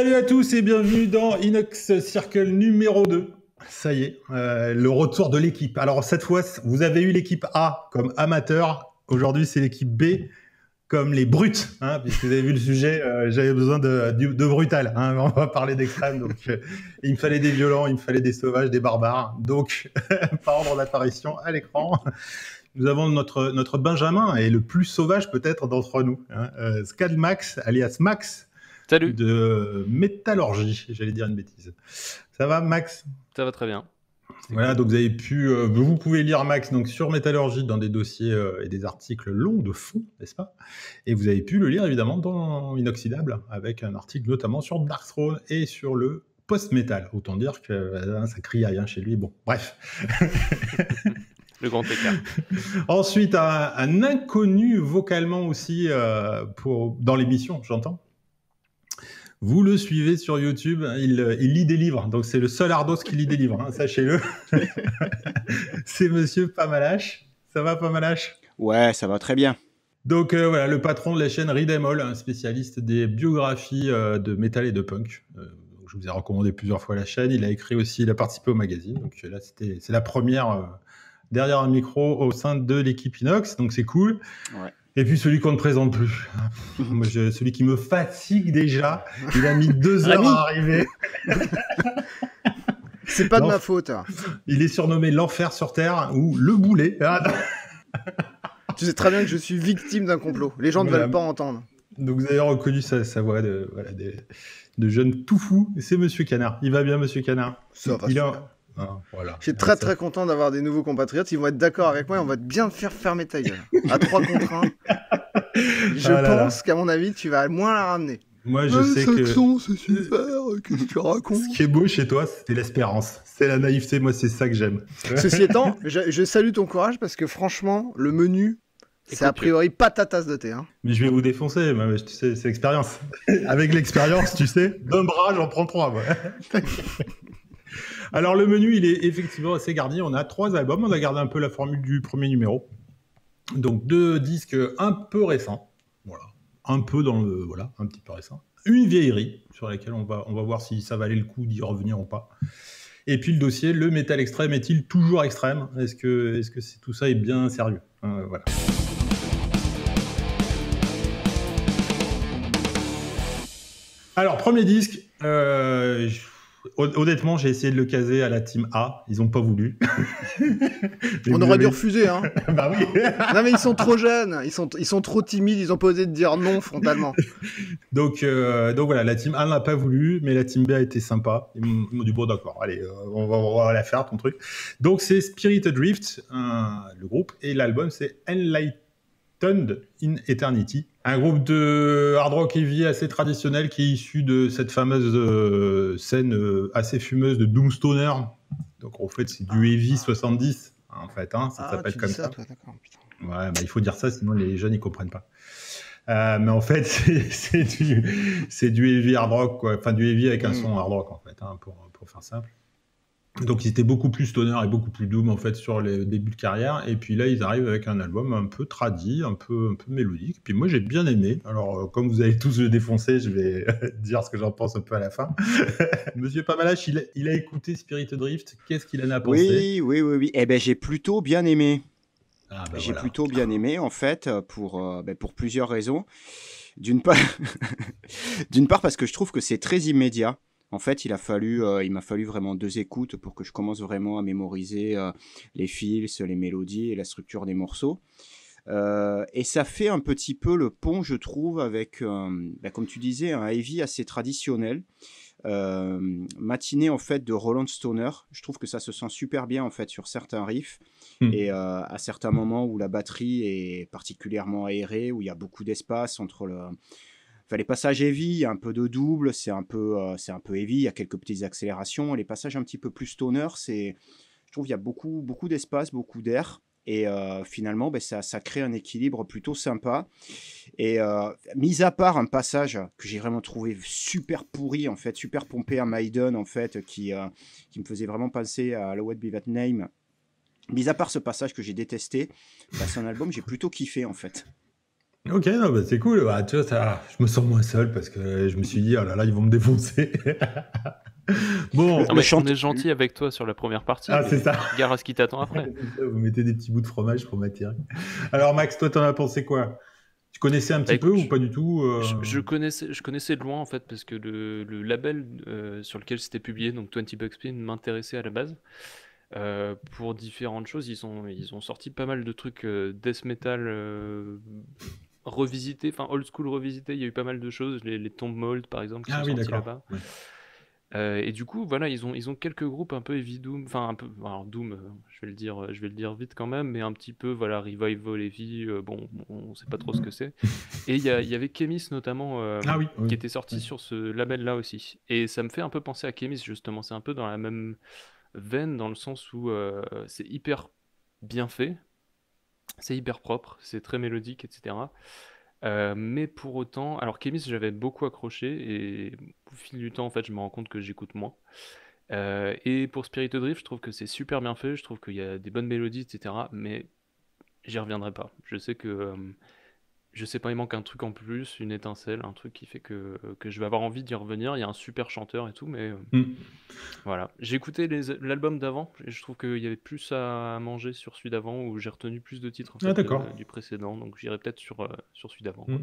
Salut à tous et bienvenue dans Inox Circle numéro 2. Ça y est, euh, le retour de l'équipe. Alors cette fois, vous avez eu l'équipe A comme amateur. Aujourd'hui, c'est l'équipe B comme les brutes, hein, puisque vous avez vu le sujet, euh, j'avais besoin de, brutal. Hein. on va parler d'extrême, donc euh, il me fallait des violents, il me fallait des sauvages, des barbares. Donc, par ordre d'apparition à l'écran, nous avons notre, notre Benjamin et le plus sauvage peut-être d'entre nous, hein, alias Max, Salut. de métallurgie. J'allais dire une bêtise. Ça va, Max Ça va très bien. Voilà, donc vous avez pu, euh, vous pouvez lire Max donc sur métallurgie dans des dossiers euh, et des articles longs de fond, n'est-ce pas Et vous avez pu le lire évidemment dans Inoxydable avec un article notamment sur Dark Throne et sur le post-metal. Autant dire que euh, ça ça à rien chez lui. Bon, bref. le grand écart. Ensuite, un, un, inconnu vocalement aussi pour, dans l'émission, j'entends. Vous le suivez sur YouTube, euh, il, lit des livres, donc c'est le seul Ardos qui lit des livres, hein, sachez-le. c'est monsieur Pamalache. Ça va Pamalache Ouais, ça va très bien. Donc euh, voilà, le patron de la chaîne Ridemol, un spécialiste des biographies euh, de métal et de punk. je vous ai recommandé plusieurs fois la chaîne. Il a écrit aussi, il a participé au magazine. Donc là, c'est la première derrière un micro au sein de l'équipe Inox, donc c'est cool. Ouais. Et puis celui qu'on ne présente plus. Moi, celui qui me fatigue déjà. Il a mis deux ah heures à arriver. C'est pas de ma faute. Hein. Il est surnommé l'enfer sur Terre ou le boulet. Ah, tu sais très bien que je suis victime d'un complot. Les gens ne veulent pas entendre. Donc vous avez reconnu sa, voix de, jeune tout fou. C'est Monsieur Canard. Il va bien, Monsieur Canard. Ça va. Il Hein, ah, voilà. Je suis ah, très très content d'avoir des nouveaux compatriotes. Ils vont être d'accord avec moi et on va te bien faire fermer ta gueule. à 3 contre 1. Je ah pense qu'à mon avis, tu vas moins la ramener. Moi, je sais que. c'est super, qu'est-ce que tu racontes Ce qui est beau chez toi, c'est l'espérance. C'est la naïveté, moi, c'est ça que j'aime. Ceci étant, je, salue ton courage parce que franchement, le menu, c'est a priori pas ta tasse de thé. Hein. Mais je vais vous défoncer, mais, c'est l'expérience. Avec l'expérience, tu sais, d'un bras, j'en prends trois. Alors le menu, il est effectivement assez garni. On a trois albums. On a gardé un peu la formule du premier numéro. Donc deux disques un peu récents. Voilà. Un peu dans le... Voilà, un petit peu récent. Une vieillerie sur laquelle on va, on va voir si ça valait le coup d'y revenir ou pas. Et puis le dossier, le métal extrême est-il toujours extrême Est-ce que, est -ce que tout ça est bien sérieux euh, Voilà. Alors, premier disque, euh, Honnêtement, j'ai essayé de le caser à la team A. Ils n'ont pas voulu. On aurait dû refuser, hein. bah oui. non, mais ils sont trop jeunes. Ils sont, ils sont trop timides. Ils ont pas osé de dire non frontalement. donc, euh, donc voilà, la team A n'a pas voulu, mais la team B a été sympa. Ils m'ont d'accord, allez, euh, on, va, la faire, ton truc. Donc, c'est Spirit Drift, le groupe, et l'album, c'est Enlightened in Eternity un groupe de hard rock heavy assez traditionnel qui est issu de cette fameuse euh, scène euh, assez fumeuse de Doomstoner. Donc en fait, c'est du heavy 70 en fait, hein, ça ah, s'appelle comme ça. il faut dire ça, sinon les jeunes ils comprennent pas. Euh, mais en fait, c'est du, heavy hard rock, enfin du heavy avec un hmm. son hard rock en fait, hein, pour, pour faire simple. Donc ils étaient beaucoup plus stoner et beaucoup plus doux en fait sur les débuts de carrière. Et puis là ils arrivent avec un album un peu tradit, un peu, un peu mélodique. Puis moi j'ai bien aimé. Alors euh, comme vous allez tous le défoncer, je vais dire ce que j'en pense un peu à la fin. Monsieur Pamalache, il a, écouté Spirit Drift. Qu'est-ce qu'il en a pensé Oui, oui, oui, oui. Eh bien, j'ai plutôt bien aimé. Ah, bah j'ai plutôt bien aimé en fait pour, euh, ben, pour plusieurs raisons. D'une d'une part parce que je trouve que c'est très immédiat. En fait, il a fallu, euh, il m'a fallu vraiment deux écoutes pour que je commence vraiment à mémoriser euh, les fils, les mélodies et la structure des morceaux. Euh, et ça fait un petit peu le pont, je trouve, avec, bah, comme tu disais, un heavy assez traditionnel. matinée en fait de Roland Stoner. Je trouve que ça se sent super bien en fait sur certains riffs hmm. et à certains moments où la batterie est particulièrement aérée, où il y a beaucoup d'espace entre le, les passages heavy, un peu de double, c'est un peu, euh, c'est un peu heavy, il y a quelques petites accélérations. Les passages un petit peu plus stoner, c'est, je trouve, il y a beaucoup, beaucoup d'espace, beaucoup d'air. Et euh, finalement, ben, ça, crée un équilibre plutôt sympa. Et euh, mis à part un passage que j'ai vraiment trouvé super pourri, en fait, super pompé à Maiden, en fait, qui, qui me faisait vraiment penser à Wet Be That Name. Mis à part ce passage que j'ai détesté, ben, c'est un album, j'ai plutôt kiffé, en fait. Ok, non, c'est cool. Bah, tu ça, je me sens moins seul parce que je me suis dit, oh là là, ils vont me défoncer. bon, non, on est gentil avec toi sur la première partie. Ah, c'est ça. Gare à ce qui t'attend après. Vous mettez des petits bouts de fromage pour m'attirer. Alors, Max, toi, t'en as pensé quoi tu connaissais un petit bah, peu ou pas du tout euh je, connaissais, je connaissais de loin en fait parce que le, label euh, sur lequel c'était publié, donc 20 Bugspin, m'intéressait à la base. Euh, pour différentes choses, ils ont, ils ont sorti pas mal de trucs death metal revisité, enfin old school revisité. Il y a eu pas mal de choses, les, les mold par exemple qui ah sont oui, là-bas. Euh, et du coup, voilà, ils ont, ils ont quelques groupes un peu heavy doom, enfin un peu, alors doom, euh, je vais le dire, euh, je vais le dire vite quand même, mais un petit peu, voilà, revival heavy, vie bon, on sait pas trop ce que c'est. Et il y, y, avait Kemis notamment, ah qui était sorti sur ce label-là aussi. Et ça me fait un peu penser à Kemis justement, c'est un peu dans la même veine, dans le sens où c'est hyper bien fait, c'est hyper propre, c'est très mélodique, etc. Euh, mais pour autant, alors Kémis, j'avais beaucoup accroché et au fil du temps, en fait, je me rends compte que j'écoute moins. Euh, et pour Spirit of Drift, je trouve que c'est super bien fait, je trouve qu'il y a des bonnes mélodies, etc. Mais j'y reviendrai pas. Je sais que euh, je sais pas, il manque un truc en plus, une étincelle, un truc qui fait que, que je vais avoir envie d'y revenir. Il y a un super chanteur et tout, mais euh, hmm. voilà. J'ai écouté l'album d'avant et je trouve qu'il y avait plus à manger sur celui d'avant où j'ai retenu plus de titres en ah, fait, euh, du précédent, donc j'irai peut-être sur, euh, sur celui d'avant. Hmm.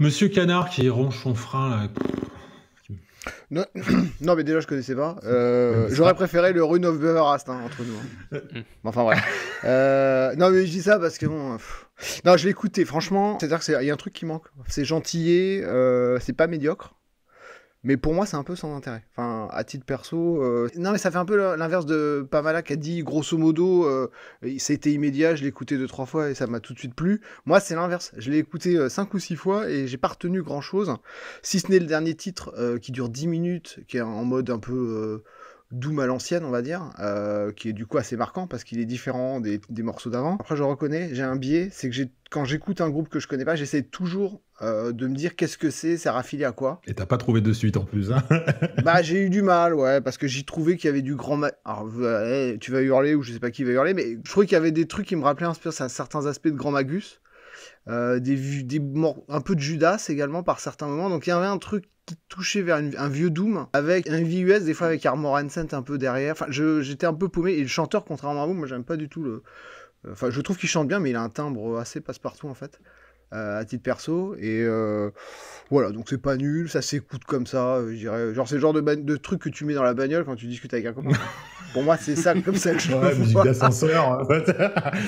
Monsieur Canard qui ronge son frein, là, non, non, mais déjà, je connaissais pas. Euh, j'aurais préféré le Rune of Beverast, hein, entre nous. Hein. enfin, bref. Euh, non, mais je dis ça parce que bon. Non, je l'ai écouté, franchement. C'est-à-dire qu'il y a un truc qui manque. C'est gentil euh, c'est pas médiocre. Mais pour moi, c'est un peu sans intérêt. Enfin, à titre perso. Euh, non, mais ça fait un peu l'inverse de Pamela qui a dit, grosso modo, c'était euh, immédiat, je l'ai écouté deux, trois fois et ça m'a tout de suite plu. Moi, c'est l'inverse. Je l'ai écouté euh, cinq ou six fois et j'ai pas retenu grand chose. Si ce n'est le dernier titre qui dure dix minutes, qui est en mode un peu D'où à l'ancienne, on va dire, euh, qui est du coup assez marquant parce qu'il est différent des, morceaux d'avant. Après, je reconnais, j'ai un biais, c'est que quand j'écoute un groupe que je connais pas, j'essaie toujours euh, de me dire qu'est-ce que c'est, ça raffiné à quoi. Et t'as pas trouvé de suite en plus, hein. Bah, j'ai eu du mal, ouais, parce que j'y trouvais qu'il y avait du grand. Alors, tu vas hurler ou je sais pas qui va hurler, mais je trouvais qu'il y avait des trucs qui me rappelaient un certains aspects de Grand Magus. Euh, un peu de Judas également par certains moments. Donc il y avait un truc qui touchait vers un vieux Doom avec un VUS, des fois avec Armor Ancent un peu derrière. j'étais un peu paumé. Et le chanteur, contrairement à vous, moi j'aime pas du tout le. Euh, enfin, je trouve qu'il chante bien, mais il a un timbre assez passe-partout en fait. Euh, à titre perso. Et euh, voilà, donc c'est pas nul, ça s'écoute comme ça, euh, je dirais. Genre, c'est le genre de, de truc que tu mets dans la bagnole quand tu discutes avec un copain. Pour moi, c'est ça, comme ça hein.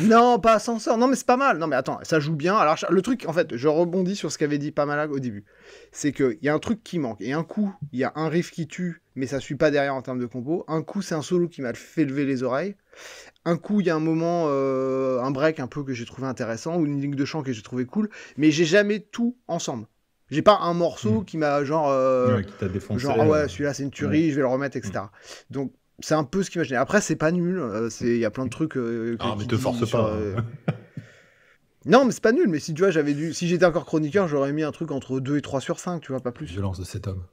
non, pas ascenseur. Non, mais c'est pas mal. Non, mais attends, ça joue bien. Alors, le truc, en fait, je rebondis sur ce qu'avait dit à au début. C'est qu'il y a un truc qui manque. Et un coup, il y a un riff qui tue, mais ça suit pas derrière en termes de compo. Un coup, c'est un solo qui m'a fait lever les oreilles un coup, il y a un moment, euh, un break un peu que j'ai trouvé intéressant, ou une ligne de chant que j'ai trouvé cool, mais j'ai jamais tout ensemble. J'ai pas un morceau hmm. qui m'a genre. Euh, genre, ah ouais, euh, celui-là c'est une tuerie, je vais le remettre, hmm. etc. Donc, c'est un peu ce qui m'a gêné. Après, c'est pas nul, il y a plein de trucs. ah, mais te force pas. Hein. non, mais c'est pas nul, mais si tu vois, j'avais dû. Si j'étais encore chroniqueur, j'aurais mis un truc entre 2 et 3 sur 5, tu vois, pas plus. Violence de cet homme.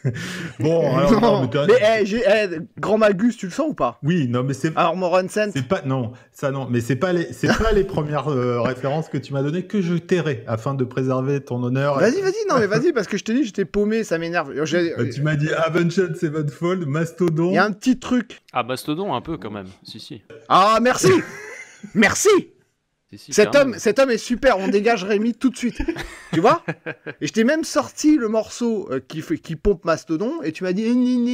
bon, alors, mais, eh, eh, Grand Magus, tu le sens ou pas Oui, non, mais c'est. Alors, C'est pas, non, ça non, mais c'est pas les, c'est pas les premières euh, références que tu m'as données que je tairai afin de préserver ton honneur. Vas-y, vas-y, non, mais vas-y, parce que je te dis, j'étais paumé, ça m'énerve. Bah, tu m'as dit Avenged Sevenfold, Mastodon. Il y a un petit truc. Ah, Mastodon, un peu quand même, si, si. Ah, merci Merci cet homme, cet homme est super, on dégage Rémi tout de suite. tu vois Et je t'ai même sorti le morceau euh, qui, qui pompe Mastodon et tu m'as dit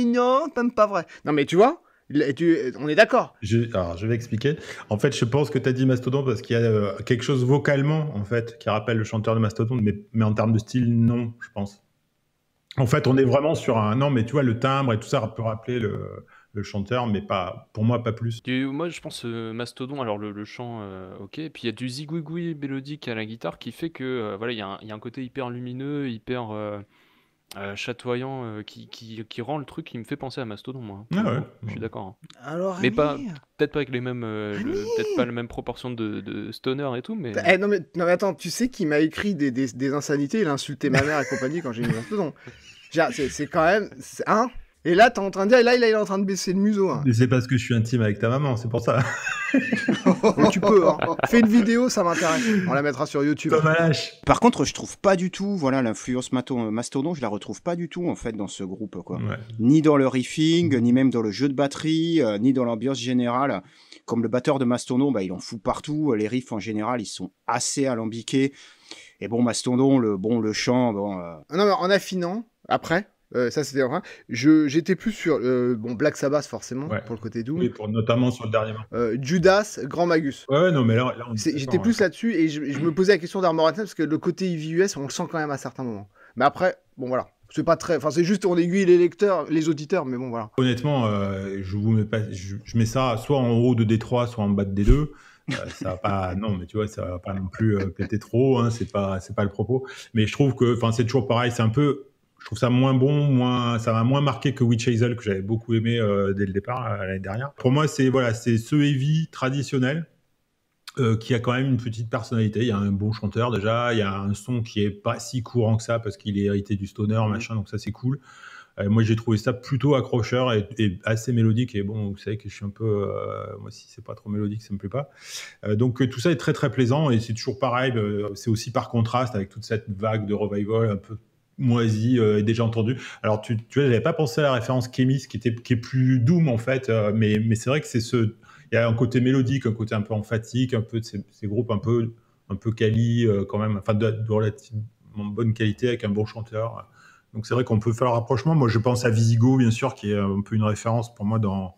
non, non, pas vrai. Non mais tu vois on est d'accord. Je, alors, je vais expliquer. En fait, je pense que tu as dit Mastodon parce qu'il y a euh, quelque chose vocalement, en fait, qui rappelle le chanteur de Mastodon, mais, mais en termes de style, non, je pense. En fait, on est vraiment sur un. Non, mais tu vois, le timbre et tout ça peut rappeler le, le chanteur, mais pas, pour moi, pas plus. moi, je pense euh, Mastodon, alors le, chant, euh, ok. Et puis il y a du zigouigoui mélodique à la guitare qui fait que, euh, voilà, il y, a un côté hyper lumineux, hyper chatoyant qui, qui, rend le truc qui me fait penser à Mastodon, moi. Ah ouais. Je suis d'accord. Hein. Alors, mais pas, peut-être pas avec les mêmes, peut-être pas la même proportion de, stoner et tout, mais... Eh, non, mais. non, attends, tu sais qu'il m'a écrit des, insanités, il a insulté ma mère et compagnie quand j'ai mis Mastodon. C'est quand même. un. Et là, t'es en train de dire, là, il est en train de baisser le museau. Hein. C'est parce que je suis intime avec ta maman, c'est pour ça. tu peux, hein. fais une vidéo, ça m'intéresse. On la mettra sur YouTube. Par contre, je trouve pas du tout, voilà, l'influence mastodon, je la retrouve pas du tout en fait dans ce groupe, quoi. Ni dans le riffing, ni même dans le jeu de batterie, euh, ni dans l'ambiance générale. Comme le batteur de Mastodon, bah, il en fout partout. Euh, les riffs en général, ils sont assez alambiqués. Et bon, Mastodon, le bon, le chant, bon. Euh, ah non, mais en affinant, après, euh, ça, c'était vrai. j'étais plus sur euh, bon Black Sabbath forcément pour le côté Doom. mais pour notamment sur le dernier. Euh, Judas, Grand Magus. Ouais, non, mais là, on j'étais plus hein. là-dessus et je, me posais la question d'Armor parce que le côté IVUS, on le sent quand même à certains moments. Mais après, bon voilà. C'est pas très, enfin c'est juste on aiguille les lecteurs, les auditeurs, mais bon voilà. Honnêtement, je vous mets je, mets ça soit en haut de D3, soit en bas de D2. ça va pas, non, mais tu vois, ça va pas non plus péter trop, hein, c'est pas, c'est pas le propos. Mais je trouve que, enfin, c'est toujours pareil, c'est un peu je trouve ça moins bon, moins, ça m'a moins marqué que Witch Hazel que j'avais beaucoup aimé euh, dès le départ euh, l'année dernière. Pour moi, c'est voilà, c'est ce heavy traditionnel euh, qui a quand même une petite personnalité. Il y a un bon chanteur déjà, il y a un son qui est pas si courant que ça parce qu'il est hérité du stoner mm-hmm. machin, donc ça c'est cool. moi, j'ai trouvé ça plutôt accrocheur et, et, assez mélodique. Et bon, vous savez que je suis un peu, moi si c'est pas trop mélodique, ça me plaît pas. donc tout ça est très très plaisant et c'est toujours pareil. c'est aussi par contraste avec toute cette vague de revival un peu moisi, euh, est déjà entendu. Alors, tu, tu vois, j'avais pas pensé à la référence Kémis, qui, était, qui est plus doom, en fait, euh, mais, mais c'est vrai que c'est ce. Il y a un côté mélodique, un côté un peu emphatique, un peu de ces, groupes un peu, un peu quali, euh, quand même, enfin, de, de, relativement bonne qualité, avec un bon chanteur. Donc, c'est vrai qu'on peut faire le rapprochement. Moi, je pense à Visigo, bien sûr, qui est un peu une référence pour moi dans,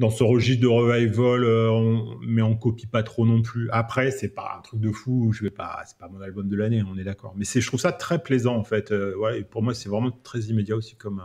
dans ce registre de revival, euh, mais on copie pas trop non plus. Après, c'est pas un truc de fou. Je vais pas, c'est pas mon album de l'année, on est d'accord. Mais c'est, je trouve ça très plaisant en fait. Euh, ouais, pour moi, c'est vraiment très immédiat aussi comme. Euh,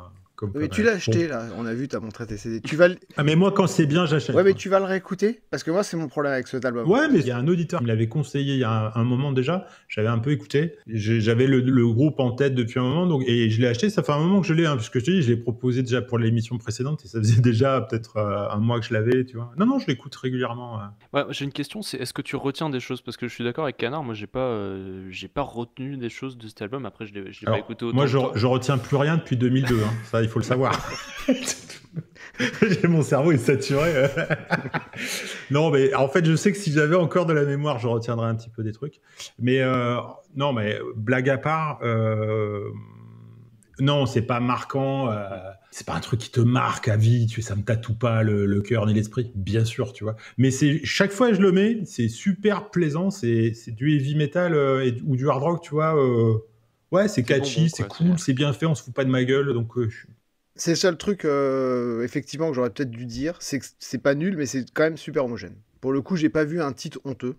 mais tu l'as acheté là, on a vu, t'as montré tes CD. Tu vas Ah mais moi quand c'est bien j'achète. Ouais mais tu vas le réécouter parce que moi c'est mon problème avec cet album. Ouais mais il y a un auditeur qui me l'avait conseillé il y a un, moment déjà, j'avais un peu écouté, j'avais le, groupe en tête depuis un moment donc et je l'ai acheté, ça fait un moment que je l'ai hein, puisque je te dis je l'ai proposé déjà pour l'émission précédente et ça faisait déjà peut-être euh, un mois que je l'avais tu vois. Non non je l'écoute régulièrement. Ouais j'ai une question c'est est-ce que tu retiens des choses parce que je suis d'accord avec Canard, moi j'ai pas euh, j'ai pas retenu des choses de cet album après je l'ai pas écouté autant. Moi je, retiens plus rien depuis 2002 hein. ça, faut le savoir. J'ai mon cerveau est saturé. non, mais en fait, je sais que si j'avais encore de la mémoire, je retiendrais un petit peu des trucs. Mais euh, non, mais blague à part, euh, non, c'est pas marquant. Euh, c'est pas un truc qui te marque à vie. Tu sais, ça me tatoue pas le, coeur cœur ni l'esprit, bien sûr, tu vois. Mais c'est chaque fois que je le mets, c'est super plaisant. C'est du heavy metal et, ou du hard rock, tu vois. ouais, c'est catchy, c'est cool, c'est bien fait. On se fout pas de ma gueule, donc je c'est le seul truc, euh, effectivement, que j'aurais peut-être dû dire. C'est que c'est pas nul, mais c'est quand même super homogène. Pour le coup, j'ai pas vu un titre honteux.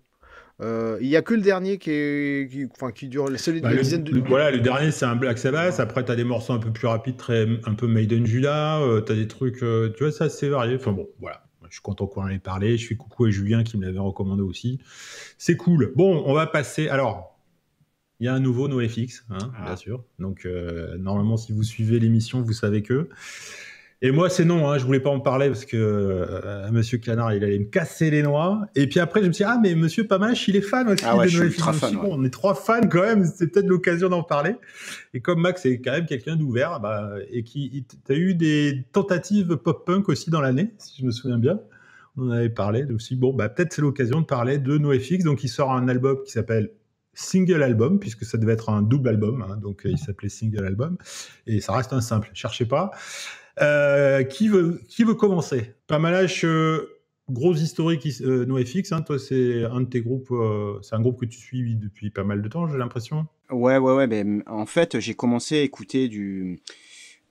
Euh, il y a que le dernier qui, est, qui, enfin, qui dure les bah, dizaine de... Voilà, le dernier c'est un Black Sabbath. Après, tu as des morceaux un peu plus rapides, un peu Maiden Judah. Euh, tu as des trucs, tu vois, ça c'est varié. Enfin bon, voilà. Je suis content qu'on en ait parlé. Je suis coucou à Julien qui me l'avait recommandé aussi. C'est cool. Bon, on va passer. Alors, il y a un nouveau NoFX, hein, ah. bien sûr. Donc, euh, normalement, si vous suivez l'émission, vous savez que. Et moi, c'est non, hein, je voulais pas en parler parce que M. Euh, Monsieur Canard, il allait me casser les noix. Et puis après, je me suis dit, ah, mais Monsieur Pamache, il est fan aussi NoFX. on est trois fans quand même, c'est peut-être l'occasion d'en parler. Et comme Max est quand même quelqu'un d'ouvert, bah, et qui. a eu des tentatives pop-punk aussi dans l'année, si je me souviens bien on en avait parlé aussi. Bon, bah, peut-être c'est l'occasion de parler de NoFX. Donc, il sort un album qui s'appelle single album, puisque ça devait être un double album, hein, donc euh, il s'appelait single album, et ça reste un simple, cherchez pas. Euh, qui, veut, qui veut commencer Pas malage euh, gros historique euh, NoFX, hein, toi c'est un de tes groupes, c'est un groupe que tu suivis depuis pas mal de temps, j'ai l'impression. Ouais, ouais, ouais, mais ben, en fait j'ai commencé à écouter du...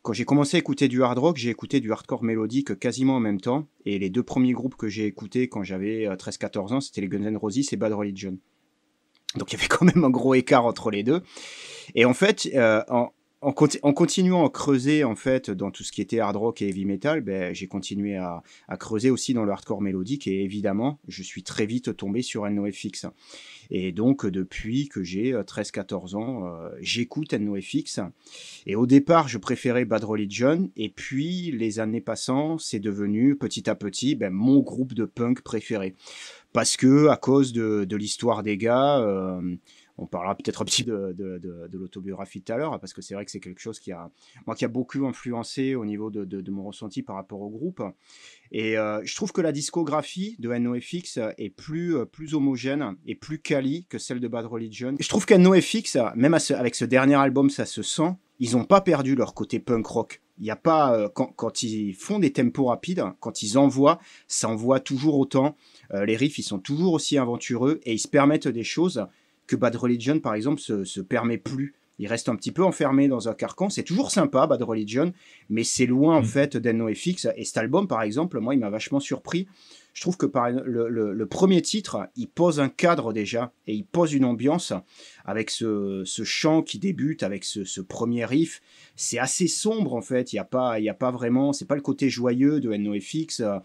Quand j'ai commencé à écouter du hard rock, j'ai écouté du hardcore mélodique quasiment en même temps, et les deux premiers groupes que j'ai écoutés quand j'avais 13-14 ans, c'était les Guns N' Roses et Bad Religion. Donc il y avait quand même un gros écart entre les deux. Et en fait, euh, en, en, continuant à creuser en fait dans tout ce qui était hard rock et heavy metal, ben, j'ai continué à, creuser aussi dans le hardcore mélodique et évidemment, je suis très vite tombé sur NoFX. Et donc depuis que j'ai 13-14 euh, ans, euh, j'écoute NoFX. Et au départ, je préférais Bad Religion et puis les années passant, c'est devenu petit à petit ben, mon groupe de punk préféré parce que à cause de, l'histoire des gars, euh, on parlera peut-être un petit de, de, de l'autobiographie tout à l'heure, parce que c'est vrai que c'est quelque chose qui a, moi, qui a beaucoup influencé au niveau de, mon ressenti par rapport au groupe. Et euh, je trouve que la discographie de NoFX est plus, euh, plus homogène et plus quali que celle de Bad Religion. Je trouve qu'N.O.F.X., même avec ce dernier album, ça se sent, ils n'ont pas perdu leur côté punk rock. Il n'y a pas, quand, quand, ils font des tempos rapides, quand ils envoient, ça envoie toujours autant. Euh, les riffs, ils sont toujours aussi aventureux et ils se permettent des choses que Bad Religion, par exemple, se, se permet plus. Ils restent un petit peu enfermés dans un carcan. C'est toujours sympa, Bad Religion, mais c'est loin, en mm. fait, d'NoFX. Et cet album, par exemple, moi, il m'a vachement surpris. Je trouve que par le, premier titre, il pose un cadre déjà, et il pose une ambiance avec ce, ce chant qui débute, avec ce, premier riff. C'est assez sombre, en fait. Il n'y a, pas, y a pas vraiment... C'est pas le côté joyeux de NoFX. Euh,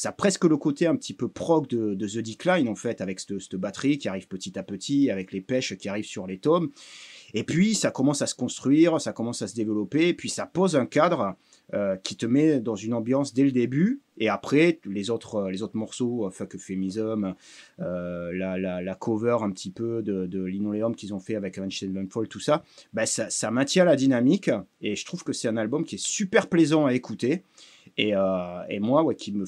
ça a presque le côté un petit peu prog de, The Decline, en fait, avec cette batterie qui arrive petit à petit, avec les pêches qui arrivent sur les tomes. Et puis, ça commence à se construire, ça commence à se développer, et puis ça pose un cadre euh, qui te met dans une ambiance dès le début. Et après, les autres, euh, les autres morceaux, euh, Fuck que euh, la, la, la, cover un petit peu de, de Linoleum qu'ils ont fait avec Avenged Sevenfold, tout ça, bah ça, maintient la dynamique. Et je trouve que c'est un album qui est super plaisant à écouter. Et, moi, qui me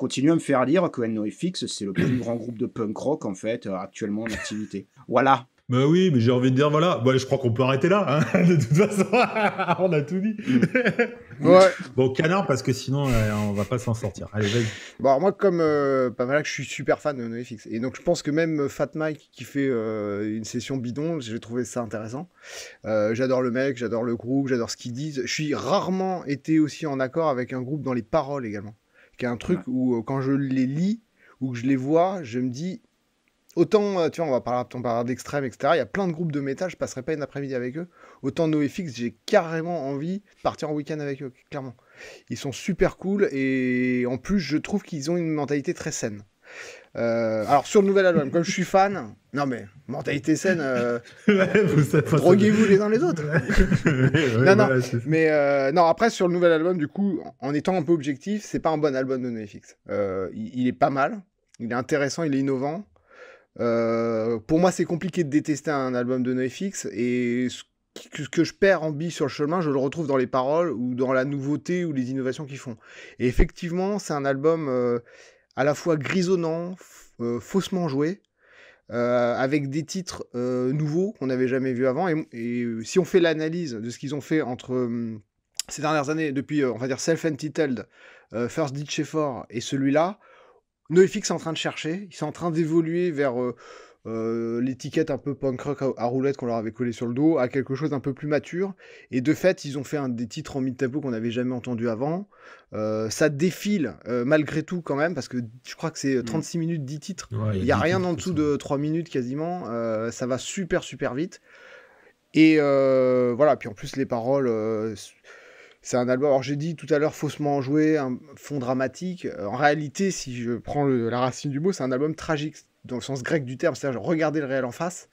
continue à me faire lire que NoFX, c'est le plus grand groupe de punk rock, en fait, euh, actuellement en activité. Voilà. Bah oui, mais j'ai envie de dire, voilà, bah, je crois qu'on peut arrêter là, hein. de toute façon, on a tout dit. Mm. ouais. Bon, canard, parce que sinon, euh, on va pas s'en sortir. Allez, vas-y. Bon, bah, moi, comme euh, pas mal, je suis super fan de NoFX. Et donc, je pense que même Fat Mike, qui fait une session bidon, j'ai trouvé ça intéressant. j'adore le mec, j'adore le groupe, j'adore ce qu'ils disent. Je suis rarement été aussi en accord avec un groupe dans les paroles également un truc où euh, quand je les lis ou que je les vois, je me dis autant euh, tu vois on va parler d'extrême etc. Il y a plein de groupes de métal, je passerai pas une après-midi avec eux. Autant NoFX, j'ai carrément envie de partir en week-end avec eux, clairement. Ils sont super cool et en plus je trouve qu'ils ont une mentalité très saine. Euh, alors sur le nouvel album, comme je suis fan, non mais mentalité saine. Euh, euh, droguez-vous les uns les autres. non, non. Mais euh, non, après sur le nouvel album, du coup, en étant un peu objectif, c'est pas un bon album de NoFX. il, est pas mal, il est intéressant, il est innovant. pour moi, c'est compliqué de détester un album de NoFX et ce que, je perds en bille sur le chemin, je le retrouve dans les paroles ou dans la nouveauté ou les innovations qu'ils font. Et effectivement, c'est un album à la fois grisonnant, faussement joué euh, avec des titres euh, nouveaux qu'on n'avait jamais vus avant. Et, si on fait l'analyse de ce qu'ils ont fait entre euh, ces dernières années, depuis, on va dire, Self-Entitled, First Ditch Effort et celui-là, NoFX est en train de chercher, ils sont en train d'évoluer vers euh, l'étiquette un peu punk rock à, roulette qu'on leur avait collé sur le dos à quelque chose un peu plus mature. Et de fait, ils ont fait un des titres en mid-tempo qu'on n'avait jamais entendu avant. Euh, ça défile euh, malgré tout quand même, parce que je crois que c'est 36 mm. minutes, 10 titres. il n'y a, rien en dessous de 3 minutes quasiment. ça va super super vite. Et voilà, puis en plus les paroles... c'est un album, alors j'ai dit tout à l'heure faussement joué, un fond dramatique. En réalité, si je prends la racine du mot, c'est un album tragique dans le sens grec du terme, c'est-à-dire regarder le réel en face.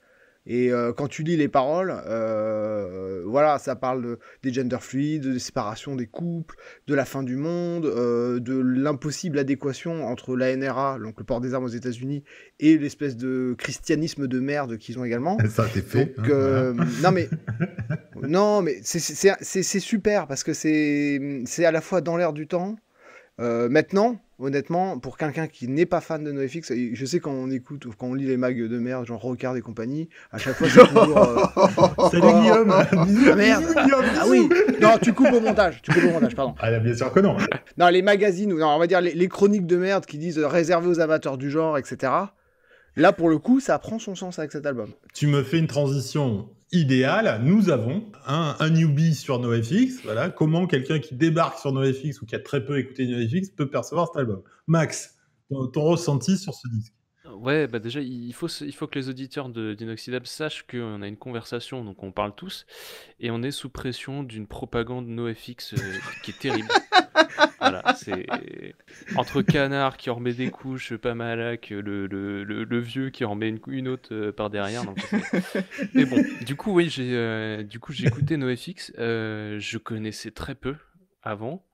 Et euh, quand tu lis les paroles, euh, voilà, ça parle des genders fluides, des séparations des couples, de la fin du monde, euh, de l'impossible adéquation entre la NRA, donc le port des armes aux États-Unis, et l'espèce de christianisme de merde qu'ils ont également. Ça t'est fait. Hein, non mais, non mais c'est super parce que c'est à la fois dans l'air du temps euh, maintenant, honnêtement, pour quelqu'un qui n'est pas fan de NoFX, je sais quand on écoute ou quand on lit les mags de merde, genre Rockard et compagnie, à chaque fois c'est toujours. Euh, Salut Guillaume oh, oh, oh, Ah oui Non, tu coupes au montage, tu coupes au montage, pardon. Ah, bien sûr que non Non, les magazines, ou on va dire les, chroniques de merde qui disent euh, réservées aux amateurs du genre, etc. Là, pour le coup, ça prend son sens avec cet album. Tu me fais une transition idéal, nous avons un, newbie sur NoFX. Voilà, comment quelqu'un qui débarque sur NoFX ou qui a très peu écouté NoFX peut percevoir cet album Max, ton ressenti sur ce disque Ouais, bah déjà, il faut, il faut que les auditeurs de- sachent qu'on a une conversation, donc on parle tous, et on est sous pression d'une propagande NoFX euh, qui est terrible. Voilà, c'est entre Canard qui en remet des couches, pas malac, le, le, le, vieux qui en remet une, une autre euh, par derrière. Mais bon, du coup, oui, j'ai euh, du coup écouté NoFX. je connaissais très peu avant.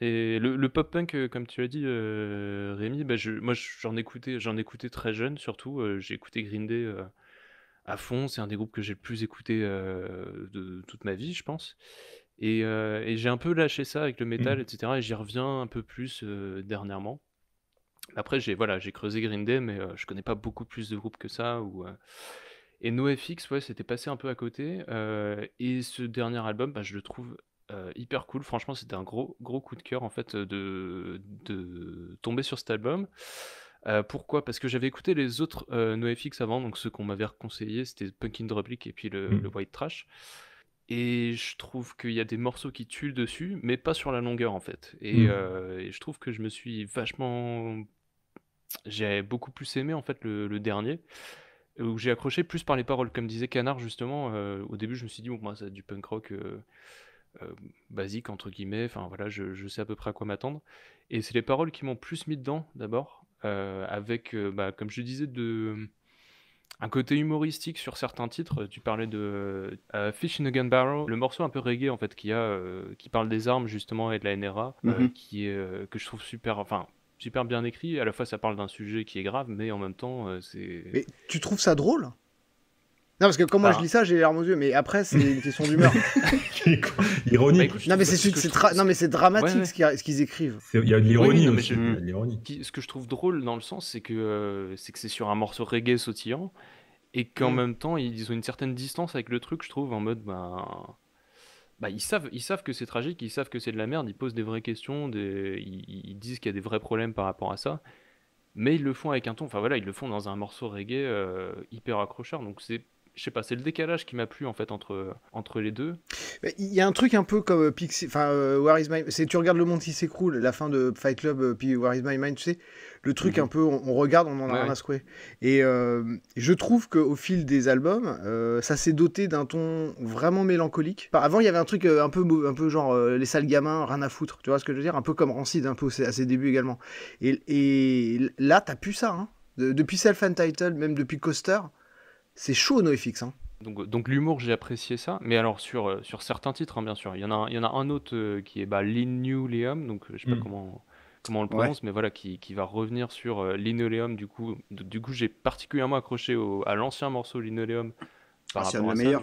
Et le, pop-punk, euh, comme tu l'as dit, euh, Rémi, bah, moi j'en écoutais, j'en écoutais très jeune surtout. Euh, j'ai écouté Green Day à fond. C'est un des groupes que j'ai le plus écouté de toute ma vie, je pense. Et, j'ai un peu lâché ça avec le metal, mmh. etc. Et j'y reviens un peu plus dernièrement. Après, j'ai voilà, j'ai creusé Green Day, mais je connais pas beaucoup plus de groupes que ça. Ou, et NoFX, ouais, c'était passé un peu à côté. et ce dernier album, bah, je le trouve euh, hyper cool. Franchement, c'était un gros, gros coup de cœur en fait de, tomber sur cet album. Euh, pourquoi Parce que j'avais écouté les autres euh, NoFX avant, donc ceux qu'on m'avait conseillé, c'était Punkin' Republic et puis mm. le, White Trash. Et je trouve qu'il y a des morceaux qui tuent dessus, mais pas sur la longueur en fait. Et, mm. euh, je trouve que je me suis vachement. J'ai beaucoup plus aimé en fait le, dernier où j'ai accroché plus par les paroles, comme disait Canard justement. au début, je me suis dit, bon, moi, bah, ça du punk rock. Euh, basique entre guillemets. Enfin voilà, je, sais à peu près à quoi m'attendre. Et c'est les paroles qui m'ont plus mis dedans d'abord, euh, avec euh, bah, comme je disais de un côté humoristique sur certains titres. Tu parlais de Fish in a Gun Barrel, le morceau un peu reggae en fait qui a qui parle des armes justement et de la NRA, mhm. qui est que je trouve super. Enfin super bien écrit. À la fois ça parle d'un sujet qui est grave, mais en même temps c'est. Mais tu trouves ça drôle non, parce que quand moi je ah. lis ça, j'ai les larmes aux yeux, mais après, c'est une question d'humeur. Ironique. Bah, non, mais c'est dramatique ce qu'ils écrivent. Il y a de l'ironie aussi. Ce que je trouve drôle dans le sens, c'est que euh, que c'est sur un morceau reggae sautillant et qu'en mm. même temps, ils ont une certaine distance avec le truc, je trouve, en mode. Ben... Bah, ils, savent, ils savent que c'est tragique, ils savent que c'est de la merde, ils posent des vraies questions, des... Ils, disent qu'il y a des vrais problèmes par rapport à ça mais ils le font avec un ton, enfin voilà, ils le font dans un morceau reggae euh, hyper accrocheur, donc c'est je sais pas, c'est le décalage qui m'a plu en fait entre, entre les deux. Il y a un truc un peu comme euh, Pixie, enfin, euh, War is my c'est tu regardes le monde qui s'écroule, la fin de Fight Club, euh, puis Where is my mind, tu sais, le truc mhm. un peu, on, regarde, on en a rien à secouer. Et je trouve qu'au fil des albums, ça s'est doté d'un ton vraiment mélancolique. avant, il y avait un truc un peu, un peu genre les sales gamins, rien à foutre, tu vois ce que je veux dire, un peu comme Rancid, un peu à ses débuts également. Et, et là, t'as plus ça, hein. depuis Self Title, même depuis Coaster c'est chaud NoFX. Hein. Donc, donc l'humour, j'ai apprécié ça. Mais alors sur, euh, sur certains titres, hein, bien sûr. Il y, en a, il y en a un autre euh, qui est bah, Linoleum, donc euh, je sais pas hmm. comment, on le prononce, mais voilà, qui, va revenir sur Linoleum. Du coup, du, coup j'ai particulièrement accroché à l'ancien morceau Linoleum. Par ah, c'est un meilleur.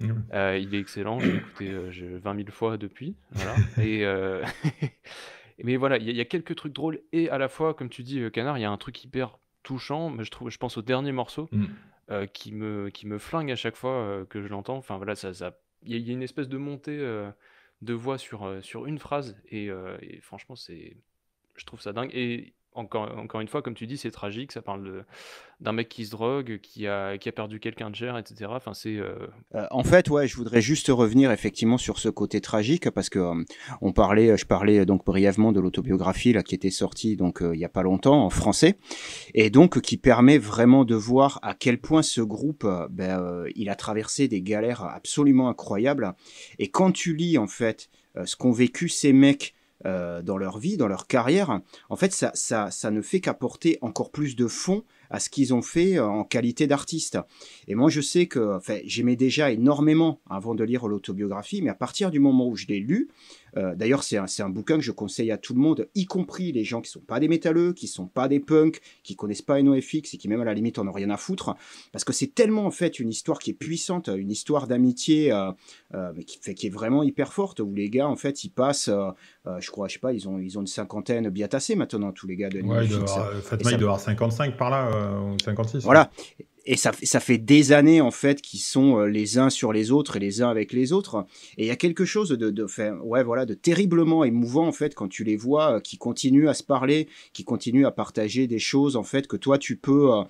Hmm. il est excellent, j'ai écouté 20 000 fois depuis. Et, mais voilà, il y, a quelques trucs drôles et à la fois, comme tu dis, Canard, il y a un truc hyper touchant. Mais je, trouve, je pense au dernier morceau. Hmm. Euh, qui, me, qui me flingue à chaque fois euh, que je l'entends. Enfin voilà, ça, il y, a une espèce de montée euh, de voix sur, sur une phrase et, et franchement c'est, je trouve ça dingue. Et encore, une fois, comme tu dis, c'est tragique. Ça parle d'un mec qui se drogue, qui a, perdu quelqu'un de cher, etc. Euh, euh, en fait, ouais, je voudrais juste revenir effectivement sur ce côté tragique parce que euh, on parlait, je parlais donc brièvement de l'autobiographie là qui était sortie donc il y a pas longtemps en français et donc qui permet vraiment de voir à quel point ce groupe, ben, il a traversé des galères absolument incroyables. Et quand tu lis en fait ce qu'ont vécu ces mecs euh, dans leur vie, dans leur carrière, en fait, ça, ça, ça ne fait qu'apporter encore plus de fond à ce qu'ils ont fait euh, en qualité d'artiste. Et moi, je sais que enfin, j'aimais déjà énormément avant de lire l'autobiographie, mais à partir du moment où je l'ai lu, euh, d'ailleurs, c'est un, un, bouquin que je conseille à tout le monde, y compris les gens qui ne sont pas des métalleux, qui ne sont pas des punks, qui connaissent pas NoFX et qui même à la limite en ont rien à foutre, parce que c'est tellement en fait une histoire qui est puissante, une histoire d'amitié euh, euh, qui, qui est vraiment hyper forte, où les gars en fait ils passent, je crois, je sais pas, ils ont, ils ont une cinquantaine bien tassée maintenant, tous les gars de NoFX. Ouais, il doit avoir 55 par là, ou 56. Voilà et ça, ça fait des années en fait qu'ils sont euh, les uns sur les autres et les uns avec les autres. Et il y a quelque chose de, de ouais voilà, de terriblement émouvant en fait quand tu les vois euh, qui continuent à se parler, qui continuent à partager des choses en fait que toi tu peux euh,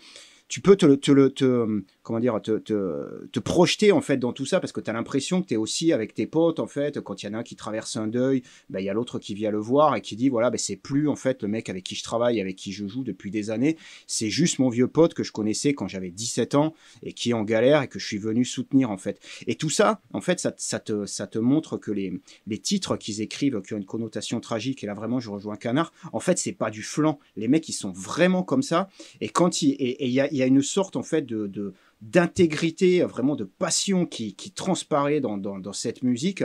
tu peux te, te, te, comment dire, te, te, projeter en fait dans tout ça parce que tu as l'impression que tu es aussi avec tes potes en fait. Quand il y en a un qui traverse un deuil, ben, il y a l'autre qui vient le voir et qui dit voilà, ben, c'est plus en fait le mec avec qui je travaille, avec qui je joue depuis des années. C'est juste mon vieux pote que je connaissais quand j'avais 17 ans et qui est en galère et que je suis venu soutenir en fait. Et tout ça, en fait, ça, ça, te, ça te montre que les, les titres qu'ils écrivent qui ont une connotation tragique, et là vraiment je rejoins Canard, en fait, c'est pas du flanc. Les mecs, ils sont vraiment comme ça. Et quand il et, y a il y a une sorte en fait de, d'intégrité, vraiment de passion qui, transparaît dans, cette musique,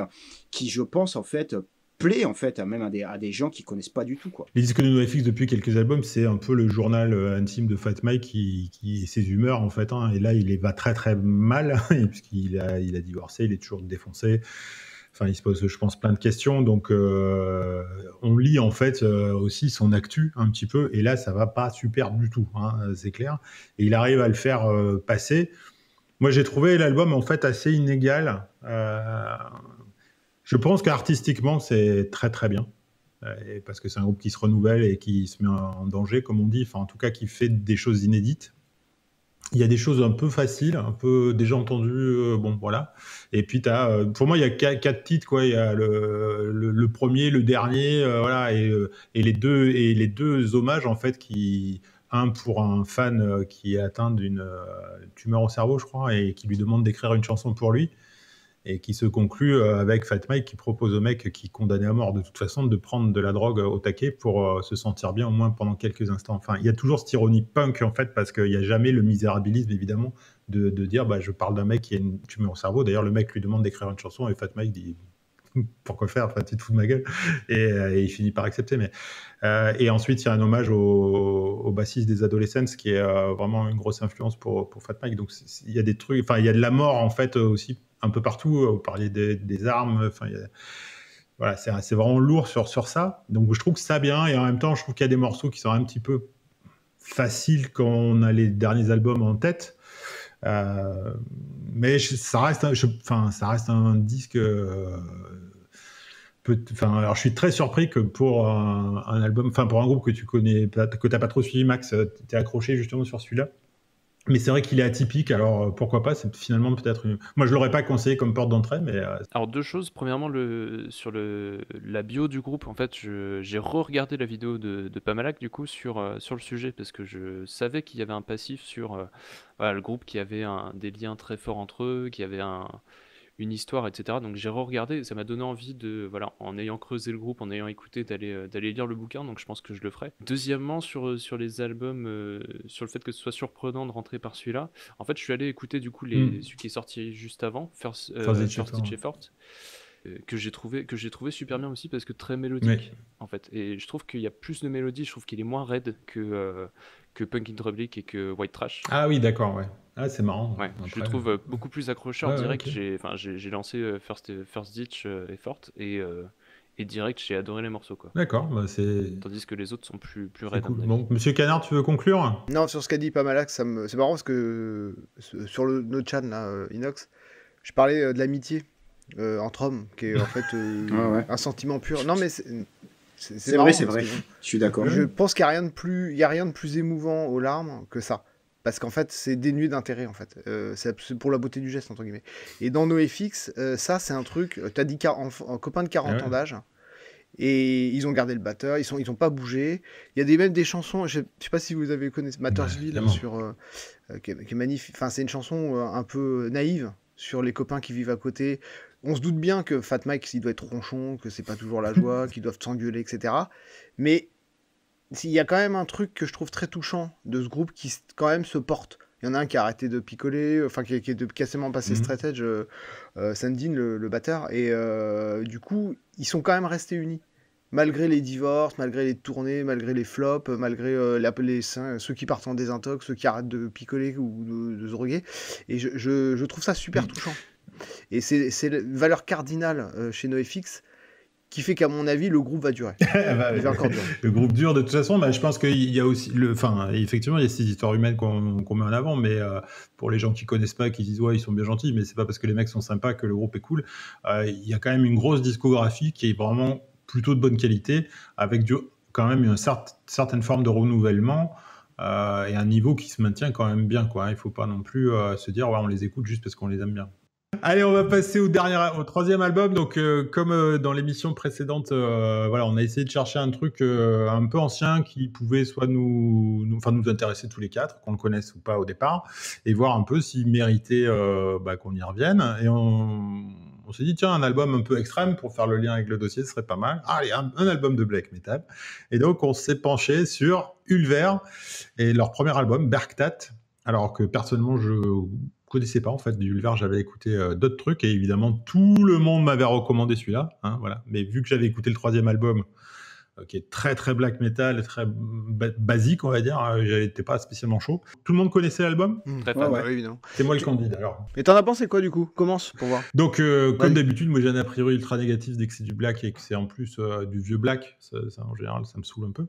qui je pense en fait plaît en fait à même à des, gens qui connaissent pas du tout quoi. Les disques de NoFX depuis quelques albums, c'est un peu le journal euh, intime de Fat Mike qui, ses humeurs en fait. Hein. et là, il va très très mal puisqu'il a il a divorcé, il est toujours défoncé. Enfin, il se pose, je pense, plein de questions. Donc, euh, on lit en fait euh, aussi son actu un petit peu. Et là, ça va pas super du tout, hein, c'est clair. Et il arrive à le faire euh, passer. Moi, j'ai trouvé l'album en fait assez inégal. je pense qu'artistiquement, c'est très très bien. parce que c'est un groupe qui se renouvelle et qui se met en danger, comme on dit, enfin en tout cas qui fait des choses inédites il y a des choses un peu faciles, un peu déjà entendues, euh, bon voilà. Et puis as, euh, pour moi, il y a quatre, titres quoi. Il y a le, premier, le dernier, euh, voilà, et, et, les deux et les deux hommages en fait qui un pour un fan qui est atteint d'une tumeur au cerveau, je crois, et qui lui demande d'écrire une chanson pour lui, et qui se conclut euh, avec Fat Mike qui propose au mec qui est condamné à mort de toute façon de prendre de la drogue euh, au taquet pour euh, se sentir bien au moins pendant quelques instants. Enfin, il y a toujours cette ironie punk en fait parce qu'il n'y a jamais le misérabilisme évidemment de, dire bah, je parle d'un mec qui a une tumeur au cerveau. D'ailleurs, le mec lui demande d'écrire une chanson et Fat Mike dit pourquoi faire Enfin, tu te fous de ma gueule. Et, euh, il finit par accepter. Mais euh, et ensuite, il y a un hommage au, bassiste des Adolescents, qui est euh, vraiment une grosse influence pour, pour Fat Mike. Donc, il y a des trucs, enfin, il y a de la mort en fait aussi un peu partout. Vous parliez des, armes, enfin, voilà, c'est vraiment lourd sur, sur ça. Donc, je trouve ça bien. Et en même temps, je trouve qu'il y a des morceaux qui sont un petit peu faciles quand on a les derniers albums en tête. Euh, mais ça, reste un, ça reste un disque. Euh, alors je suis très surpris que pour un, album, enfin pour un groupe que tu connais, que t'as pas trop suivi Max, tu euh, t'es accroché justement sur celui-là. Mais c'est vrai qu'il est atypique, alors euh, pourquoi pas C'est finalement peut-être. Moi, je l'aurais pas conseillé comme porte d'entrée, mais. Euh, alors deux choses. Premièrement, sur le la bio du groupe. En fait, j'ai re-regardé la vidéo de, Pamalak du coup sur euh, sur le sujet parce que je savais qu'il y avait un passif sur le groupe qui avait des liens très forts entre eux, qui avait un une histoire, etc. Donc j'ai re-regardé ça m'a donné envie de, voilà, en ayant creusé le groupe, en ayant écouté, d'aller euh, d'aller lire le bouquin, donc je pense que je le ferai. Deuxièmement, sur, euh, sur les albums, euh, sur le fait que ce soit surprenant de rentrer par celui-là, en fait, je suis allé écouter du coup les, hmm. qui est sorti juste avant, First, euh, First Forte, que j'ai trouvé que j'ai trouvé super bien aussi parce que très mélodique en fait et je trouve qu'il y a plus de mélodie je trouve qu'il est moins raide que Punk que Punkin' Republic et que White Trash ah oui d'accord ouais ah, c'est marrant. Ouais, je le trouve euh, beaucoup plus accrocheur direct. enfin J'ai, lancé euh, First, euh, First Ditch et, et direct, j'ai adoré les morceaux. Quoi. D'accord. Bah, Tandis que les autres sont plus, plus raides. Monsieur Canard, tu veux conclure Non, sur ce qu'a dit Pamalax, ça me... c'est marrant parce que sur le, notre Inox, je parlais de l'amitié entre hommes, qui est en fait ah un sentiment pur. Non, mais c'est. vrai, c'est vrai. je suis d'accord. Je pense qu'il n'y a, rien de plus, il y a rien de plus émouvant aux larmes que ça parce qu'en fait c'est dénué d'intérêt en fait. Euh, c'est pour la beauté du geste entre guillemets. Et dans NoFX, fix euh, ça c'est un truc. Euh, t'as dit en, copain de 40 ah ans d'âge. Et ils ont gardé le batteur, ils n'ont ils ont pas bougé. Il y a des, même des chansons, je sais, sais pas si vous avez connu Mattersville sur qui est, magnifique. Enfin c'est une chanson un peu naïve sur les copains qui vivent à côté. On se doute bien que Fat Mike il doit être ronchon, que c'est pas toujours la joie, qu'ils doivent s'engueuler etc. Mais il y a quand même un truc que je trouve très touchant de ce groupe qui quand même se porte. Il y en a un qui a arrêté de picoler, enfin qui, qui, de a quasiment passé mhm. stratège, euh, euh, Sandin, le, batteur. Et euh, du coup, ils sont quand même restés unis. Malgré les divorces, malgré les tournées, malgré les flops, malgré ceux qui partent en désintox, ceux qui arrêtent de picoler ou de, droguer. Et je, trouve ça super mhm. touchant. Et c'est la valeur cardinale chez NoFX qui fait qu'à mon avis le groupe va durer. le, groupe dure de toute façon, bah, je pense qu'il y a aussi le enfin effectivement il y a ces histoires humaines qu'on met en avant mais euh, pour les gens qui connaissent pas qui disent ouais ils sont bien gentils mais c'est pas parce que les mecs sont sympas que le groupe est cool, euh, il y a quand même une grosse discographie qui est vraiment plutôt de bonne qualité avec quand même une certaine forme de renouvellement. Euh, et un niveau qui se maintient quand même bien quoi. Il faut pas non plus se dire ouais, on les écoute juste parce qu'on les aime bien. Allez, on va passer au troisième album. Donc, euh, comme euh, dans l'émission précédente, euh, voilà, on a essayé de chercher un truc un peu ancien qui pouvait soit nous, enfin, nous intéresser tous les quatre, qu'on le connaisse ou pas au départ, et voir un peu s'il méritait bah, qu'on y revienne. Et on, s'est dit, tiens, un album un peu extrême pour faire le lien avec le dossier ce serait pas mal. Allez, ah, un, album de black metal. Et donc, on s'est penché sur Ulver et leur premier album, Berktat. Alors que personnellement, je connaissais pas en fait du Ulvar, j'avais écouté euh, d'autres trucs et évidemment tout le monde m'avait recommandé celui-là, hein, voilà. Mais vu que j'avais écouté le troisième album, euh, qui est très très black metal, très basique on va dire, euh, j'étais pas spécialement chaud. Tout le monde connaissait l'album. Mmh. oui, évidemment. C'est moi le candidat alors. Et t'en as pensé quoi du coup Commence pour voir. Donc comme d'habitude, moi j'ai un a priori ultra négatif dès que c'est du black et que c'est en plus du vieux black. en général, ça me saoule un peu,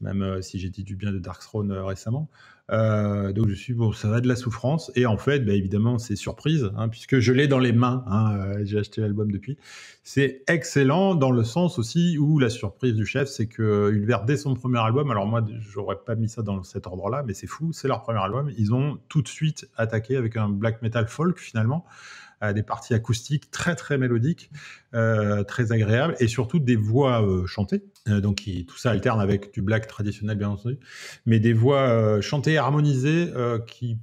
même si j'ai dit du bien de Dark Throne récemment. Euh, donc je suis bon, ça va de la souffrance. Et en fait, bah, évidemment, c'est surprise, hein, puisque je l'ai dans les mains. Hein, euh, j'ai acheté l'album depuis. C'est excellent dans le sens aussi où la surprise du chef, c'est que Ulver, dès son premier album, alors moi, j'aurais pas mis ça dans cet ordre-là, mais c'est fou, c'est leur premier album. Ils ont tout de suite attaqué avec un black metal folk finalement des parties acoustiques très très mélodiques, euh, très agréables, et surtout des voix euh, chantées. Euh, donc tout ça alterne avec du black traditionnel bien entendu, mais des voix chantées, harmonisées, qui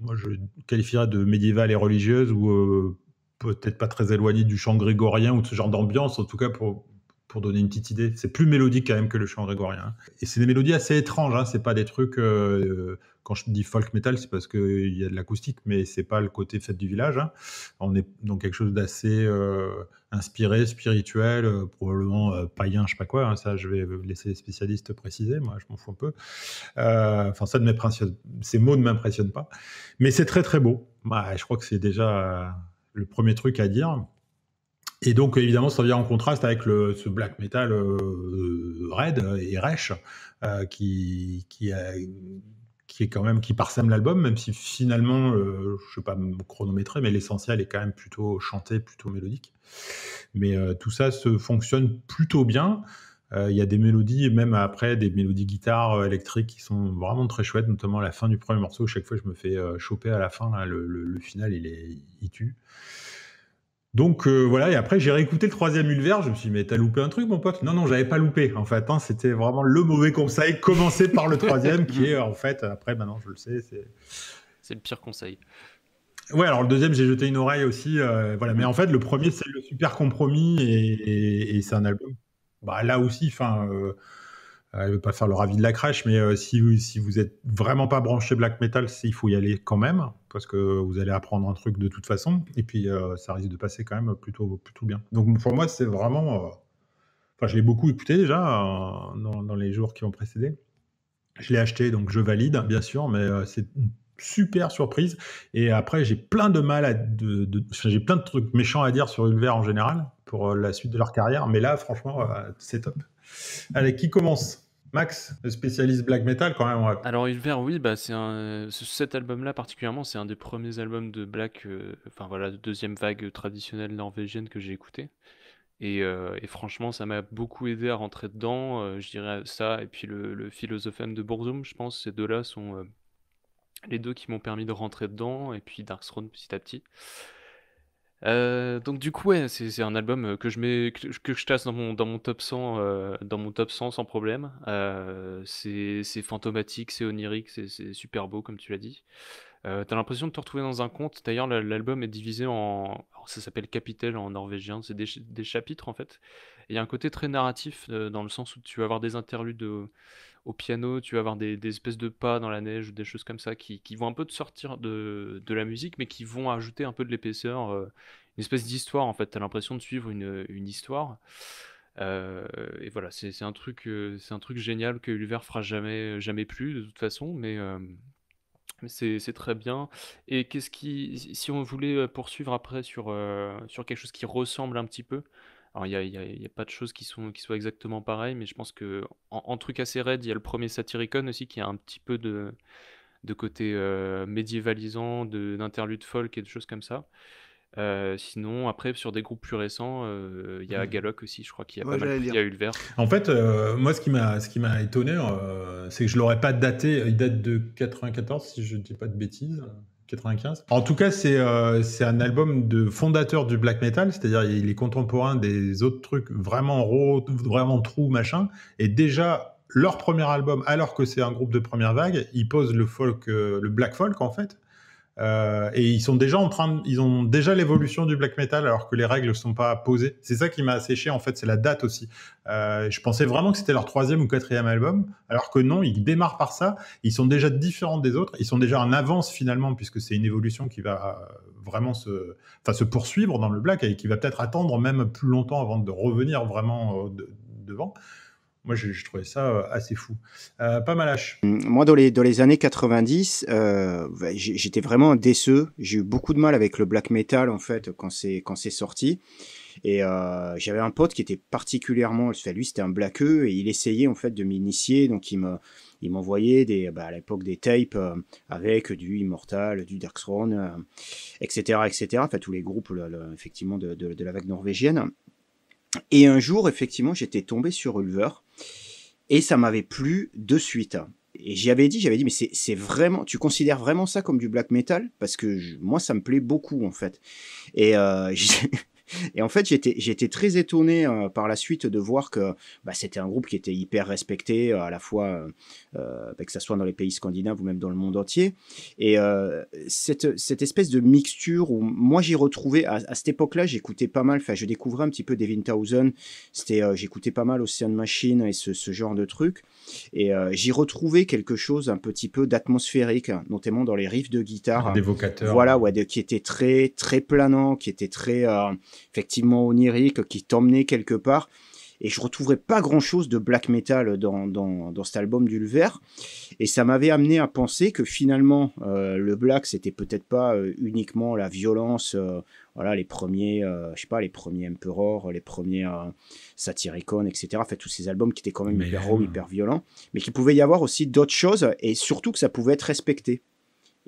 moi je qualifierais de médiévales et religieuses ou peut-être pas très éloignées du chant grégorien ou de ce genre d'ambiance, en tout cas pour, pour donner une petite idée. C'est plus mélodique quand même que le chant grégorien. Hein. Et c'est des mélodies assez étranges, hein. c'est pas des trucs quand je dis folk metal, c'est parce qu'il y a de l'acoustique, mais c'est pas le côté fête du village. Hein. On est dans quelque chose d'assez euh, inspiré, spirituel, euh, probablement euh, païen, je sais pas quoi. Hein. ça, je vais laisser les spécialistes préciser. Moi, je m'en fous un peu. Enfin, ça ne m'impressionne. Ces mots ne m'impressionnent pas, mais c'est très très beau. Bah, je crois que c'est déjà le premier truc à dire. Et donc, évidemment, ça vient en contraste avec ce black metal raide et rêche qui, qui, a, qui est quand même qui parsème l'album, même si finalement, euh, je ne vais pas me chronométrer, mais l'essentiel est quand même plutôt chanté, plutôt mélodique. Mais euh, tout ça se fonctionne plutôt bien. Euh, il y a des mélodies, même après, des mélodies guitare électriques qui sont vraiment très chouettes, notamment à la fin du premier morceau. Chaque fois, je me fais choper à la fin. le, le, final, il, est, il tue. Donc euh, voilà, et après j'ai réécouté le troisième Ulver, je me suis dit, mais t'as loupé un truc mon pote Non, non, j'avais pas loupé en fait, hein, c'était vraiment le mauvais conseil, commencer par le troisième qui est euh, en fait, après maintenant je le sais, c'est... le pire conseil. Ouais, alors le deuxième, j'ai jeté une oreille aussi. Euh, voilà, mais en fait, le premier, c'est le super compromis et, c'est un album. Bah, là aussi, enfin, je euh, ne veut pas faire le ravi de la crèche, mais euh, si, vous, si vous n'êtes vraiment pas branché black metal, il faut y aller quand même, parce que vous allez apprendre un truc de toute façon, et puis euh, ça risque de passer quand même plutôt, plutôt bien. Donc pour moi, c'est vraiment... Enfin, je l'ai beaucoup écouté déjà dans, les jours qui ont précédé. Je l'ai acheté, donc je valide, bien sûr, mais c'est une super surprise. Et après, j'ai plein de mal à... j'ai plein de trucs méchants à dire sur Ulver en général, pour la suite de leur carrière, mais là, franchement, c'est top. Allez, qui commence Max, le spécialiste black metal quand même. Alors Ulver, oui, bah c'est un, cet album-là particulièrement, c'est un des premiers albums de black, euh, enfin voilà, de deuxième vague traditionnelle norvégienne que j'ai écouté. Et, euh, franchement, ça m'a beaucoup aidé à rentrer dedans. Euh, je dirais ça et puis le, le Philosophem de Burzum, je pense, ces deux-là sont les deux qui m'ont permis de rentrer dedans et puis Dark petit à petit. Euh, donc du coup, ouais, c'est un album euh, que je mets, que, je tasse dans mon dans mon top 100, euh, dans mon top 100 sans problème. c'est fantomatique, c'est onirique, c'est super beau comme tu l'as dit. T'as l'impression de te retrouver dans un conte. D'ailleurs, l'album est divisé en, ça s'appelle Capitel en norvégien. C'est des, chapitres en fait. Il y a un côté très narratif dans le sens où tu vas avoir des interludes. De, au piano, tu vas avoir des, espèces de pas dans la neige des choses comme ça qui, vont un peu te sortir de, la musique, mais qui vont ajouter un peu de l'épaisseur, euh, une espèce d'histoire en fait. Tu as l'impression de suivre une, histoire. Euh, et voilà, c'est un, truc, euh, c'est un truc génial que Ulver fera jamais, jamais plus de toute façon, mais. c'est très bien. Et qu'est-ce qui, si on voulait poursuivre après sur, sur quelque chose qui ressemble un petit peu, alors, il n'y a, pas de choses qui, sont, qui soient exactement pareilles, mais je pense que en, truc assez raide, il y a le premier Satyricon aussi qui a un petit peu de, de côté euh, médiévalisant, d'interludes folk et de choses comme ça. Euh, sinon, après, sur des groupes plus récents, euh, il y a Galoc aussi, je crois qu'il y a pas mal, il y a eu le vert. En fait, moi, ce qui m'a, ce qui m'a étonné, c'est que je l'aurais pas daté. Il date de 94, si je ne dis pas de bêtises. En tout cas, euh, c'est un album de fondateur du black metal, c'est-à-dire il est contemporain des autres trucs vraiment raw, vraiment trou, machin. Et déjà, leur premier album, alors que c'est un groupe de première vague, ils posent le folk, euh, le black folk en fait. Euh, et ils sont déjà en train, ils ont déjà l'évolution du black metal alors que les règles ne sont pas posées. C'est ça qui m'a asséché en fait, c'est la date aussi. Euh, je pensais vraiment que c'était leur troisième ou quatrième album, alors que non, ils démarrent par ça. Ils sont déjà différents des autres, ils sont déjà en avance finalement puisque c'est une évolution qui va euh, vraiment se, enfin, se poursuivre dans le black et qui va peut-être attendre même plus longtemps avant de revenir vraiment devant. Moi, je, trouvais ça euh, assez fou. Euh, pas malache. Hum, moi, dans les, les années 90, euh, bah, j'étais vraiment déceux. J'ai eu beaucoup de mal avec le black metal, en fait, quand c'est, quand c'est sorti. Et euh, j'avais un pote qui était particulièrement... Enfin, lui, c'était un black blackeux et il essayait, en fait, de m'initier. Donc, il me... Il m'envoyait des, bah, à l'époque des tapes avec du Immortal, du Darkthrone, etc., etc. Enfin, tous les groupes, effectivement, de la vague norvégienne. Et un jour, effectivement, j'étais tombé sur Ulver et ça m'avait plu de suite. Et j'y avais dit, j'avais dit, mais c'est vraiment, tu considères vraiment ça comme du black metal Parce que moi, ça me plaît beaucoup en fait. Et euh, Et en fait, j'étais, j'étais très étonné euh, par la suite de voir que bah, c'était un groupe qui était hyper respecté, euh, à la fois euh, bah, que ce soit dans les pays scandinaves ou même dans le monde entier. Et cette, cette, espèce de mixture où moi j'ai retrouvé, à, cette époque-là, j'écoutais pas mal, enfin je découvrais un petit peu Devin Townsend, c'était, j'écoutais pas mal Ocean Machine et ce, genre de trucs. Et j'y retrouvais quelque chose un petit peu d'atmosphérique, notamment dans les riffs de guitare. Ah, vocateurs. Voilà, ouais, qui était très, très planant, qui était très effectivement onirique, qui t'emmenait quelque part. Et je ne retrouverais pas grand-chose de black metal dans, dans, cet album d'Ulver. Et ça m'avait amené à penser que finalement, euh, le black, c'était peut-être pas euh, uniquement la violence, euh, voilà, les premiers, je sais pas, les premiers Emperor, les premiers Satyricon, etc. Fait tous ces albums qui étaient quand même hyper raw, hyper violents, mais qu'il pouvait y avoir aussi d'autres choses, et surtout que ça pouvait être respecté.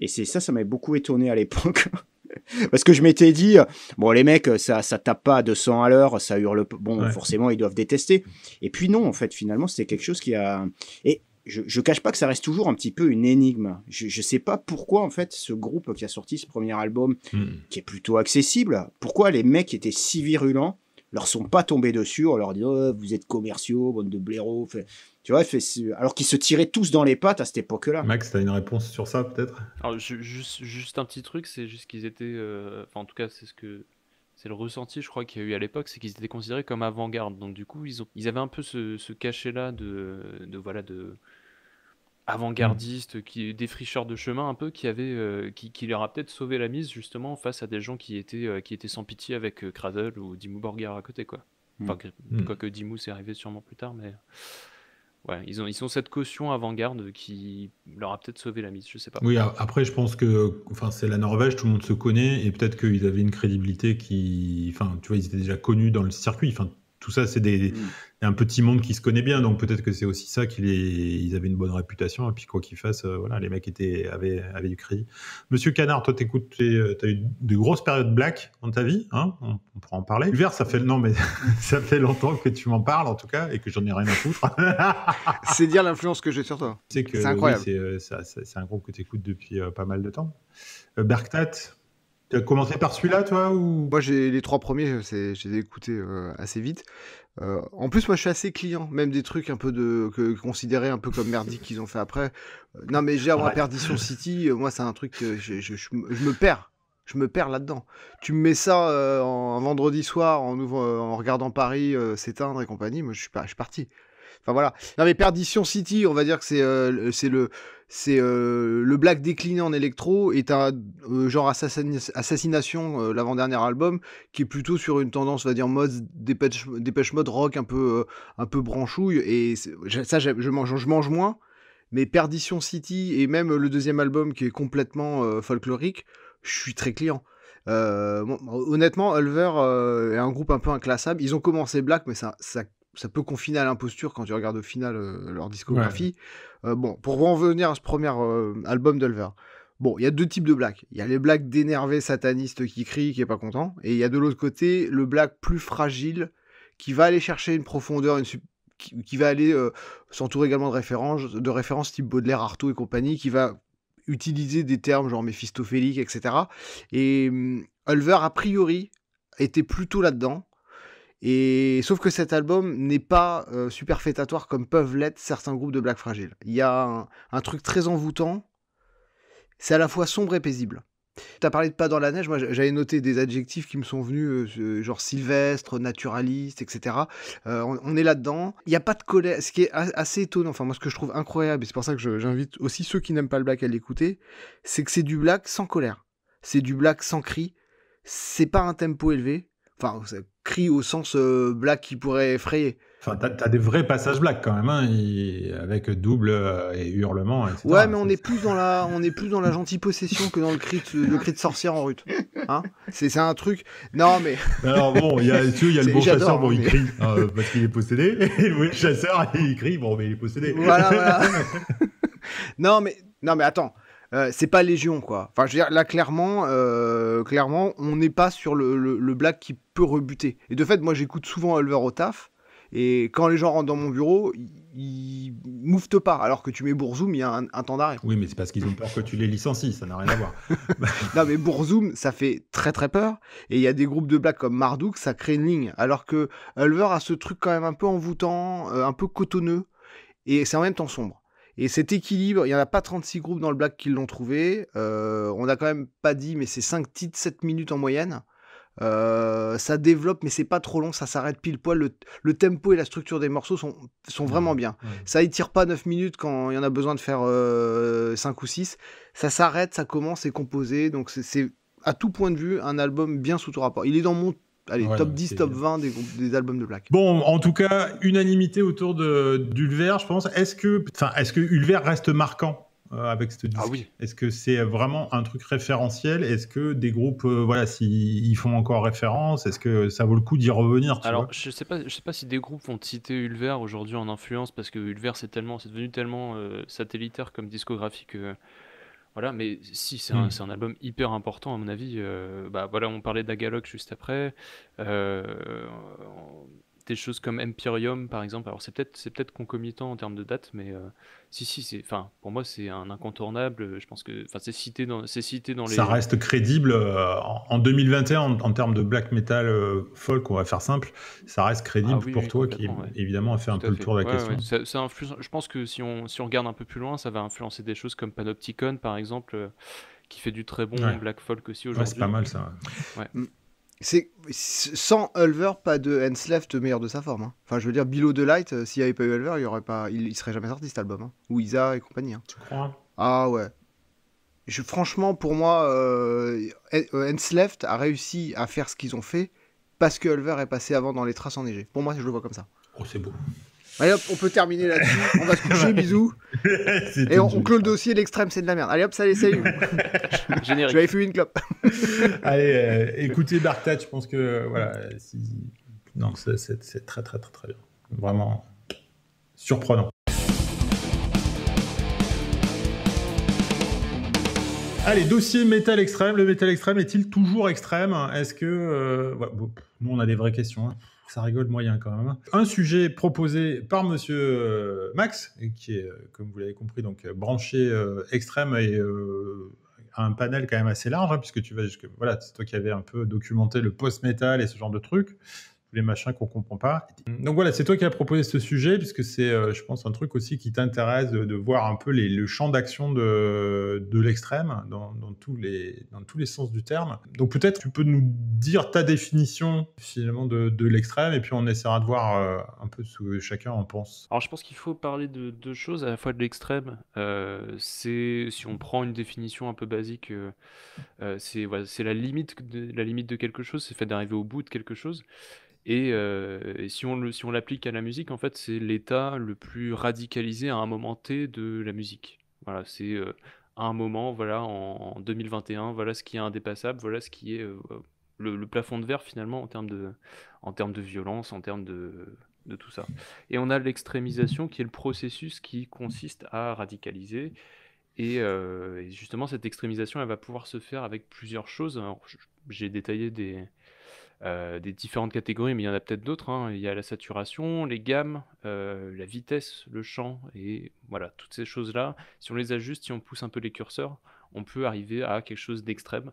Et c'est ça, ça m'avait beaucoup étonné à l'époque. Parce que je m'étais dit, bon, les mecs, ça, ça tape pas à 200 à l'heure, ça hurle. Bon, forcément, ils doivent détester. Et puis, non, en fait, finalement, c'était quelque chose qui a. Et je, je cache pas que ça reste toujours un petit peu une énigme. Je, je sais pas pourquoi, en fait, ce groupe qui a sorti ce premier album, hmm. qui est plutôt accessible, pourquoi les mecs étaient si virulents leur sont pas tombés dessus en leur disant oh, vous êtes commerciaux, bande de blaireaux. tu vois, fait, alors qu'ils se tiraient tous dans les pattes à cette époque-là. Max, tu as une réponse sur ça peut-être juste, un petit truc, c'est juste qu'ils étaient, euh, en tout cas c'est ce que c'est le ressenti, je crois, qu'il y a eu à l'époque, c'est qu'ils étaient considérés comme avant-garde. Donc du coup, ils, ont, ils avaient un peu ce, ce cachet-là de, de, voilà de avant-gardistes, qui fricheurs de chemin un peu, qui avait euh, qui, qui, leur a peut-être sauvé la mise justement face à des gens qui étaient, euh, qui étaient sans pitié avec euh, Cradle ou Dimmu Borger à côté quoi. Mm. Enfin, quoi mm. quoique Dimmu c'est arrivé sûrement plus tard, mais ouais, ils ont, ils ont cette caution avant-garde qui leur a peut-être sauvé la mise, je sais pas. Oui, après je pense que, enfin c'est la Norvège, tout le monde se connaît et peut-être qu'ils avaient une crédibilité qui, enfin tu vois, ils étaient déjà connus dans le circuit, enfin tout ça, c'est des, mm. un petit monde qui se connaît bien, donc peut-être que c'est aussi ça qu'ils avaient une bonne réputation. Et puis quoi qu'ils fassent, euh, voilà, les mecs étaient, avaient, du crédit. Monsieur Canard, toi, tu euh, as eu de grosses périodes black dans ta vie, hein on, on, pourra en parler. Vert, ça fait non, mais ça fait longtemps que tu m'en parles en tout cas et que j'en ai rien à foutre. c'est dire l'influence que j'ai sur toi. C'est incroyable. Euh, c'est, un groupe que tu écoutes depuis pas mal de temps. Berktat, tu as commencé par celui-là, toi ou... Moi, j'ai les trois premiers, je les ai euh, assez vite. Euh, en plus, moi, je suis assez client, même des trucs un peu de que, considérés un peu comme merdiques qu'ils ont fait après. Euh, non, mais j'ai Perdition City, moi, c'est un truc que je, me perds. Je me perds là-dedans. Tu me mets ça en, un vendredi soir en, regardant Paris s'éteindre et compagnie, moi, je suis, parti. Enfin voilà. Non mais Perdition City, on va dire que c'est c'est le c'est euh, le black décliné en électro est un euh, genre Assassination, euh, l'avant-dernier album, qui est plutôt sur une tendance, on va dire, mode dépêche, mode rock un peu, un peu branchouille. Et ça, je mange, je mange moins. Mais Perdition City et même le deuxième album qui est complètement folklorique, je suis très client. honnêtement, Ulver est un groupe un peu inclassable. Ils ont commencé black, mais ça, ça ça peut confiner à l'imposture quand tu regardes au final euh, leur discographie. Euh, bon, pour revenir à ce premier euh, album d'Ulver Bon, il y a deux types de blagues Il y a les blagues d'énervé sataniste qui crie, qui est pas content, et il y a de l'autre côté le blague plus fragile qui va aller chercher une profondeur, une qui, va aller s'entourer également de références, de références type Baudelaire, Artaud et compagnie, qui va utiliser des termes genre méphistophélique, etc. Et hum, Ulver, a priori, était plutôt là-dedans. Et sauf que cet album n'est pas euh, superfétatoire comme peuvent l'être certains groupes de Black Fragile. Il y a un, truc très envoûtant. C'est à la fois sombre et paisible. as parlé de pas dans la neige, moi j'avais noté des adjectifs qui me sont venus, euh, genre sylvestre, naturaliste, etc. Euh, on, est là-dedans. Il n'y a pas de colère, ce qui est assez étonnant, enfin moi ce que je trouve incroyable, et c'est pour ça que j'invite aussi ceux qui n'aiment pas le black à l'écouter, c'est que c'est du black sans colère. C'est du black sans cri. C'est pas un tempo élevé, Enfin, cri au sens euh, black qui pourrait effrayer. Enfin, t'as des vrais passages black quand même, hein, avec double euh, et hurlement. Etc. Ouais, mais on est plus dans la, on est plus dans la gentille possession que dans le cri, de, le cri de sorcière en rut. Hein c'est un truc. Non mais. Alors bon, il y a, il y a le bon chasseur, bon il crie hein, euh, parce qu'il est possédé, et le chasseur il crie, bon mais il est possédé. Voilà. voilà. non mais, non mais attends. Euh, c'est pas Légion, quoi. Enfin, je veux dire, là, clairement, euh, clairement on n'est pas sur le, black qui peut rebuter. Et de fait, moi, j'écoute souvent Oliver au taf, et quand les gens rentrent dans mon bureau, ils mouftent pas, alors que tu mets Bourzoum, il y a un, temps d'arrêt. Oui, mais c'est parce qu'ils ont peur que tu les licencies, ça n'a rien à voir. non, mais Bourzoum, ça fait très très peur, et il y a des groupes de blagues comme Marduk, ça crée une ligne, alors que Ulver a ce truc quand même un peu envoûtant, euh, un peu cotonneux, et c'est en même temps sombre. Et cet équilibre, il n'y en a pas 36 groupes dans le black qui l'ont trouvé. Euh, on n'a quand même pas dit, mais c'est 5 titres, 7 minutes en moyenne. Euh, ça développe, mais c'est pas trop long, ça s'arrête pile poil. Le, tempo et la structure des morceaux sont, vraiment bien. Ça étire pas 9 minutes quand il y en a besoin de faire euh, cinq 5 ou 6. Ça s'arrête, ça commence, c'est composé. Donc c'est à tout point de vue un album bien sous tout rapport. Il est dans mon allez, top 10, top 20 des, albums de Black. Bon, en tout cas, unanimité autour d'Ulver, je pense. Est-ce que, est que Ulver reste marquant euh, avec ce disque ah oui. Est-ce que c'est vraiment un truc référentiel Est-ce que des groupes, euh, voilà, s'ils font encore référence, est-ce que ça vaut le coup d'y revenir Alors, je sais pas, je sais pas si des groupes vont citer Ulver aujourd'hui en influence parce que Ulver c'est tellement, c'est devenu tellement euh, satellitaire comme discographie que voilà, mais si hmm. c'est un, album hyper important à mon avis. Euh, bah voilà, on parlait d'Agalog juste après. Euh, des choses comme Empyreum par exemple. Alors c'est peut-être concomitant en termes de date, mais euh, si, si, c'est, enfin, pour moi, c'est un incontournable. Euh, je pense que, enfin, c'est cité dans, c'est cité dans les. Ça reste crédible euh, en 2021 en, termes de black metal euh, folk. On va faire simple. Ça reste ah crédible pour toi, qui évidemment a fait un peu le tour de la question. Ça, je pense que si on, si on regarde un peu plus loin, ça va influencer des choses comme Panopticon, par exemple, qui fait du très bon black folk aussi aujourd'hui. c'est pas mal ça c'est sans Ulver, pas de Left meilleur de sa forme. Hein. Enfin, je veux dire, Below the Light, euh, s'il n'y avait pas eu Ulver, il y aurait pas, il, serait jamais sorti cet album. Hein. Ou Isa et compagnie. Hein. Ah ouais. Je, franchement, pour moi, euh, euh Left a réussi à faire ce qu'ils ont fait parce que Ulver est passé avant dans les traces enneigées. Pour moi, je le vois comme ça. Oh, c'est beau. Allez hop, on peut terminer là-dessus. On va se coucher, bisous. Et on, clôt le dossier, l'extrême, c'est de la merde. Allez hop, salut, salut. Générique. Je vais aller fumer une clope. Allez, euh, écoutez Bartat, je pense que euh, voilà. Non, c'est très, très, très, très bien. Vraiment surprenant. Allez, dossier métal extrême. Le métal extrême est-il toujours extrême Est-ce que. Euh, nous, on a des vraies questions. Hein ça rigole moyen quand même. Hein. Un sujet proposé par Monsieur euh, Max, qui est, euh, comme vous l'avez compris, donc euh, branché extrême et un panel quand même assez large, hein, puisque tu vas jusque voilà, c'est toi qui avais un peu documenté le post-metal et ce genre de trucs les machins qu'on comprend pas. Donc voilà, c'est toi qui as proposé ce sujet, puisque c'est, euh, je pense, un truc aussi qui t'intéresse de, voir un peu les, le champ d'action de, de l'extrême dans, dans, tous les, dans tous les sens du terme. Donc peut-être tu peux nous dire ta définition finalement de, de l'extrême, et puis on essaiera de voir euh, un peu ce que chacun en pense. Alors je pense qu'il faut parler de deux choses, à la fois de l'extrême, euh, c'est si on prend une définition un peu basique, c'est voilà, la, limite de, la limite de quelque chose, c'est fait d'arriver au bout de quelque chose. Euh, et, si on si on l'applique à la musique, en fait, c'est l'état le plus radicalisé à un moment T de la musique. Voilà, c'est euh, un moment, voilà, en, 2021, voilà ce qui est indépassable, voilà ce qui est euh, le, plafond de verre finalement en termes de, en de violence, en termes de tout ça. Et on a l'extrémisation qui est le processus qui consiste à radicaliser euh, et, justement, cette extrémisation, elle va pouvoir se faire avec plusieurs choses. J'ai détaillé euh, des, différentes catégories, mais il y en a peut-être d'autres. Hein. Il y a la saturation, les gammes, euh, la vitesse, le champ, et voilà, toutes ces choses-là. Si on les ajuste, si on pousse un peu les curseurs, on peut arriver à quelque chose d'extrême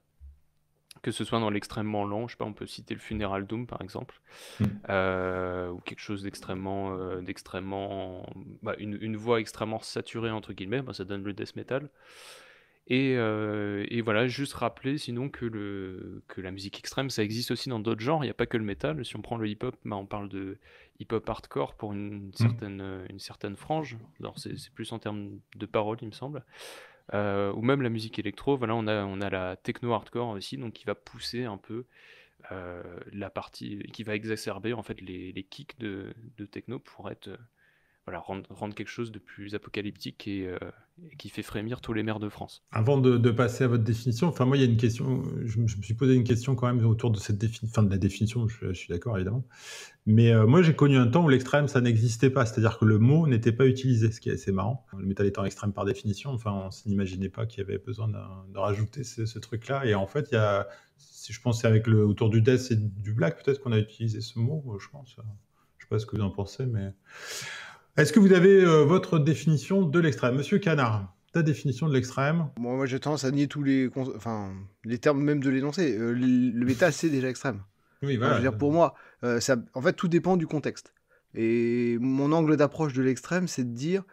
que ce soit dans l'extrêmement lent, je sais pas, on peut citer le Funeral Doom par exemple, hmm. euh, ou quelque chose d'extrêmement, euh, d'extrêmement, bah, une, une, voix extrêmement saturée entre guillemets, bah, ça donne le death metal. Euh, et, voilà, juste rappeler sinon que, le, que la musique extrême, ça existe aussi dans d'autres genres, il n'y a pas que le métal. Si on prend le hip-hop, bah, on parle de hip-hop hardcore pour une hmm. certaine, une certaine frange, alors c'est, c'est plus en termes de paroles, il me semble. Euh, ou même la musique électro. on a, la techno hardcore aussi, donc qui va pousser un peu euh, la partie, qui va exacerber en fait les, kicks de, techno pour être euh, rendre, quelque chose de plus apocalyptique euh, et, qui fait frémir tous les maires de France. Avant de, passer à votre définition, enfin moi il y a une question, je me, suis posé une question quand même autour de cette de la définition, je, suis d'accord évidemment, mais euh, moi j'ai connu un temps où l'extrême ça n'existait pas, c'est-à-dire que le mot n'était pas utilisé, ce qui est assez marrant. Le métal étant extrême par définition, enfin on s'imaginait pas qu'il y avait besoin de rajouter ce, truc-là, et en fait il y a, si je pensais avec le autour du death et du black, peut-être qu'on a utilisé ce mot, je pense. Je sais pas ce que vous en pensez, mais est-ce que vous avez euh, votre définition de l'extrême Monsieur Canard, ta définition de l'extrême Moi, moi j'ai tendance à nier tous les, enfin, les termes même de l'énoncé. Euh, le, bêta, c'est déjà extrême. Oui, voilà. pour moi, euh, en fait, tout dépend du contexte. Et mon angle d'approche de l'extrême, c'est de dire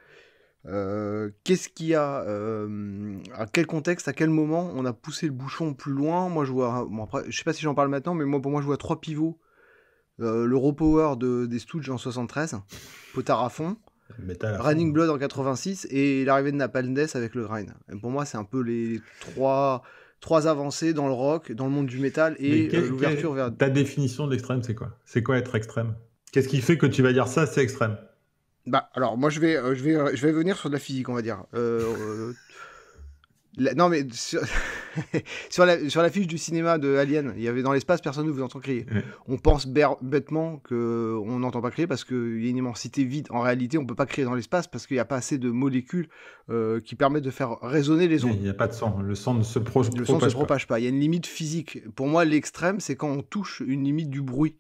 qu'est-ce qu'il y a, à quel contexte, à quel moment on a poussé le bouchon plus loin. Moi, je vois, Je après, je sais pas si j'en parle maintenant, mais moi, pour moi, je vois trois pivots euh, power de, des Stooges en 73, Potard à fond, Running Blood en 86 et l'arrivée de Napalm Death avec le grind. pour moi, c'est un peu les trois, trois avancées dans le rock, dans le monde du métal et euh, l'ouverture vers. Ta définition de l'extrême, c'est quoi C'est quoi être extrême Qu'est-ce qui fait que tu vas dire ça, c'est extrême Bah, alors moi, je vais, euh, je, vais, euh, je vais venir sur de la physique, on va dire non, mais sur, la, fiche du cinéma de Alien, il y avait dans l'espace, personne ne vous entend crier. On pense bêtement qu'on n'entend pas crier parce qu'il y a une immensité vide. En réalité, on ne peut pas crier dans l'espace parce qu'il n'y a pas assez de molécules euh, qui permettent de faire résonner les ondes. Il n'y a pas de sang. Le sang ne se, se propage pas. Il y a une limite physique. Pour moi, l'extrême, c'est quand on touche une limite du bruit.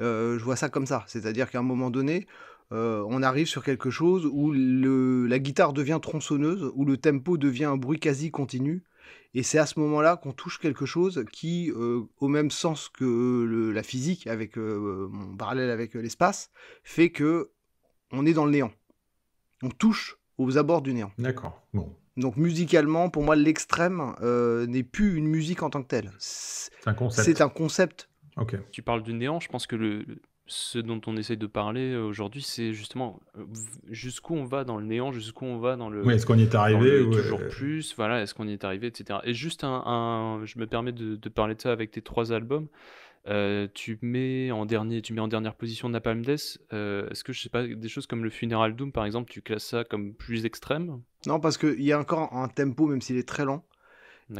Euh, je vois ça comme ça. C'est-à-dire qu'à un moment donné, euh, on arrive sur quelque chose où la guitare devient tronçonneuse, où le tempo devient un bruit quasi continu. Et c'est à ce moment-là qu'on touche quelque chose qui, euh, au même sens que la physique, avec euh, parallèle avec l'espace, fait que on est dans le néant. On touche aux abords du néant. D'accord. Bon. Donc musicalement, pour moi, l'extrême n'est plus une musique en tant que telle. C'est un concept. C'est un concept. Tu parles du néant. Je pense que le, ce dont on essaye de parler euh, aujourd'hui, c'est justement euh, jusqu'où on va dans le néant, jusqu'où on va dans le. Oui, est-ce qu'on y est arrivé ou Toujours euh, plus, voilà, est-ce qu'on y est arrivé, etc. Et juste un. je me permets de, parler de ça avec tes trois albums. tu mets en dernier, tu mets en dernière position Napalm Death. Est-ce que je sais pas des choses comme le Funeral Doom par exemple, tu classes ça comme plus extrême Non, parce qu'il y a encore un tempo, même s'il est très lent.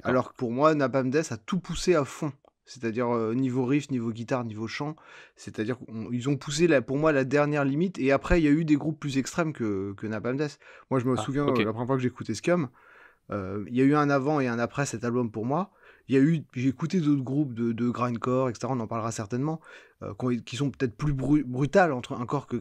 Alors que pour moi, Napalm Death a tout poussé à fond. C'est-à-dire niveau riff, niveau guitare, niveau chant. C'est-à-dire qu'ils ont poussé pour moi la dernière limite. Et après, il y a eu des groupes plus extrêmes que, que Napalm Death. Moi, je me ah, souviens, la première fois que j'écoutais Scum, euh, il y a eu un avant et un après cet album pour moi. Il y a eu, j'ai écouté d'autres groupes de, grindcore, etc. On en parlera certainement, euh, qui sont peut-être plus brutales entre un corps que,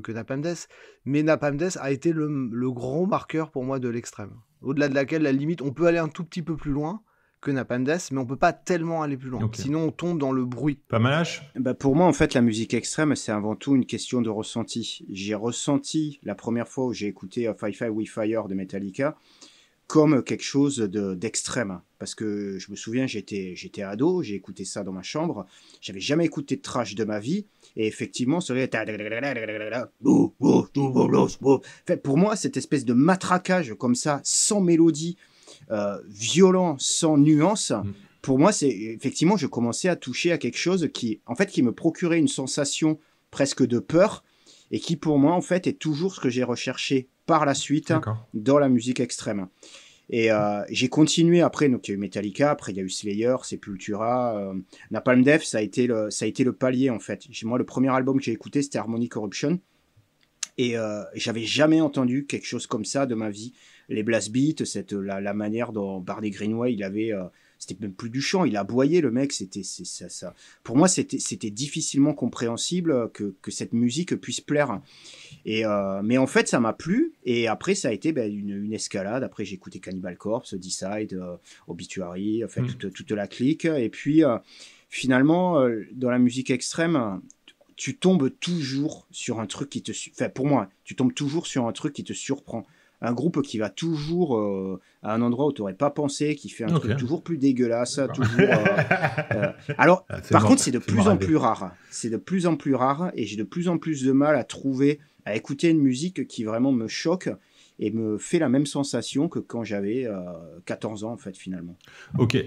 que Napalm Death. Mais Napalm Death a été le, le grand marqueur pour moi de l'extrême, au-delà de laquelle la limite, on peut aller un tout petit peu plus loin, que Napalm mais on peut pas tellement aller plus loin. Sinon, on tombe dans le bruit. Pas malache bah Pour moi, en fait, la musique extrême, c'est avant tout une question de ressenti. J'ai ressenti la première fois où j'ai écouté euh, Five Five We Fire de Metallica comme quelque chose d'extrême. Parce que je me souviens, j'étais ado, j'ai écouté ça dans ma chambre. J'avais jamais écouté de trash de ma vie. Et effectivement, ce Pour moi, cette espèce de matraquage comme ça, sans mélodie, euh, violent, sans nuance, mm. pour moi, c'est effectivement, je commençais à toucher à quelque chose qui, en fait, qui me procurait une sensation presque de peur et qui, pour moi, en fait, est toujours ce que j'ai recherché par la suite dans la musique extrême. Et euh, j'ai continué après, donc il y a eu Metallica, après il y a eu Slayer, Sepultura, euh, Napalm Death, ça a été le, ça a été le palier en fait. Moi, le premier album que j'ai écouté, c'était Harmony Corruption, et j'avais jamais entendu quelque chose comme ça de ma vie les blast beats, cette, la, manière dont Barney Greenway, il avait euh, c'était même plus du chant, il aboyait le mec, c'était ça, Pour moi, c'était difficilement compréhensible que, cette musique puisse plaire. Et euh, mais en fait, ça m'a plu. Et après, ça a été ben, une, escalade. Après, j'ai écouté Cannibal Corpse, Decide, euh, Obituary, fait, mm. toute, la clique. Et puis finalement, dans la musique extrême. Tu tombes toujours sur un truc qui te, enfin pour moi, tu tombes toujours sur un truc qui te surprend un groupe qui va toujours euh, à un endroit où tu n'aurais pas pensé, qui fait un truc toujours plus dégueulasse, euh, euh, alors, ah, par contre, c'est de plus en plus rare. C'est de plus en plus rare, et j'ai de plus en plus de mal à trouver, à écouter une musique qui vraiment me choque et me fait la même sensation que quand j'avais 14 ans, en fait, finalement. Ok,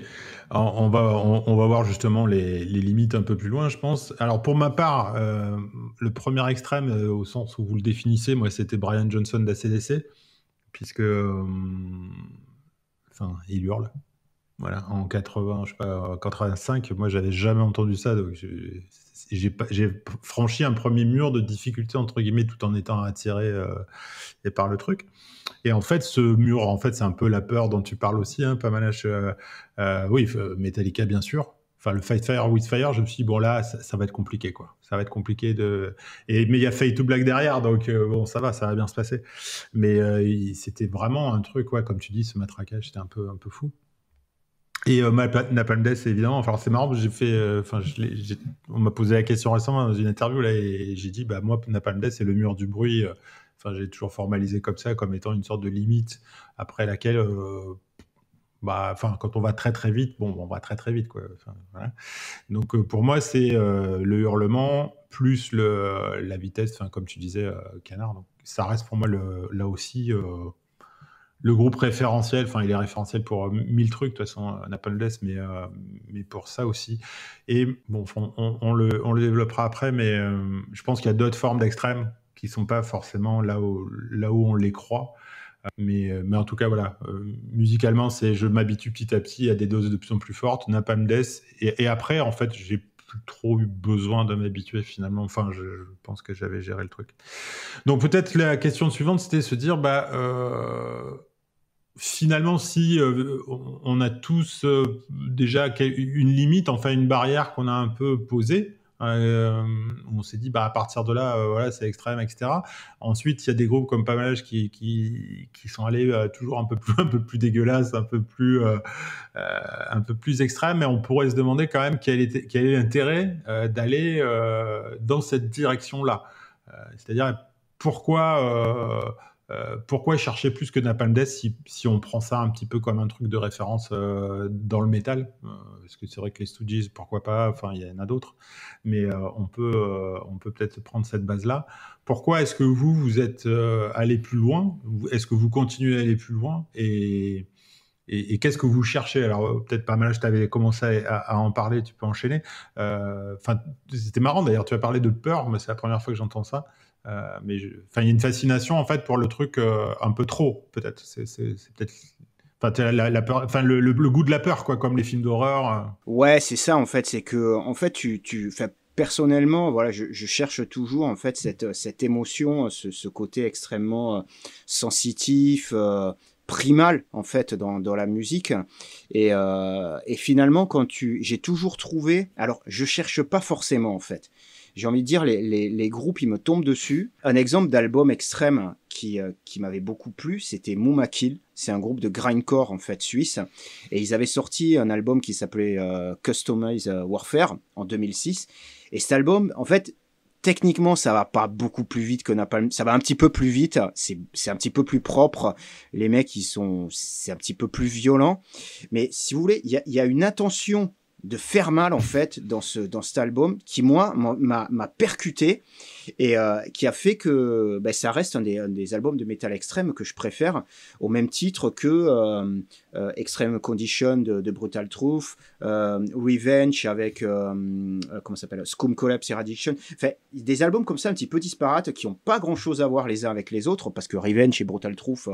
on, va, on, va voir justement les, limites un peu plus loin, je pense. Alors, pour ma part, le premier extrême, au sens où vous le définissez, moi, c'était Brian Johnson d'ACDC puisque euh, enfin, il hurle. Voilà, en 80, je sais pas, 85, moi j'avais jamais entendu ça, donc j'ai franchi un premier mur de difficulté entre guillemets, tout en étant attiré euh, par le truc. Et en fait, ce mur, en fait, c'est un peu la peur dont tu parles aussi, hein, pas mal. Euh, oui, Metallica bien sûr, enfin le Fight Fire with Fire, je me suis dit, bon là, ça, va être compliqué, quoi. Ça va être compliqué de. Et, mais il y a Fight to Black derrière, donc euh, bon, ça va, ça va bien se passer. Mais euh, c'était vraiment un truc, quoi. comme tu dis, ce matraquage, c'était un peu, un peu fou. Et euh, Napalm Death, évidemment. Enfin, c'est marrant, j'ai fait. Enfin, on m'a posé la question récemment dans une interview et j'ai dit, bah moi, Napalm Death, c'est le mur du bruit. Enfin, j'ai toujours formalisé comme ça, comme étant une sorte de limite après laquelle, bah, enfin, quand on va très très vite, bon, on va très très vite, quoi. Donc, euh, pour moi, c'est euh, le hurlement plus le, la vitesse, enfin, comme tu disais, euh, Canard. Donc, ça reste pour moi le, là aussi le groupe référentiel. Enfin, il est référentiel pour mille trucs, de toute façon, Napalmless, mais, mais pour ça aussi. Et bon, on, le, on le, développera après, mais je pense qu'il y a d'autres formes d'extrêmes qui sont pas forcément là où, là où on les croit. Euh, mais, en tout cas, voilà, euh, musicalement, c'est je m'habitue petit à petit à des doses de plus en plus fortes. Napa me laisse. Et, après, en fait, j'ai plus trop eu besoin de m'habituer finalement. Enfin, je, pense que j'avais géré le truc. Donc peut-être la question suivante, c'était se dire, bah, euh, finalement, si on a tous déjà une limite, enfin une barrière qu'on a un peu posée, euh, on s'est dit, bah, à partir de là, euh, voilà, c'est extrême, etc. Ensuite, il y a des groupes comme Pamelage qui, qui, qui sont allés euh, toujours un peu plus, un peu plus dégueulasse, un peu plus, un peu plus extrême. Mais on pourrait se demander quand même était, quel est l'intérêt d'aller dans cette direction-là. C'est-à-dire pourquoi euh, pourquoi chercher plus que Napalm Death si, on prend ça un petit peu comme un truc de référence euh, dans le métal euh, Parce que c'est vrai que les Stooges, pourquoi pas Enfin, il y en a d'autres, mais on peut peut peut-être prendre cette base-là. Pourquoi est-ce que vous vous êtes allé plus loin Est-ce que vous continuez à aller plus loin Et, qu'est-ce que vous cherchez Alors peut-être pas mal, je t'avais commencé à, à, en parler, tu peux enchaîner. Enfin, c'était marrant d'ailleurs, tu as parlé de peur, mais c'est la première fois que j'entends ça. Euh, mais enfin, il y a une fascination en fait pour le truc euh, un peu trop, peut-être. C'est, peut-être. Enfin, la, peur... enfin le, goût de la peur, quoi, comme les films d'horreur. Euh. Ouais, c'est ça en fait. C'est que en fait, tu, tu, enfin, personnellement, voilà, je, cherche toujours en fait cette, cette émotion, ce, côté extrêmement sensitif, primal en fait dans, dans la musique et, et finalement quand tu j'ai toujours trouvé alors je cherche pas forcément en fait j'ai envie de dire, les, groupes, ils me tombent dessus. Un exemple d'album extrême qui, euh, m'avait beaucoup plu, c'était Mumakil. C'est un groupe de grindcore, en fait, suisse. Et ils avaient sorti un album qui s'appelait euh, Customize euh, Warfare en 2006. Et cet album, en fait, techniquement, ça va pas beaucoup plus vite que Napalm. Ça va un petit peu plus vite. C'est un petit peu plus propre. Les mecs, ils sont, c'est un petit peu plus violent. Mais si vous voulez, il y a, une intention de faire mal en fait dans ce dans cet album qui moi m'a percuté et euh, qui a fait que ben, ça reste un des, albums de métal extrême que je préfère au même titre que euh, euh, Extreme Condition de, Brutal Truth Revenge avec comment s'appelle Scum Collapse et enfin des albums comme ça un petit peu disparates qui ont pas grand chose à voir les uns avec les autres parce que Revenge et Brutal Truth il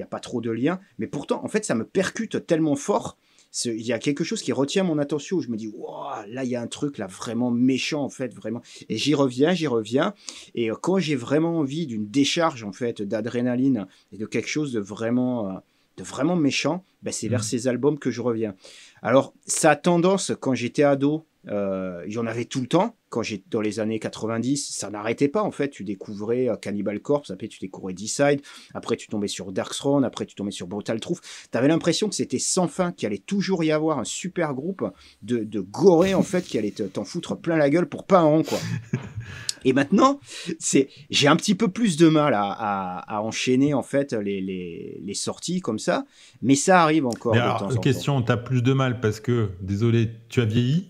n'y a pas trop de liens mais pourtant en fait ça me percute tellement fort il y a quelque chose qui retient mon attention où je me dis waouh là il y a un truc là vraiment méchant en fait vraiment et j'y reviens j'y reviens et euh, quand j'ai vraiment envie d'une décharge en fait d'adrénaline et de quelque chose de vraiment euh, de vraiment méchant, ben c'est vers mmh. ces albums que je reviens. Alors, ça tendance, quand j'étais ado, euh, j'en avais tout le temps. Quand j'étais dans les années 90, ça n'arrêtait pas en fait. Tu découvrais euh, Cannibal Corpse, après tu découvrais Decide, après tu tombais sur Darkthrone, après tu tombais sur Brutal Truth. T'avais l'impression que c'était sans fin, qu'il allait toujours y avoir un super groupe de, de gorés en fait qui allait t'en foutre plein la gueule pour pas un rond quoi. Et maintenant, c'est, j'ai un petit peu plus de mal à, enchaîner en fait les, sorties comme ça, mais ça arrive encore. alors, question, tu as plus de mal parce que, désolé, tu as vieilli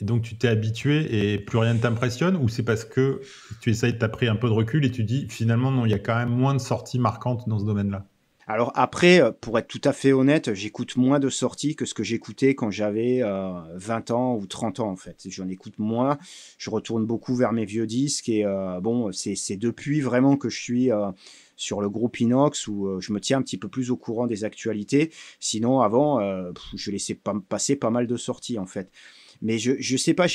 et donc tu t'es habitué et plus rien ne t'impressionne ou c'est parce que tu essayes, tu as pris un peu de recul et tu dis finalement non, il y a quand même moins de sorties marquantes dans ce domaine-là alors après, euh, pour être tout à fait honnête, j'écoute moins de sorties que ce que j'écoutais quand j'avais 20 euh, ans ou 30 ans en fait. J'en écoute moins. Je retourne beaucoup vers mes vieux disques et euh, bon, c'est depuis vraiment que je suis sur le groupe Inox où je me tiens un petit peu plus au courant des actualités. Sinon, avant, je laissais passer pas mal de sorties en fait. Mais je, sais pas,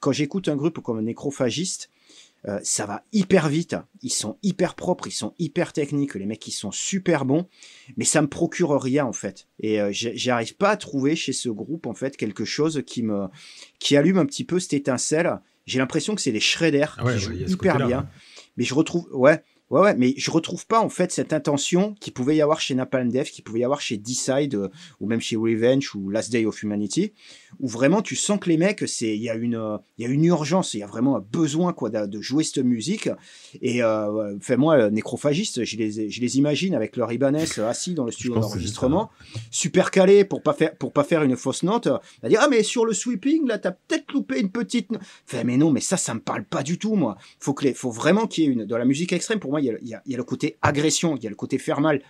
quand j'écoute un groupe comme Nécrophagiste, euh, ça va hyper vite, ils sont hyper propres, ils sont hyper techniques, les mecs ils sont super bons, mais ça me procure rien en fait. Et euh, j'arrive pas à trouver chez ce groupe en fait quelque chose qui me qui allume un petit peu cette étincelle. J'ai l'impression que c'est les Shredder ah qui hyper bien, mais je retrouve ouais Ouais, ouais, mais je retrouve pas en fait cette intention qui pouvait y avoir chez Napalm Death, qui pouvait y avoir chez Decide euh, ou même chez Revenge ou Last Day of Humanity où vraiment tu sens que les mecs, c'est il y a une euh, il a une urgence, il y a vraiment un besoin quoi de, jouer cette musique. Et euh, moi euh, nécrophagiste, je les imagine avec leur Ibanez euh, assis dans le studio d'enregistrement, super calé pour pas faire pour pas faire une fausse note, à dire ah mais sur le sweeping là t'as peut-être loupé une petite. Fait mais non mais ça ça me parle pas du tout moi. Faut que les, faut vraiment qu'il y ait une dans la musique extrême pour moi il y a, le côté agression, il y a le côté faire mal.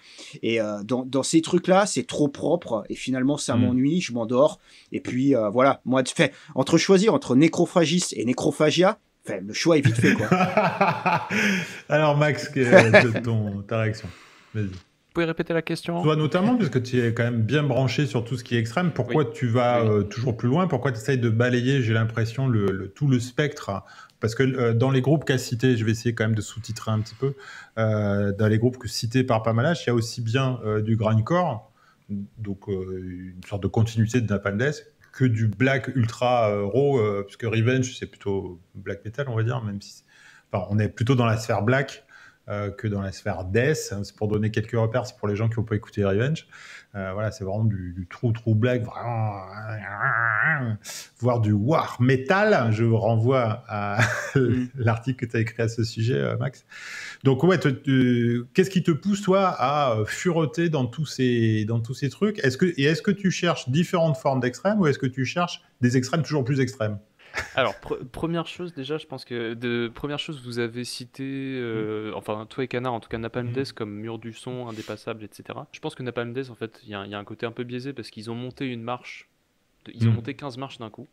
Et dans dans ces trucs là c'est trop propre et finalement ça mm. m'ennuie, je m'endors et puis euh, voilà, moi, tu fais entre choisir entre nécrophagiste et nécrophagia. le choix est vite fait, Alors, Max, est ta réaction Vous pouvez répéter la question Toi notamment, puisque tu es quand même bien branché sur tout ce qui est extrême. Pourquoi tu vas euh, toujours plus loin Pourquoi tu essayes de balayer, j'ai l'impression, le, tout le spectre Parce que euh, dans les groupes qu'a cité je vais essayer quand même de sous-titrer un petit peu, dans les groupes que cités par Pamalash, il y a aussi bien du grindcore, donc une sorte de continuité de Napalm que du black ultra euh, raw, euh, puisque Revenge, c'est plutôt black metal, on va dire, même si. Enfin, on est plutôt dans la sphère black euh, que dans la sphère death. C'est pour donner quelques repères, c'est pour les gens qui n'ont pas écouté Revenge. Euh, voilà, c'est vraiment du, du, trou trou black, voire du war metal. Je renvoie à mm. l'article que tu as écrit à ce sujet, euh, Max. Donc ouais, qu'est-ce qui te pousse toi à euh, fureter dans tous ces dans tous ces trucs Est-ce que et est-ce que tu cherches différentes formes d'extrêmes ou est-ce que tu cherches des extrêmes toujours plus extrêmes alors, première chose, déjà, je pense que. De, première chose, vous avez cité. Euh, enfin, toi et Canard, en tout cas, Napalm mhm. Death comme mur du son, indépassable, etc. Je pense que Napalm Death, en fait, il y, a un côté un peu biaisé parce qu'ils ont monté une marche. ils ont mhm. monté 15 marches d'un coup.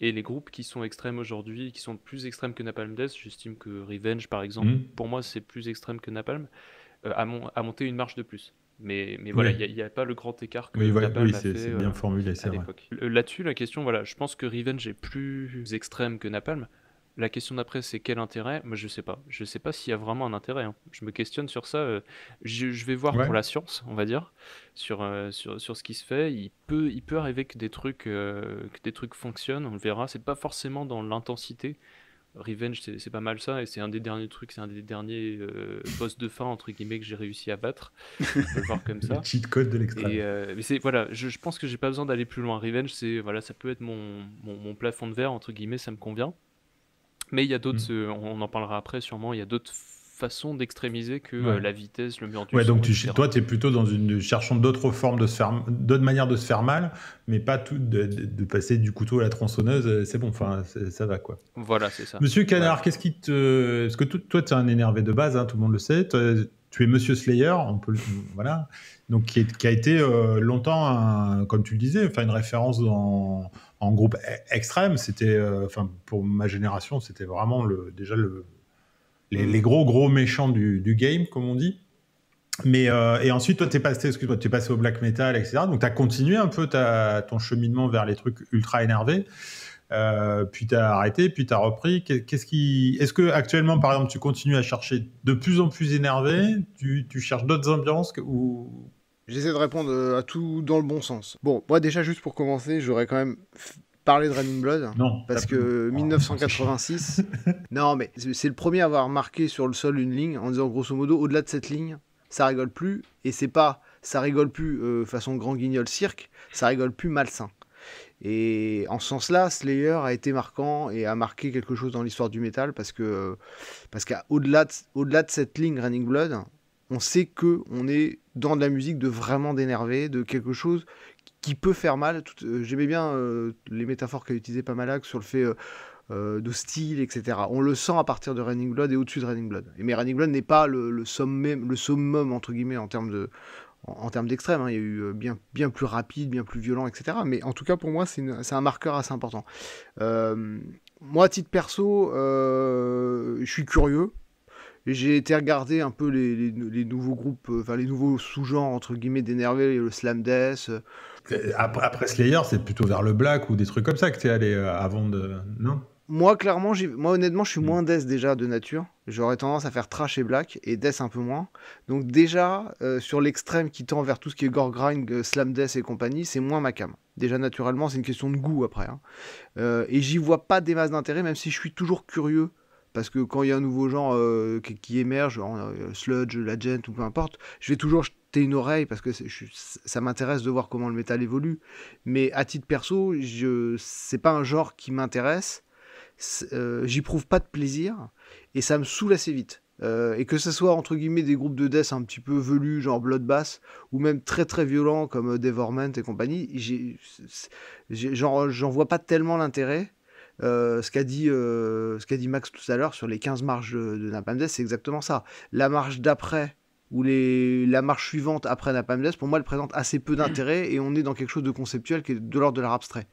Et les groupes qui sont extrêmes aujourd'hui, qui sont plus extrêmes que Napalm Death, j'estime que Revenge, par exemple, mhm. pour moi, c'est plus extrême que Napalm, euh, a monté une marche de plus. Mais, mais voilà, il n'y a, pas le grand écart que oui, oui, a fait bien euh, formulé, à l'époque. Euh, là-dessus, la question, voilà, je pense que Revenge est plus extrême que Napalm. La question d'après, c'est quel intérêt Moi, je sais pas. Je sais pas s'il y a vraiment un intérêt. Hein. Je me questionne sur ça. Euh, je, vais voir pour la science, on va dire, sur, sur, sur, ce qui se fait. Il peut, il peut arriver que des trucs, que des trucs fonctionnent. On le verra. C'est pas forcément dans l'intensité, Revenge, c'est pas mal ça, et c'est un des derniers trucs, c'est un des derniers euh, boss de fin, entre guillemets, que j'ai réussi à battre. On peut le voir comme ça. Le code de l'extrême. Euh, mais voilà, je, pense que j'ai pas besoin d'aller plus loin. Revenge, c'est, voilà, ça peut être mon, mon, plafond de verre, entre guillemets, ça me convient. Mais il y a d'autres, mm. euh, on en parlera après sûrement, il y a d'autres façon d'extrémiser que euh, la vitesse, le mur du Ouais, donc toi, tu es plutôt dans une cherchant d'autres formes de se faire, d'autres manières de se faire mal, mais pas tout de, passer du couteau à la tronçonneuse, euh, c'est bon, enfin, ça va quoi. Voilà, c'est ça. Monsieur Canard, qu'est-ce qui te. Parce que toi, tu es un énervé de base, hein, tout le monde le sait. Tu es Monsieur Slayer, on peut, voilà, donc qui, a été euh, longtemps, comme tu le disais, enfin une référence en groupe e-, extrême. C'était, enfin pour ma génération, c'était vraiment le, déjà le, Mm. les, gros gros méchants du, game, comme on dit. Mais euh, et ensuite, toi, tu passé, passé au black metal, etc. Donc, tu as continué un peu ton cheminement vers les trucs ultra énervés. Euh, puis, puis as arrêté, puis tu as repris. Qu'est-ce qui, est-ce que actuellement, par exemple, tu continues à chercher de plus en plus énervé Tu, cherches d'autres ambiances J'essaie de répondre euh, à tout dans le bon sens. Bon, moi déjà juste pour commencer, j'aurais quand même parler de Running Blood Non. Parce que 1986, non, mais c'est le premier à avoir marqué sur le sol une ligne en disant grosso modo, au-delà de cette ligne, ça rigole plus. Et c'est pas ça rigole plus euh, façon grand guignol cirque, ça rigole plus malsain. Et en ce sens-là, Slayer a été marquant et a marqué quelque chose dans l'histoire du métal parce que parce qu'au-delà de, au-delà de cette ligne Running Blood, on sait que on est dans de la musique de vraiment dénerver, de quelque chose qui peut faire mal. Euh, j'aimais bien euh, les métaphores qu'a utilisé Pamalak sur le fait euh, de style, etc. On le sent à partir de Raining Blood et au-dessus de Raining Blood. Et mais Raining Blood n'est pas le, le, summum, le summum, entre guillemets, en termes de en, termes d'extrême, hein. il y a eu bien, bien plus rapide, bien plus violent, etc. Mais en tout cas, pour moi, c'est un marqueur assez important. moi, à titre perso, je suis curieux, j'ai été regarder un peu les, nouveaux groupes, enfin les nouveaux sous-genres entre guillemets d'énerver le slam death, après Slayer, c'est plutôt vers le black ou des trucs comme ça que tu es allé euh, avant de. Non Moi, clairement, moi, honnêtement, je suis hmm. moins death déjà de nature. J'aurais tendance à faire trash et black et death un peu moins. Donc, déjà, euh, sur l'extrême qui tend vers tout ce qui est gore grind, euh, slam death et compagnie, c'est moins ma cam. Déjà, naturellement, c'est une question de goût après. Hein. et j'y vois pas des masses d'intérêt, même si je suis toujours curieux parce que quand il y a un nouveau genre qui, émerge, sludge, la ou peu importe, je vais toujours une oreille parce que ça m'intéresse de voir comment le métal évolue. Mais à titre perso, je, c'est pas un genre qui m'intéresse. Euh, j'y prouve pas de plaisir et ça me saoule assez vite. Euh, et que ce soit entre guillemets des groupes de death un petit peu velus, genre Bloodbath, ou même très très violents comme euh, Devorment et compagnie, j'en vois pas tellement l'intérêt. ce qu'a dit, ce qu'a dit, Max tout à l'heure sur les 15 marches de, de Death c'est exactement ça. La marche d'après, où la marche suivante après Napalm Death pour moi, elle présente assez peu d'intérêt et on est dans quelque chose de conceptuel qui est de l'ordre de l'art abstrait.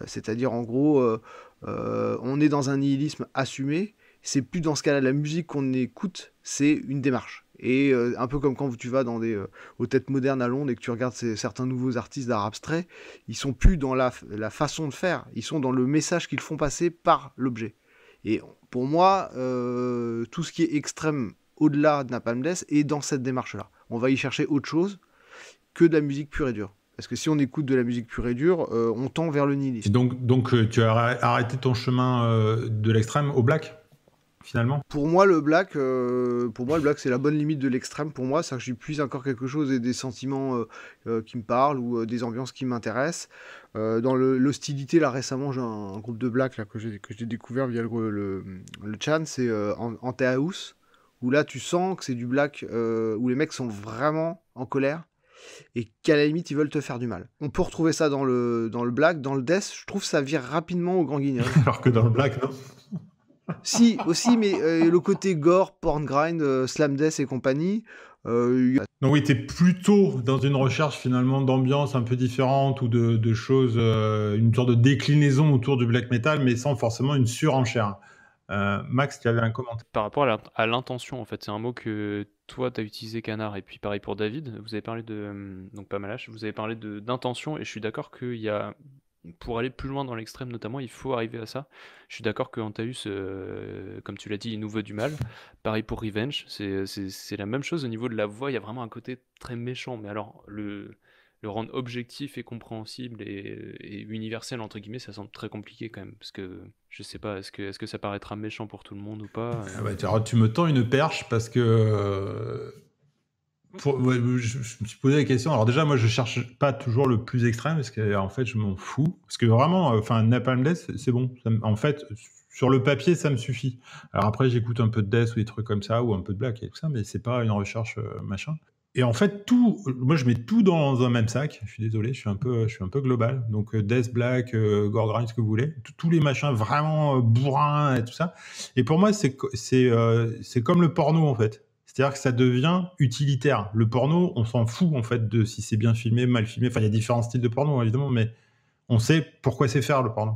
Euh, c'est-à-dire, en gros, euh, euh, on est dans un nihilisme assumé. C'est plus dans ce cas-là la musique qu'on écoute, c'est une démarche. Et un peu comme quand tu vas dans des, aux têtes modernes à Londres et que tu regardes certains nouveaux artistes d'art abstrait, ils sont plus dans la, façon de faire, ils sont dans le message qu'ils font passer par l'objet. Et pour moi, tout ce qui est extrême au-delà de Napalm Death et dans cette démarche-là. On va y chercher autre chose que de la musique pure et dure. Parce que si on écoute de la musique pure et dure, euh, on tend vers le nihilisme. Donc, donc euh, tu as arrêté ton chemin euh, de l'extrême au black finalement Pour moi, le black, pour moi, black, c'est la bonne limite de l'extrême. Pour moi, ça, j'y puise encore quelque chose et des sentiments qui me parlent ou des ambiances qui m'intéressent. dans l'hostilité, là récemment, j'ai un, groupe de black que j'ai découvert via le, le, le Chan, c'est où là tu sens que c'est du black, euh, où les mecs sont vraiment en colère et qu'à la limite ils veulent te faire du mal. On peut retrouver ça dans le, dans le black, dans le death, je trouve ça vire rapidement au grand guignol. Alors que dans le black, non Si, aussi, mais euh, le côté gore, porn grind, euh, slam death et compagnie. Non, Donc oui, t'es plutôt dans une recherche finalement d'ambiance un peu différente ou de choses, une sorte de déclinaison autour du black metal, mais sans forcément une surenchère. Euh, Max, tu avais un commentaire. Par rapport à l'intention, en fait, c'est un mot que toi, tu as utilisé, Canard, et puis pareil pour David. Vous avez parlé de. Hum, donc, pas malache, vous avez parlé d'intention, et je suis d'accord qu'il y a. Pour aller plus loin dans l'extrême, notamment, il faut arriver à ça. Je suis d'accord que Antaeus, euh, comme tu l'as dit, il nous veut du mal. Pareil pour Revenge, c'est la même chose au niveau de la voix. Il y a vraiment un côté très méchant, mais alors, le le rendre objectif et compréhensible et, universel entre guillemets ça semble très compliqué quand même parce que je sais pas est-ce que est que ça paraîtra méchant pour tout le monde ou pas euh? ah tu me tends une perche parce que euh, je, me suis posé la question alors déjà moi je cherche pas toujours le plus extrême parce que en fait je m'en fous parce que vraiment euh, enfin Napalm Death c'est bon en fait sur le papier, ça me suffit. Alors après, j'écoute un peu de death ou des trucs comme ça, ou un peu de black et tout ça, mais c'est pas une recherche machin et en fait, tout, moi je mets tout dans un même sac. Je suis désolé, je suis un peu, je suis un peu global. Donc euh, Death Black, euh, Gore ce que vous voulez, tous les machins vraiment euh, bourrins et tout ça. Et pour moi, c'est comme le porno en fait. C'est-à-dire que ça devient utilitaire. Le porno, on s'en fout en fait de si c'est bien filmé, mal filmé. Enfin, il y a différents styles de porno hein, évidemment, mais on sait pourquoi c'est faire le porno.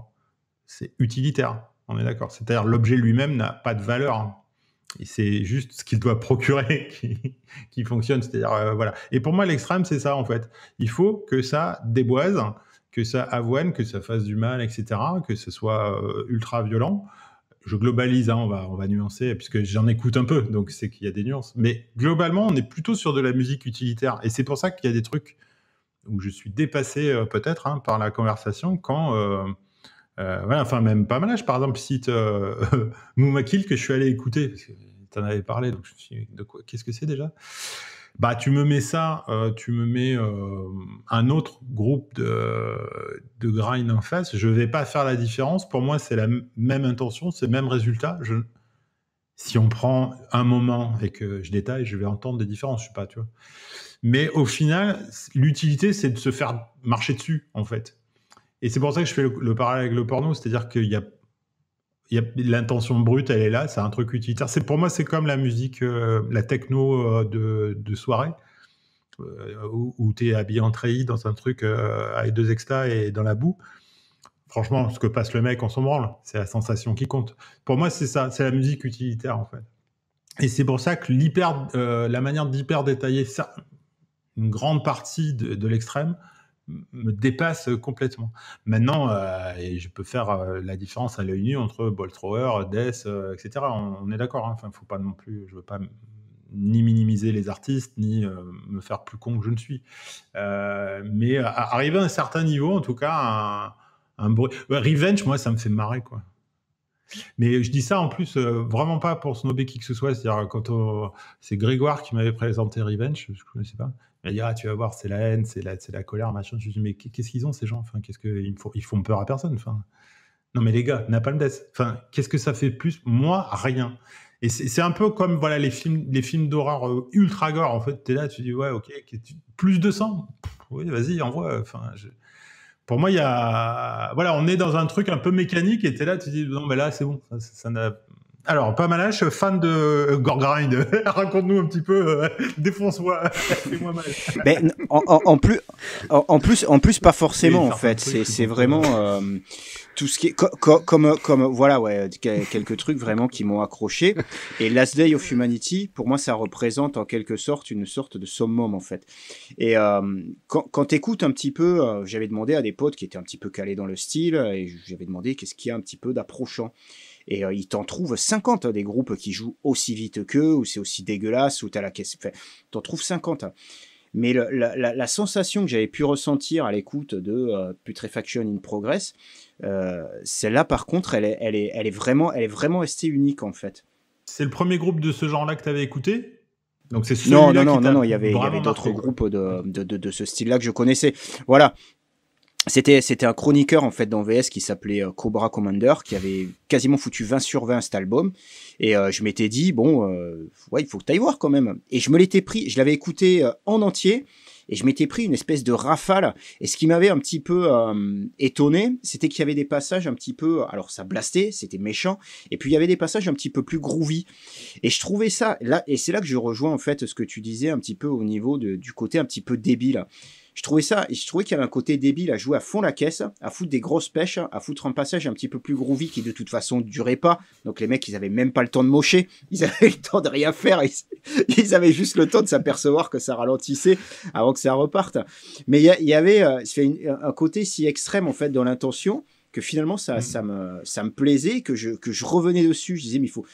C'est utilitaire. On est d'accord. C'est-à-dire l'objet lui-même n'a pas de valeur. Hein c'est juste ce qu'il doit procurer qui, fonctionne. C'est-à-dire, euh, voilà. Et pour moi, l'extrême, c'est ça, en fait. Il faut que ça déboise, que ça avoine, que ça fasse du mal, etc., que ce soit euh, ultra violent. Je globalise, hein, on, va, on va nuancer, puisque j'en écoute un peu, donc c'est qu'il y a des nuances. Mais globalement, on est plutôt sur de la musique utilitaire. Et c'est pour ça qu'il y a des trucs où je suis dépassé, euh, peut-être, hein, par la conversation quand euh, enfin, même pas mal. Je, par exemple, cite euh, Moumakil que je suis allé écouter, parce que tu en avais parlé, donc je me suis dit, qu'est-ce que c'est déjà Bah, tu me mets ça, euh, tu me mets euh, un autre groupe de, de grind en face, je vais pas faire la différence. Pour moi, c'est la même intention, c'est le même résultat. Si on prend un moment et que je détaille, je vais entendre des différences, je sais pas, tu vois. Mais au final, l'utilité, c'est de se faire marcher dessus, en fait. Et c'est pour ça que je fais le, parallèle avec le porno, c'est-à-dire qu'il y a, l'intention brute, elle est là, c'est un truc utilitaire. C'est pour moi, c'est comme la musique, euh, la techno euh, de, soirée, euh, où, tu es habillé en treillis dans un truc avec deux extas et dans la boue. Franchement, ce que passe le mec, on s'en branle. C'est la sensation qui compte. Pour moi, c'est ça, c'est la musique utilitaire en fait. Et c'est pour ça que l'hyper, la manière d'hyper détailler ça, une grande partie de l'extrême, me dépasse complètement. Maintenant, euh, et je peux faire euh, la différence à l'œil nu entre ball thrower, death, euh, etc. On, est d'accord. Hein. Enfin, faut pas non plus. Je veux pas ni minimiser les artistes, ni me faire plus con que je ne suis. mais arriver à un certain niveau, en tout cas, un, Revenge, moi, ça me fait marrer, quoi. Mais je dis ça en plus, vraiment pas pour snobber qui que ce soit. C'est-à-dire, c'est Grégoire qui m'avait présenté Revenge, je ne connaissais pas et dit, ah, tu vas voir, c'est la haine, c'est la, c'est la colère, machin. Je dis, mais qu'est-ce qu'ils ont, ces gens enfin, qu'est-ce que, ils, font, ils font peur à personne. Enfin, non, mais les gars, Napalm Death, enfin, qu'est-ce que ça fait plus Moi, rien. Et c'est, c'est un peu comme voilà les films, les films d'horreur euh, ultra gore. En fait, tu es là, tu dis, ouais, ok, plus de sang Oui, vas-y, envoie. Enfin, Pour moi, il y a. Voilà, on est dans un truc un peu mécanique et tu es là, tu dis, non, mais là, c'est bon, ça n'a alors, pas suis fan de euh, Gorgrind, raconte-nous un petit peu, euh, défonce-moi, en, plus, en, plus, en plus, pas forcément en fait. C'est vraiment euh, tout ce qui est comme, comme voilà ouais quelques trucs vraiment qui m'ont accroché. Et Last Day of Humanity, pour moi, ça représente en quelque sorte une sorte de summum en fait. Et quand, quand t'écoutes un petit peu, j'avais demandé à des potes qui étaient un petit peu calés dans le style et j'avais demandé qu'est-ce qu'il y a un petit peu d'approchant. Et euh, il t'en trouve 50 hein, des groupes qui jouent aussi vite qu'eux, ou c'est aussi dégueulasse, ou t'as la caisse. Enfin, t'en trouves 50. Hein. Mais la, sensation que j'avais pu ressentir à l'écoute de euh, Putrefaction in Progress, euh, celle-là, par contre, elle est, elle, est, elle est, vraiment, elle est vraiment restée unique en fait. C'est le premier groupe de ce genre-là que t'avais écouté donc c'est non non non non, il y avait, d'autres groupes de, de, de, de ce style-là que je connaissais. Voilà, c'était c'était un chroniqueur en fait dans VS qui s'appelait euh, Cobra Commander qui avait quasiment foutu 20 sur 20 cet album et euh, je m'étais dit bon euh, ouais il faut que t'ailles voir quand même et je me l'étais pris je l'avais écouté en entier et je m'étais pris une espèce de rafale et ce qui m'avait un petit peu étonné c'était qu'il y avait des passages un petit peu alors ça blastait c'était méchant et puis il y avait des passages un petit peu plus groovy et je trouvais ça là et c'est là que je rejoins en fait ce que tu disais un petit peu au niveau du côté un petit peu débile je trouvais ça, je trouvais qu'il y avait un côté débile à jouer à fond la caisse, à foutre des grosses pêches, à foutre un passage un petit peu plus groovy qui de toute façon durait pas. Donc les mecs, ils avaient même pas le temps de mocher, ils avaient le temps de rien faire, ils, avaient juste le temps de s'apercevoir que ça ralentissait avant que ça reparte. Mais il y, avait euh, un côté si extrême en fait dans l'intention que finalement mm. ça, me, ça me plaisait, que je, que je revenais dessus. Je disais, mais il faut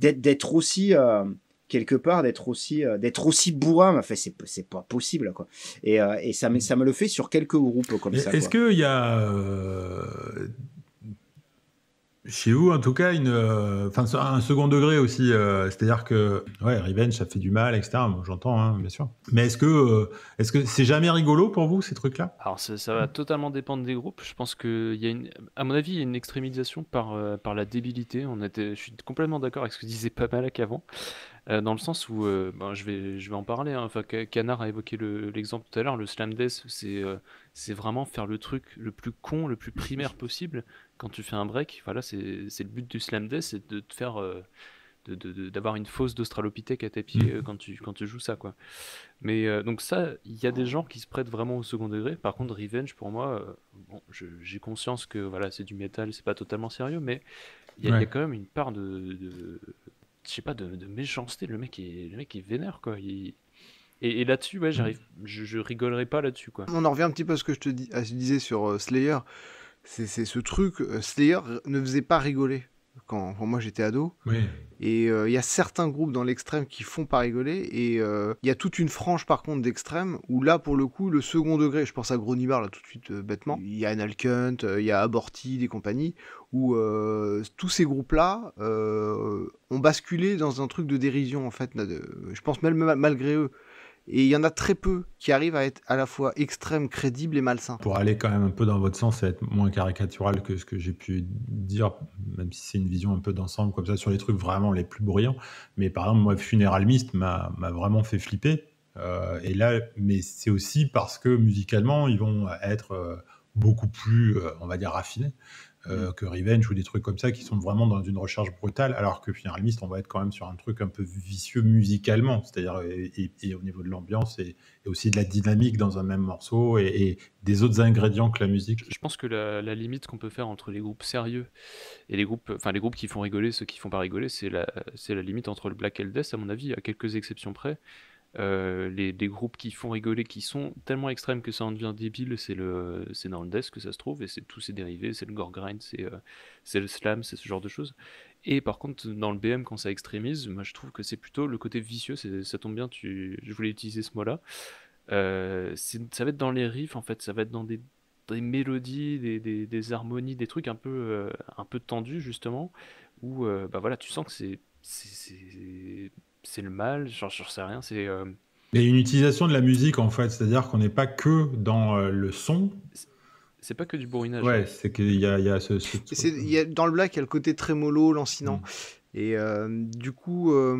d'être aussi. Euh, quelque part d'être aussi euh, d'être aussi bourrin fait c'est c'est pas possible quoi et, euh, et ça me ça me le fait sur quelques groupes comme est-ce qu'il y a euh, chez vous en tout cas une enfin un second degré aussi c'est-à-dire que ouais revenge ça fait du mal etc j'entends hein, bien sûr mais est-ce que est-ce que c'est jamais rigolo pour vous ces trucs là alors ça, va totalement dépendre des groupes je pense que il y a une à mon avis il y a une extrémisation par par la débilité on était je suis complètement d'accord avec ce que disait pas mal avant euh, dans le sens où, euh, ben, je, vais, je vais en parler, hein. enfin, Canard a évoqué l'exemple tout à l'heure, le slam death, c'est euh, c'est vraiment faire le truc le plus con, le plus primaire possible quand tu fais un break. Voilà, c'est le but du slam death, c'est de te faire... d'avoir une fausse d'Australopithèque à tes pieds mmh. quand tu, quand tu joues ça quoi mais donc ça il y a des gens qui se prêtent vraiment au second degré par contre Revenge pour moi bon, j'ai conscience que voilà c'est du métal c'est pas totalement sérieux mais il y, a quand même une part de je sais pas, de, méchanceté. Le mec est, le mec est vénère, quoi. Et, là-dessus, ouais, j'arrive, mm. je, je, rigolerai pas là-dessus, quoi. On en revient un petit peu à ce que je te disais sur euh, Slayer. C'est, ce truc, euh, Slayer ne faisait pas rigoler quand, moi j'étais ado. Et euh, il y a certains groupes dans l'extrême qui font pas rigoler. Et euh, il y a toute une frange par contre d'extrême où là pour le coup le second degré, je pense à Gronibar là tout de suite euh, bêtement, il y a Analkunt, il y a Aborti des compagnies, où tous ces groupes là ont basculé dans un truc de dérision en fait. de, je pense même malgré eux. Et il y en a très peu qui arrivent à être à la fois extrême, crédible et malsain. Pour aller quand même un peu dans votre sens et être moins caricatural que ce que j'ai pu dire, même si c'est une vision un peu d'ensemble comme ça sur les trucs vraiment les plus bruyants. Mais par exemple, moi, Funeral Mist m'a vraiment fait flipper. Euh, et là, mais c'est aussi parce que musicalement, ils vont être euh, beaucoup plus, euh, on va dire, raffinés. Euh, mm. que Revenge ou des trucs comme ça qui sont vraiment dans une recherche brutale, alors que finalement on va être quand même sur un truc un peu vicieux musicalement, c'est-à-dire et, au niveau de l'ambiance et, aussi de la dynamique dans un même morceau et, des autres ingrédients que la musique. Je pense que la, limite qu'on peut faire entre les groupes sérieux et les groupes, enfin les groupes qui font rigoler, ceux qui font pas rigoler, c'est la, la limite entre le Black Eldest, à mon avis, à quelques exceptions près. Euh, les, des groupes qui font rigoler, qui sont tellement extrêmes que ça en devient débile, c'est le, dans le death que ça se trouve, et c'est tous ces dérivés, c'est le gore grind, euh, c'est, le slam, c'est ce genre de choses. Et par contre, dans le BM, quand ça extrémise, moi je trouve que c'est plutôt le côté vicieux, ça tombe bien, tu, je voulais utiliser ce mot-là. Euh, ça va être dans les riffs, en fait, ça va être dans des, des mélodies, des, des, harmonies, des trucs un peu, un peu tendus, justement, où bah voilà, tu sens que c'est, c'est le mal, genre, ne sais rien, c'est. Euh... une utilisation de la musique en fait, c'est-à-dire qu'on n'est pas que dans euh, le son. C'est pas que du bourrinage. Ouais, c'est qu'il y a, y a ce. dans le black, il y a le côté mollo, lancinant. Mm. Et euh, du coup, euh,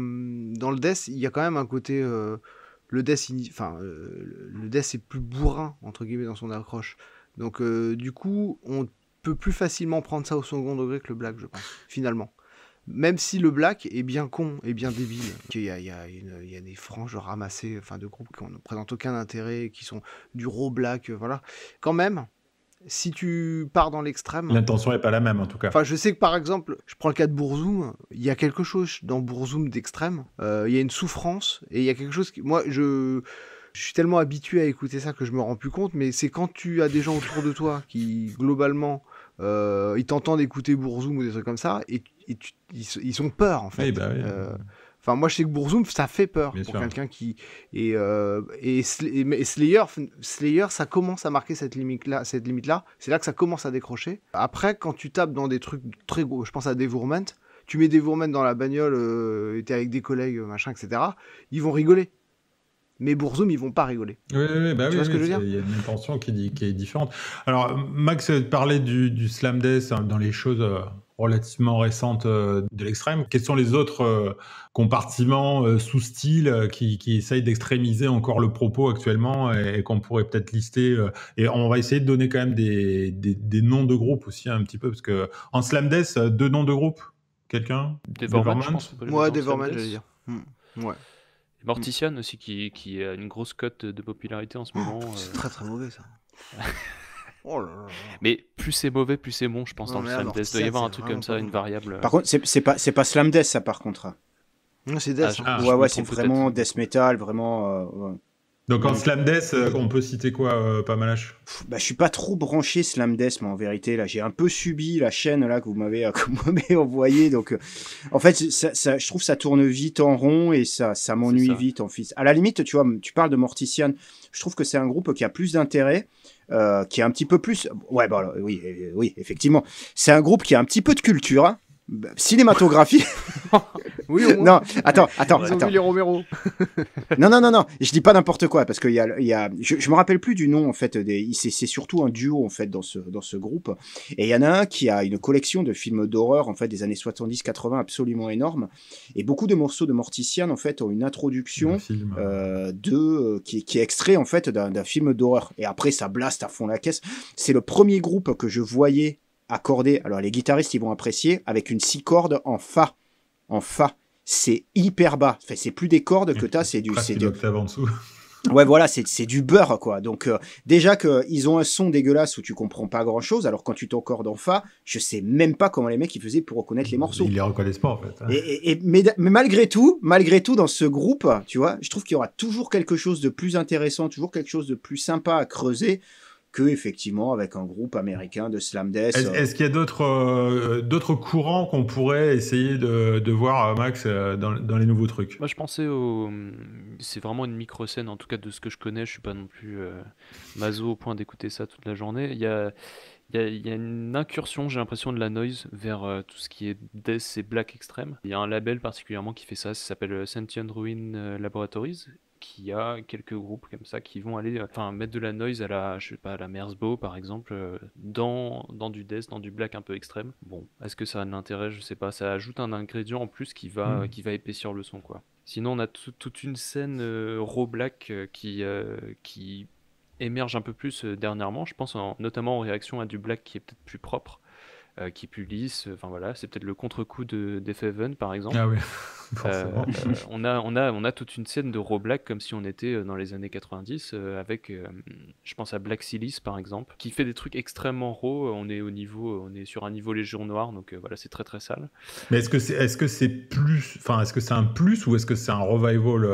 dans le death, il y a quand même un côté. le death, enfin, le death est plus bourrin entre guillemets dans son accroche. Donc, du coup, on peut plus facilement prendre ça au second degré que le black, je pense, finalement même si le black est bien con, est bien débile, qu'il y a, il y, a des franges ramassées, enfin de groupes qui ne présentent aucun intérêt, qui sont du raw black, voilà. Quand même, si tu pars dans l'extrême. L'intention n'est pas la même en tout cas. Enfin, je sais que par exemple, je prends le cas de Bourzoum, il y a quelque chose dans Bourzoum d'extrême, euh, il y a une souffrance et il y a quelque chose qui. Moi, je. Je suis tellement habitué à écouter ça que je me rends plus compte, mais c'est quand tu as des gens autour de toi qui, globalement, euh, ils t'entendent écouter Bourzoum ou des trucs comme ça, et, ils, ont peur en fait. Bah euh, enfin, moi, je sais que Bourzoum, ça fait peur pour quelqu'un qui. Et, euh, Slayer, Slayer, ça commence à marquer cette limite-là. Cette limite-là. C'est là que ça commence à décrocher. Après, quand tu tapes dans des trucs très gros, je pense à Devourment, tu mets Devourment dans la bagnole, t'es avec des collègues, machin, etc., ils vont rigoler mais Bourzoum, ils vont pas rigoler. Oui, oui, oui, bah que je veux dire Il y a une intention qui, qui, est différente. Alors, Max euh, parlait du, du slam death hein, dans les choses euh, relativement récentes euh, de l'extrême. Quels sont les autres compartiments sous-styles qui, qui, essayent d'extrémiser encore le propos actuellement et, qu'on pourrait peut-être lister Et on va essayer de donner quand même des, noms de groupes aussi hein, un petit peu, parce que en slam death, deux noms de groupes Quelqu'un Devorman, Moi, Devorman, j'allais dire. Hmm. Ouais. Mortician aussi, qui, a une grosse cote de popularité en ce oh, moment. C'est euh. très très mauvais ça. Oh Mais plus c'est mauvais, plus c'est bon, je pense, dans Death. Il doit y avoir un truc comme ça, une variable. Par contre, c'est pas, pas Slam Death, ça, par contre. Non, c'est Death. Ah, hein. ah, ah, ouais, ouais, c'est vraiment Death Metal, vraiment. Euh, donc en Slam Death, euh, on peut citer quoi, euh, pas malache Bah je suis pas trop branché Slam Death, mais en vérité là, j'ai un peu subi la chaîne là que vous m'avez euh, envoyée. Donc en fait, ça, je trouve ça tourne vite en rond et ça, m'ennuie vite en fils. À la limite, tu vois, tu parles de Mortician, je trouve que c'est un groupe qui a plus d'intérêt. qui est un petit peu plus, ouais, bah, oui, oui, effectivement, c'est un groupe qui a un petit peu de culture, hein, cinématographie. oui, Non, attends, attends. Ils ont attends. Vu les Romero. non, non, non, non. Je dis pas n'importe quoi parce que y a, je, me rappelle plus du nom en fait. C'est surtout un duo en fait dans ce dans ce groupe. Et il y en a un qui a une collection de films d'horreur en fait des années 70-80 absolument énorme. Et beaucoup de morceaux de Mortician en fait ont une introduction euh, de euh, qui, est extrait en fait d'un film d'horreur. Et après ça blaste à fond la caisse. C'est le premier groupe que je voyais accordé. Alors les guitaristes, ils vont apprécier avec une six cordes en fa. En fa. C'est hyper bas. c'est plus des cordes que t'as, c'est du. C'est en dessous. Ouais, voilà, c'est du beurre, quoi. Donc, euh, déjà déjà euh, ils ont un son dégueulasse où tu comprends pas grand chose, alors quand tu t'encordes en fa, je sais même pas comment les mecs ils faisaient pour reconnaître les morceaux. Ils les reconnaissent pas, en fait. Hein. mais, mais, malgré tout, malgré tout, dans ce groupe, tu vois, je trouve qu'il y aura toujours quelque chose de plus intéressant, toujours quelque chose de plus sympa à creuser effectivement avec un groupe américain de slam death. Est-ce euh, qu'il y a d'autres euh, d'autres courants qu'on pourrait essayer de, de voir euh, Max dans, dans, les nouveaux trucs Moi je pensais au hum, c'est vraiment une micro scène en tout cas de ce que je connais. Je suis pas non plus maso au point d'écouter ça toute la journée. Il y a il y, a une incursion, j'ai l'impression, de la noise vers tout ce qui est death et black extrême. Il y a un label particulièrement qui fait ça, ça s'appelle Sentient Ruin Laboratories, qu'il y a quelques groupes comme ça qui vont aller euh, enfin mettre de la noise à la je sais pas la par exemple euh, dans dans du death dans du black un peu extrême bon est-ce que ça a de l'intérêt je sais pas ça ajoute un ingrédient en plus qui va hmm. qui va épaissir le son quoi sinon on a toute une scène euh, raw black qui qui émerge un peu plus dernièrement je pense notamment en réaction à du black qui est peut-être plus propre euh, qui publient. Euh, enfin voilà, c'est peut-être le contre-coup de par exemple. Ah oui, euh, on, a, on, a, on a toute une scène de Black comme si on était dans les années 90 avec, je pense à Black Silice, par exemple, qui fait des trucs extrêmement raw. On est au niveau, on est sur un niveau légion noir, donc voilà, c'est très très sale. Mais est-ce que c'est, est-ce que c'est plus, enfin est-ce que c'est un plus ou est-ce que c'est un revival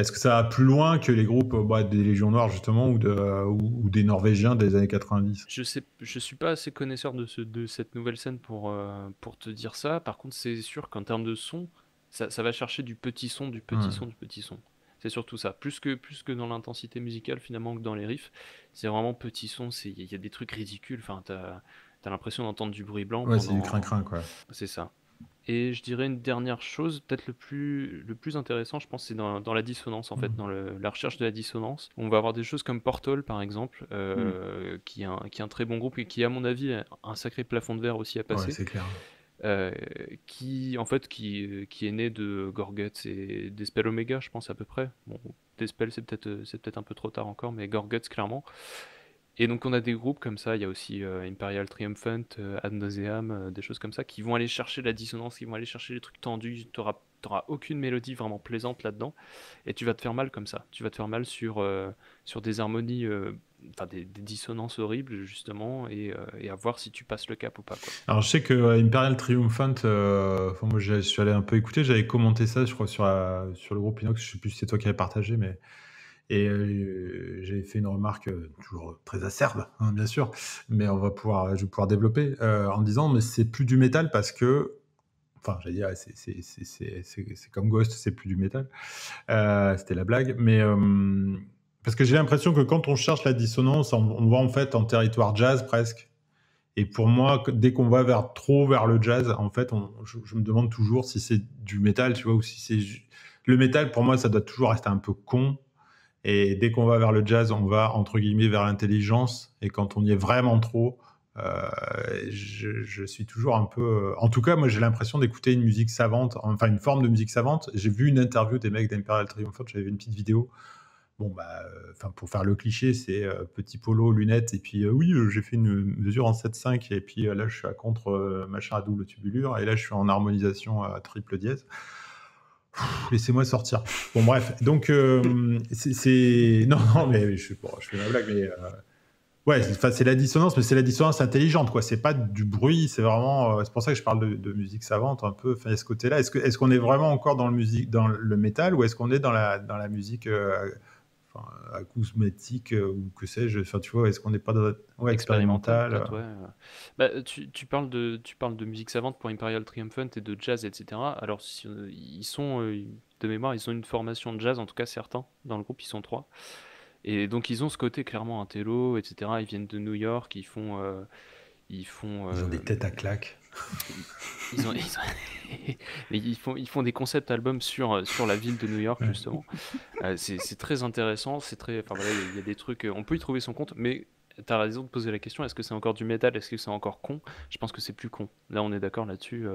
est-ce que ça va plus loin que les groupes euh, bah, des Légions Noires, justement, ou, de, euh, ou, des Norvégiens des années 90 Je sais, je suis pas assez connaisseur de, de cette nouvelle scène pour, euh, pour te dire ça. Par contre, c'est sûr qu'en termes de son, ça, va chercher du petit son, du petit son, du petit son. C'est surtout ça. Plus que, plus que dans l'intensité musicale, finalement, que dans les riffs, c'est vraiment petit son. Il y, a des trucs ridicules. Enfin, tu as, as l'impression d'entendre du bruit blanc. Ouais, c'est du crin-crin, quoi. C'est ça. Et je dirais une dernière chose, peut-être le plus, le plus intéressant, je pense, c'est dans, dans, la dissonance, en fait, mhm. dans la recherche de la dissonance. On va avoir des choses comme Portal, par exemple, euh, mhm. qui, est un, qui, est un, très bon groupe et qui, à mon avis, a un sacré plafond de verre aussi à passer. Ouais, c'est clair. Euh, qui en fait qui, qui est né de Gorguts et d'Espel Omega je pense à peu près bon, d'Espel c'est peut-être c'est peut-être un peu trop tard encore mais Gorguts clairement et donc on a des groupes comme ça, il y a aussi euh, Imperial Triumphant, euh, Ad Nauseam, euh, des choses comme ça, qui vont aller chercher la dissonance, qui vont aller chercher les trucs tendus, Tu n'auras aucune mélodie vraiment plaisante là-dedans, et tu vas te faire mal comme ça, tu vas te faire mal sur, sur des harmonies, enfin des, dissonances horribles justement, et, à voir si tu passes le cap ou pas. Quoi. Alors je sais que Imperial Triumphant, moi je suis allé un peu écouter, j'avais commenté ça je crois sur, sur le groupe Inox, je sais plus si c'est toi qui avais partagé, mais... Et euh, j'ai fait une remarque euh, toujours très acerbe, hein, bien sûr, mais on va pouvoir, je vais pouvoir développer euh, en disant mais c'est plus du métal parce que, enfin, j'allais dire, c'est comme Ghost, c'est plus du métal. C'était la blague, mais parce que j'ai l'impression que quand on cherche la dissonance, on, on, va en fait en territoire jazz presque. Et pour moi, dès qu'on va vers trop vers le jazz, en fait, on, je, je, me demande toujours si c'est du métal, tu vois, ou si c'est le métal. Pour moi, ça doit toujours rester un peu con et dès qu'on va vers le jazz, on va entre guillemets vers l'intelligence. Et quand on y est vraiment trop, euh, je, suis toujours un peu. Euh, en tout cas, moi, j'ai l'impression d'écouter une musique savante, enfin une forme de musique savante. J'ai vu une interview des mecs d'Imperial Triumphant. J'avais vu une petite vidéo. Bon, bah, euh, pour faire le cliché, c'est petit polo, lunettes, et puis oui, j'ai fait une mesure en 7,5, et puis là, je suis à contre machin à double tubulure, et là, je suis en harmonisation à triple dièse. Laissez-moi sortir. Bon, bref. Donc, euh, c'est. Non, non, mais je, fais ma blague, mais. Euh, ouais, c'est la dissonance, mais c'est la dissonance intelligente, quoi. C'est pas du bruit, c'est vraiment. Euh, c'est pour ça que je parle de, musique savante un peu. Enfin, il ce côté-là. Est-ce qu'on est, est vraiment encore dans le, musique, dans le métal ou est-ce qu'on est dans la, dans la musique enfin, acousmatique euh, ou que sais-je. Enfin, tu vois, est-ce qu'on n'est pas dans... ouais, expérimental, bah, tu, parles de, tu parles de musique savante pour Imperial Triumphant et de jazz, etc. Alors, euh, ils sont, euh, de mémoire, ils ont une formation de jazz, en tout cas certains dans le groupe, ils sont trois. Et donc, ils ont ce côté clairement intello, etc. Ils viennent de New York, ils font. ils font. ont des têtes à claque. Ils, font, des concepts albums euh, sur, la ville de New York, justement. Euh, c'est très intéressant. C'est très. il y, a des trucs. Euh, on peut y trouver son compte, mais tu as raison de poser la question est-ce que c'est encore du métal Est-ce que c'est encore con Je pense que c'est plus con. Là, on est d'accord là-dessus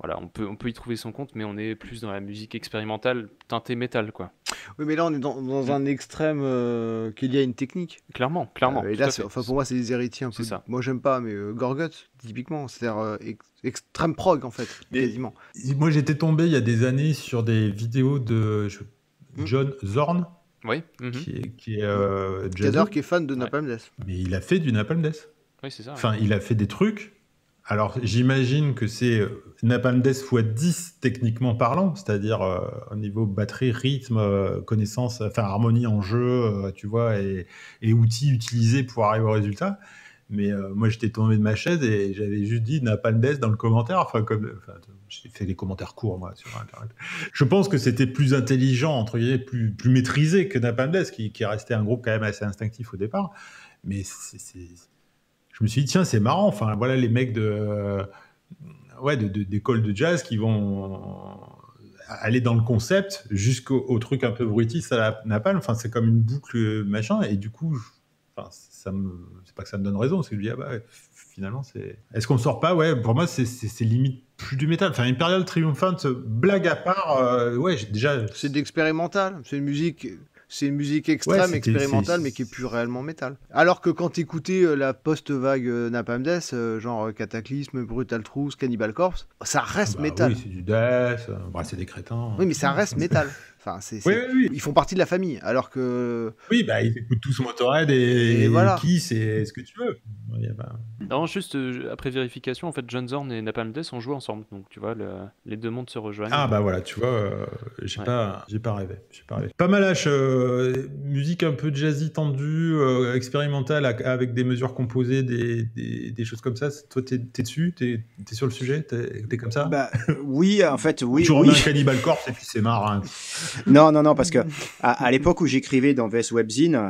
voilà, on peut, on peut y trouver son compte, mais on est plus dans la musique expérimentale teintée métal, quoi. Oui, mais là, on est dans, dans un extrême euh, qu'il y a une technique. Clairement, clairement. Euh, et là, enfin, pour moi, c'est des héritiers un peu. Ça. Moi, j'aime pas, mais euh, typiquement, c'est-à-dire euh, extrême prog, en fait, quasiment. moi, j'étais tombé il y a des années sur des vidéos de hmm. John Zorn. Oui. Qui mhm. est, qui qui est fan de Napalm Death. Mais il a fait du Napalm Death. Oui, c'est ça. Enfin, il a fait des trucs alors, j'imagine que c'est euh, Napalm Death x 10 techniquement parlant, c'est-à-dire euh, au niveau batterie, rythme, euh, connaissance, enfin harmonie en jeu, tu vois, et, outils utilisés pour arriver au résultat. Mais moi, j'étais tombé de ma chaise et j'avais juste dit Napalm dans le commentaire. Enfin, comme j'ai fait des commentaires courts moi sur Internet. Je pense que c'était plus intelligent, entre guillemets, plus, plus maîtrisé que Napalm Death, qui, qui restait un groupe quand même assez instinctif au départ. Mais c'est je me suis dit, tiens, c'est marrant. Enfin, voilà les mecs de, ouais, de, de jazz qui vont aller dans le concept jusqu'au truc un peu bruitiste à la napalm. Enfin, c'est comme une boucle machin. Et du coup, enfin, ça me, c'est pas que ça me donne raison, c'est que je ah bah, finalement, c'est. Est-ce qu'on sort pas Ouais, pour moi, c'est, limite plus du métal. Enfin, Imperial Triumphant, blague à part, euh, ouais, déjà. C'est d'expérimental. C'est une musique c'est une musique extrême, expérimentale, mais qui est plus réellement métal. Alors que quand t'écoutais euh, la post-vague euh, Napalm Death, euh, genre Cataclysme, Brutal Truth, Cannibal Corpse, ça reste bah métal. Oui, c'est du death, bah, c'est des crétins. Oui, mais ça reste métal. Enfin, c'est, Ils font partie de la famille, alors que... Oui, bah, ils écoutent tous Motorhead et, qui, c'est ce que tu veux. Non, juste euh, après vérification, en fait, John Zorn et Napalm Death ont joué ensemble. Donc, tu vois, les deux mondes se rejoignent. Ah, bah voilà, tu vois, euh, j'ai pas, pas rêvé. pas rêvé. Pas mal euh, musique un peu jazzy tendue, expérimentale, avec des mesures composées, des, choses comme ça. Toi, t'es, es dessus T'es, es sur le sujet T'es, comme ça Bah oui, en fait, oui. Tu remets un Cannibal Corpse et puis c'est marrant. non, non, non, parce que à, l'époque où j'écrivais dans VS Webzine,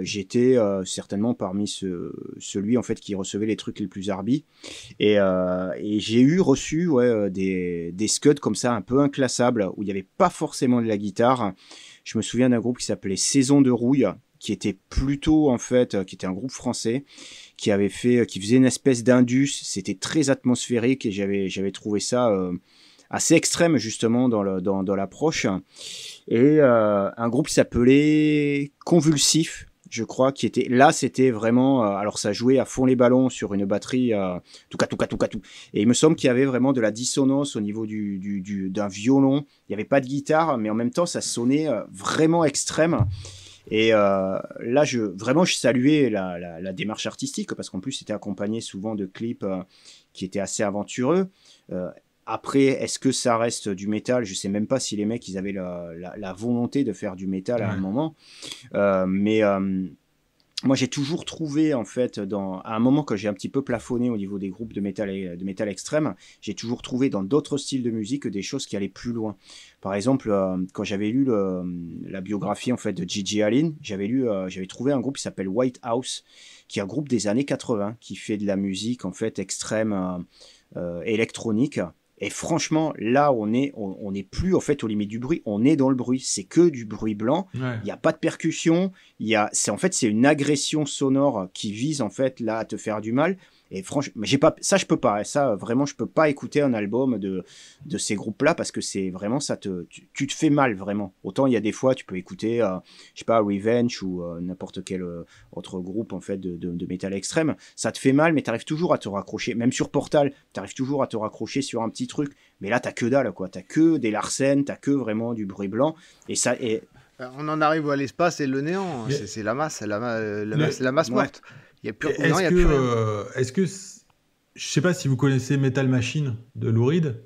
j'étais certainement parmi ce, celui en fait qui recevait les trucs les plus arbis. Euh, et, j'ai eu reçu euh, des, scuds comme ça un peu inclassables où il n'y avait pas forcément de la guitare. Je me souviens d'un groupe qui s'appelait Saison de Rouille qui était plutôt en fait euh, qui était un groupe français qui avait fait qui faisait une espèce d'indus c'était très atmosphérique et j'avais j'avais trouvé ça assez extrême justement dans le, dans, l'approche et un groupe qui s'appelait Convulsif je crois, qui était là, c'était vraiment, euh, alors ça jouait à fond les ballons sur une batterie, tout tout tout Et il me semble qu'il y avait vraiment de la dissonance au niveau du, d'un violon. Il n'y avait pas de guitare, mais en même temps, ça sonnait euh, vraiment extrême. Et euh, là, je, vraiment, je saluais la, la, démarche artistique parce qu'en plus, c'était accompagné souvent de clips qui étaient assez aventureux. Après, est-ce que ça reste du métal Je sais même pas si les mecs ils avaient la, volonté de faire du métal à un moment. Euh, mais euh, moi j'ai toujours trouvé en fait dans à un moment que j'ai un petit peu plafonné au niveau des groupes de métal et, de métal extrême, j'ai toujours trouvé dans d'autres styles de musique des choses qui allaient plus loin. Par exemple, euh, quand j'avais lu la biographie en fait de Gigi Allen, j'avais lu j'avais trouvé un groupe qui s'appelle White House qui est un groupe des années 80 qui fait de la musique en fait extrême électronique et franchement, là, on est, on n'est plus en fait aux limites du bruit. On est dans le bruit. C'est que du bruit blanc. Il n'y a pas de percussion. Il y a, c'est en fait, c'est une agression sonore qui vise en fait là à te faire du mal. Et franchement, j'ai pas, ça je peux pas. Hein. Ça vraiment, je peux pas écouter un album de, de ces groupes-là parce que c'est vraiment ça te, tu, te fais mal vraiment. Autant il y a des fois, tu peux écouter, euh, je sais pas, Revenge ou euh, n'importe quel euh, autre groupe en fait de, métal extrême, ça te fait mal, mais t'arrives toujours à te raccrocher. Même sur Portal, t'arrives toujours à te raccrocher sur un petit truc. Mais là, t'as que dalle quoi. T'as que des Larsen, t'as que vraiment du bruit blanc. Et ça, et on en arrive à l'espace et le néant. C'est la masse, la, la masse, la masse morte. Il Est-ce que, je est que, je sais pas si vous connaissez Metal Machine de Lou Reed.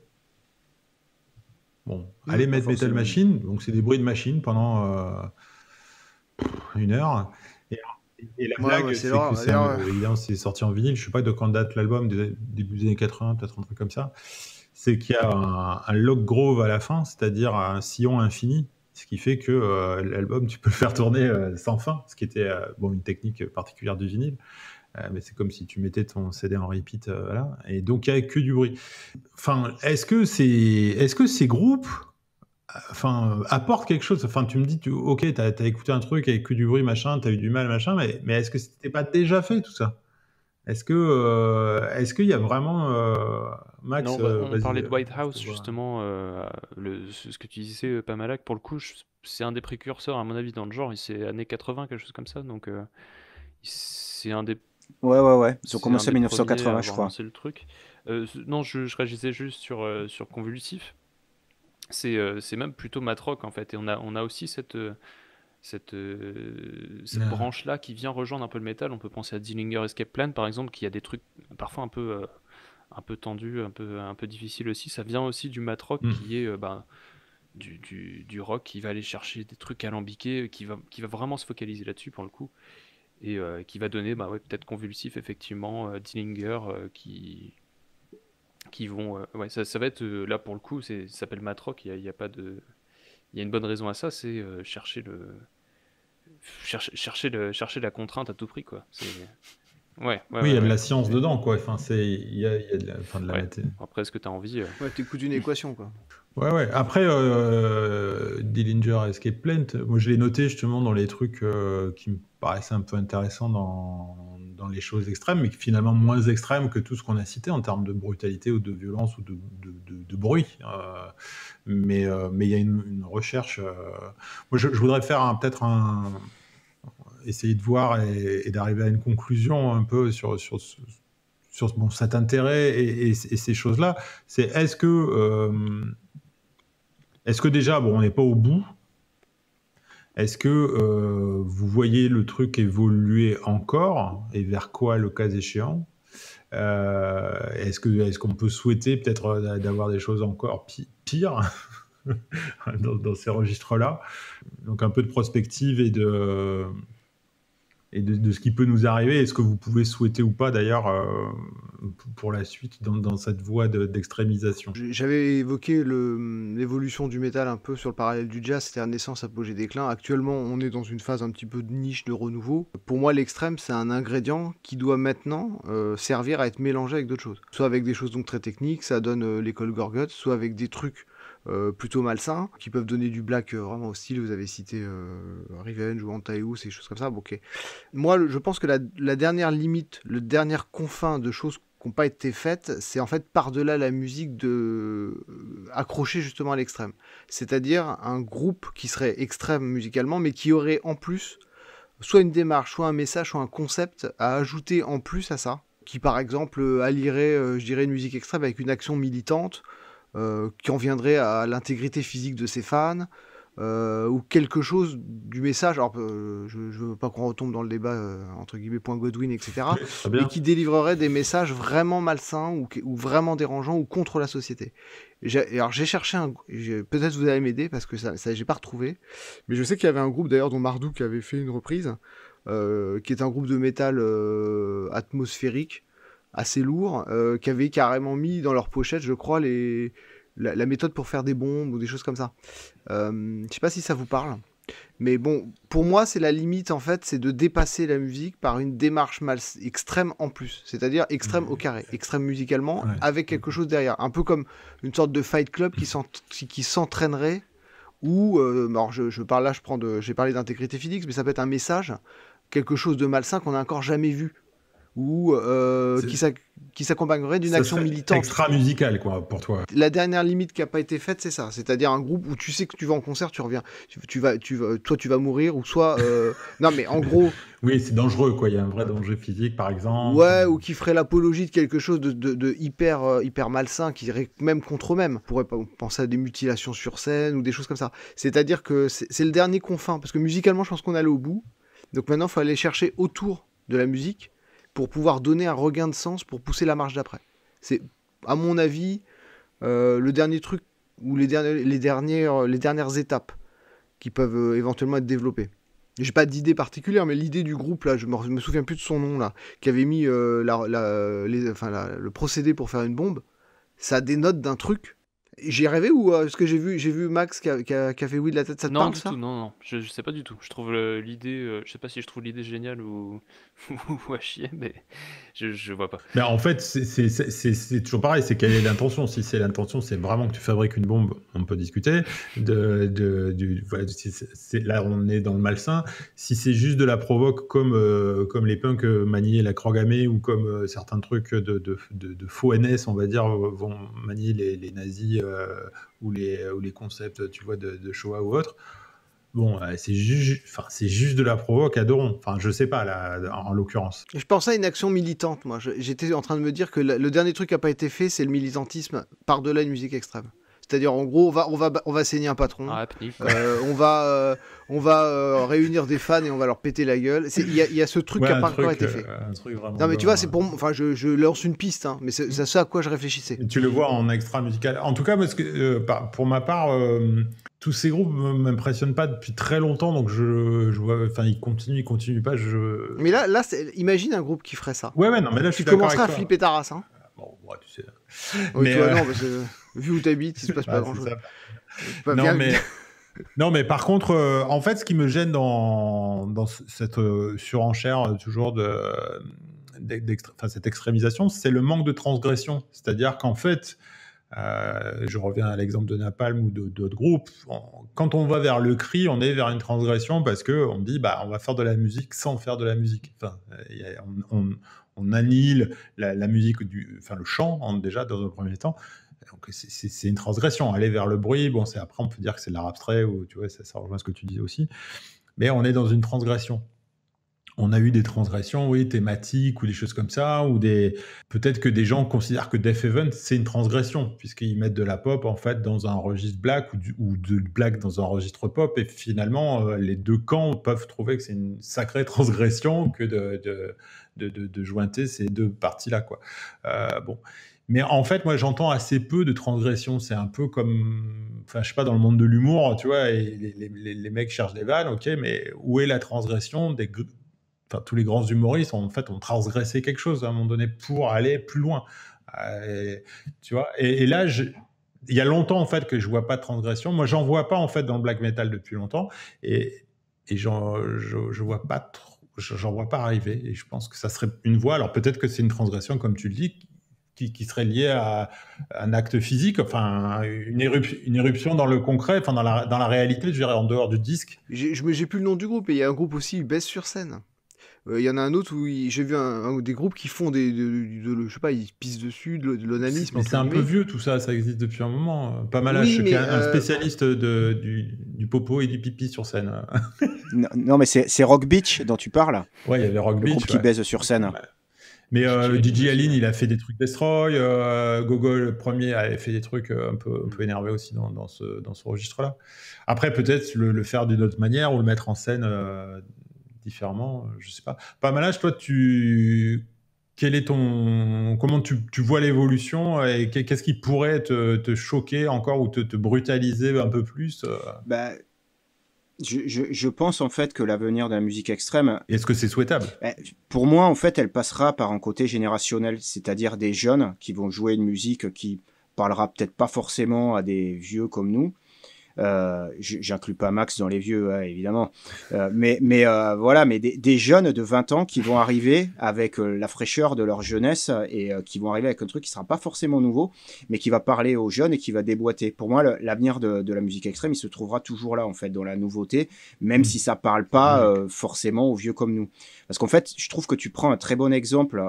Bon, allez mettre Metal Machine. Donc c'est des bruits de machine pendant euh, une heure. Et, la blague, c'est que c'est sorti en vinyle. Je ne sais pas de quand date l'album, début des années 80, peut-être un truc comme ça. C'est qu'il y a un, lock log grove à la fin, c'est-à-dire un sillon infini ce qui fait que euh, l'album, tu peux le faire tourner euh, sans fin, ce qui était euh, bon, une technique particulière du vinyle. mais c'est comme si tu mettais ton CD en repeat, voilà. Et donc, il n'y a que du bruit. Enfin, est-ce que, c'est, est-ce que ces groupes enfin, apportent quelque chose Enfin, tu me dis, ok, tu as, écouté un truc avec que du bruit, machin, tu as eu du mal, machin, mais, mais est-ce que c'était pas déjà fait tout ça est-ce que euh, est-ce qu'il y a vraiment euh, Max bah, euh, On parlait de White House justement, ce que tu disais Pamalak pour le coup, c'est un des précurseurs à mon avis dans le genre. C'est années 80 quelque chose comme ça, donc c'est un des. Ouais ouais ouais. Ils ont commencé en 1980 je crois. C'est le truc. non, je, réagissais juste sur sur convulsif. C'est même plutôt matroc en fait, et on a on a aussi cette cette, euh, branche-là qui vient rejoindre un peu le métal. On peut penser à Dillinger Escape Plan, par exemple, qui a des trucs parfois un peu, euh, un peu tendus, un peu, un peu difficiles aussi. Ça vient aussi du mat rock, hmm. qui est euh, ben, du, du, rock qui va aller chercher des trucs alambiqués, qui va, qui va vraiment se focaliser là-dessus pour le coup. Et qui va donner, bah, ouais, peut-être convulsif, effectivement, Dillinger qui, qui vont. ouais, ça, ça, va être là pour le coup, ça s'appelle Matrock, il n'y a, pas de il y a une bonne raison à ça, c'est euh, chercher le chercher chercher le chercher la contrainte à tout prix quoi. Ouais, oui, il y a de la science dedans, quoi. Enfin, c'est, il y de la, Après, ce que tu as envie. Euh... Ouais, une équation, quoi. Ouais, ouais. Après, euh, Dillinger Escape Plant, moi, je l'ai noté justement dans les trucs euh, qui me paraissaient un peu intéressants dans, dans les choses extrêmes, mais finalement moins extrêmes que tout ce qu'on a cité en termes de brutalité ou de violence ou de, bruit. Euh, mais euh, mais il y a une, recherche. Euh, moi, je, voudrais faire peut-être un essayer de voir et, d'arriver à une conclusion un peu sur, sur, sur cet intérêt et, ces choses-là. C'est est-ce que est-ce que déjà bon, on n'est pas au bout est-ce que euh, vous voyez le truc évoluer encore et vers quoi le cas échéant euh, Est-ce qu'on peut souhaiter peut-être euh, d'avoir des choses encore pires dans, ces registres-là Donc un peu de prospective et de, et de, ce qui peut nous arriver est ce que vous pouvez souhaiter ou pas d'ailleurs euh, pour la suite dans, cette voie d'extrémisation. J'avais évoqué l'évolution du métal un peu sur le parallèle du jazz, C'était à naissance, apogée, déclin. Actuellement, on est dans une phase un petit peu de niche, de renouveau. Pour moi, l'extrême, c'est un ingrédient qui doit maintenant euh, servir à être mélangé avec d'autres choses. Soit avec des choses donc très techniques, ça donne euh, l'école Gorgot, soit avec des trucs euh, plutôt malsains, qui peuvent donner du black euh, vraiment hostile. Vous avez cité euh, Revenge ou Antaeus, ces choses comme ça. Bon, ok. Moi, je pense que la, dernière limite, le dernier confin de choses qui n'ont pas été faites, c'est en fait par-delà la musique de accrocher justement à l'extrême. C'est-à-dire un groupe qui serait extrême musicalement, mais qui aurait en plus soit une démarche, soit un message, soit un concept à ajouter en plus à ça qui par exemple allierait, je dirais, une musique extrême avec une action militante, euh, qui en viendrait à l'intégrité physique de ses fans, euh, ou quelque chose du message. Alors, euh, je, ne veux pas qu'on retombe dans le débat entre guillemets point Godwin, etc. mais qui délivrerait des messages vraiment malsains ou, vraiment dérangeants ou contre la société. alors j'ai cherché peut-être vous allez m'aider parce que ça, j'ai pas retrouvé, mais je sais qu'il y avait un groupe d'ailleurs dont Marduk avait fait une reprise, qui est un groupe de métal atmosphérique assez lourd, euh, qui avaient carrément mis dans leur pochette, je crois, les, la, méthode pour faire des bombes ou des choses comme ça. Euh, je sais pas si ça vous parle. Mais bon, pour moi, c'est la limite, en fait, c'est de dépasser la musique par une démarche extrême en plus. C'est-à-dire extrême au mmh. carré, extrême musicalement, avec quelque chose derrière. Un peu comme une sorte de fight club qui s'entraînerait, ou, euh, alors je, parle là, je prends j'ai parlé d'intégrité physique, mais ça peut être un message, quelque chose de malsain qu'on n'a encore jamais vu ou euh, qui s'accompagnerait d'une action militante. Extra musicale quoi pour toi. La dernière limite qui n'a pas été faite c'est ça, c'est-à-dire un groupe où tu sais que tu vas en concert, tu reviens, tu, vas, tu toi tu vas mourir ou soit euh, non mais en gros. oui c'est dangereux quoi, il y a un vrai danger physique par exemple. Ouais ou qui ferait l'apologie de quelque chose de, hyper euh, hyper malsain qui irait même contre eux-mêmes. On pourrait penser à des mutilations sur scène ou des choses comme ça. C'est-à-dire que c'est le dernier confin parce que musicalement je pense qu'on allait au bout. Donc maintenant il faut aller chercher autour de la musique pour pouvoir donner un regain de sens pour pousser la marche d'après. C'est, à mon avis, euh, le dernier truc ou les, les, dernières, les dernières étapes qui peuvent euh, éventuellement être développées. J'ai pas d'idée particulière, mais l'idée du groupe, là, je me, me souviens plus de son nom, là, qui avait mis euh, le procédé pour faire une bombe, ça dénote d'un truc j'ai rêvé ou euh, ce que j'ai vu, j'ai vu Max qui a, fait oui de la tête, ça te non, parle, ça Non, non, je, sais pas du tout. Je trouve euh, l'idée, euh, je sais pas si je trouve l'idée géniale ou, ou à chier, mais je, vois pas. en fait, c'est toujours pareil, c'est quelle est l'intention. si c'est l'intention, c'est vraiment que tu fabriques une bombe, on peut discuter. De, du, là, on est dans le malsain. Si c'est juste de la provoque comme, comme les punks maniaient la crogamée ou comme certains trucs de, de, faux NS, on va dire, vont manier les nazis euh, ou, les, euh, les concepts, tu vois, de, Shoah ou autre. Bon, euh, c'est juste, enfin, c'est juste de la provoque à Doron. Enfin, je sais pas là, en, l'occurrence. Je pensais à une action militante. Moi, j'étais en train de me dire que le dernier truc qui a pas été fait, c'est le militantisme par delà une musique extrême. C'est-à-dire, en gros, on va, on va, on va saigner un patron. Ah, euh, on va, euh, on va euh, réunir des fans et on va leur péter la gueule. Il y, a ce truc qui n'a pas encore été fait. non, mais tu vois, c'est pour. Enfin, je, lance une piste, hein, mais c'est ça à quoi je réfléchissais. tu le vois en extra musical. En tout cas, parce que, pour ma part, tous ces groupes m'impressionnent pas depuis très longtemps, donc je, vois, enfin, ils continuent, ils continuent pas. Je... Mais là, là, imagine un groupe qui ferait ça. Ouais, ouais, non, mais là, tu suis à flipper ta race, hein. Bon, tu sais. mais, non, parce que vu où t'habites, il se passe pas grand-chose. non, mais... non, mais par contre, euh, en fait, ce qui me gêne dans, cette euh, surenchère euh, toujours de cette extrémisation, c'est le manque de transgression. C'est-à-dire qu'en fait, je reviens à l'exemple de Napalm ou d'autres groupes. quand on va vers le cri, on est vers une transgression parce que on dit bah on va faire de la musique sans faire de la musique. Enfin, on, annihile la, musique du, enfin le chant hein, déjà dans un premier temps, donc c'est une transgression. Aller vers le bruit, bon, c'est après on peut dire que c'est de l'art abstrait ou tu vois, ça, rejoint ce que tu dis aussi. Mais on est dans une transgression. On a eu des transgressions, oui, thématiques ou des choses comme ça, ou des peut-être que des gens considèrent que Death Event c'est une transgression puisqu'ils mettent de la pop en fait dans un registre black ou, de black dans un registre pop et finalement euh, les deux camps peuvent trouver que c'est une sacrée transgression que de de, de, de, jointer ces deux parties là quoi. Euh, bon, mais en fait, moi, j'entends assez peu de transgressions. C'est un peu comme, enfin, je sais pas, dans le monde de l'humour, tu vois, et les, les, les, mecs cherchent des vannes, ok, mais où est la transgression des, enfin, tous les grands humoristes, en fait, ont transgressé quelque chose à un moment donné pour aller plus loin. Et, euh, tu vois, et, là, il y a longtemps en fait que je vois pas de transgression. Moi, j'en vois pas en fait dans le black metal depuis longtemps, et, et je, je, vois pas j'en vois pas arriver. Et je pense que ça serait une voie. Alors peut-être que c'est une transgression, comme tu le dis, qui, serait lié à, un acte physique, enfin une éruption, une éruption dans le concret, enfin dans la, réalité, je dirais en dehors du disque. J'ai plus le nom du groupe, et il y a un groupe aussi, baise sur scène. Euh, il y en a un autre où j'ai vu un, des groupes qui font des, de, je sais pas, ils pissent dessus, de, l'onanisme. c'est un peu vieux tout ça, ça existe depuis un moment. Pas mal oui, suis un, euh, spécialiste du, popo et du pipi sur scène. non, mais c'est Rock Beach dont tu parles. Ouais, il y avait Rock le Beach. Groupe qui baise sur scène. Mais euh, DJ Aline, il a fait des trucs Destroy. Euh, premier, a fait des trucs euh, un peu, un peu mm. énervés aussi dans, dans ce, dans ce registre-là. Après, peut-être le, le, faire d'une autre manière ou le mettre en scène euh, différemment. Je sais pas. Pas malage, toi, tu. Quel est ton comment tu, tu vois l'évolution et qu'est-ce qui pourrait te, choquer encore ou te, te brutaliser un peu plus bah, je, pense en fait que l'avenir de la musique extrême. Est-ce que c'est souhaitable eh, Pour moi, en fait, elle passera par un côté générationnel, c'est-à-dire des jeunes qui vont jouer une musique qui parlera peut-être pas forcément à des vieux comme nous, euh, j'inclus pas Max dans les vieux, hein, évidemment. Euh, mais mais euh, voilà, mais des, jeunes de 20 ans qui vont arriver avec la fraîcheur de leur jeunesse et qui vont arriver avec un truc qui sera pas forcément nouveau, mais qui va parler aux jeunes et qui va déboîter. Pour moi, l'avenir de, la musique extrême, il se trouvera toujours là, en fait, dans la nouveauté, même mmh. si ça parle pas mmh. forcément aux vieux comme nous. Parce qu'en fait, je trouve que tu prends un très bon exemple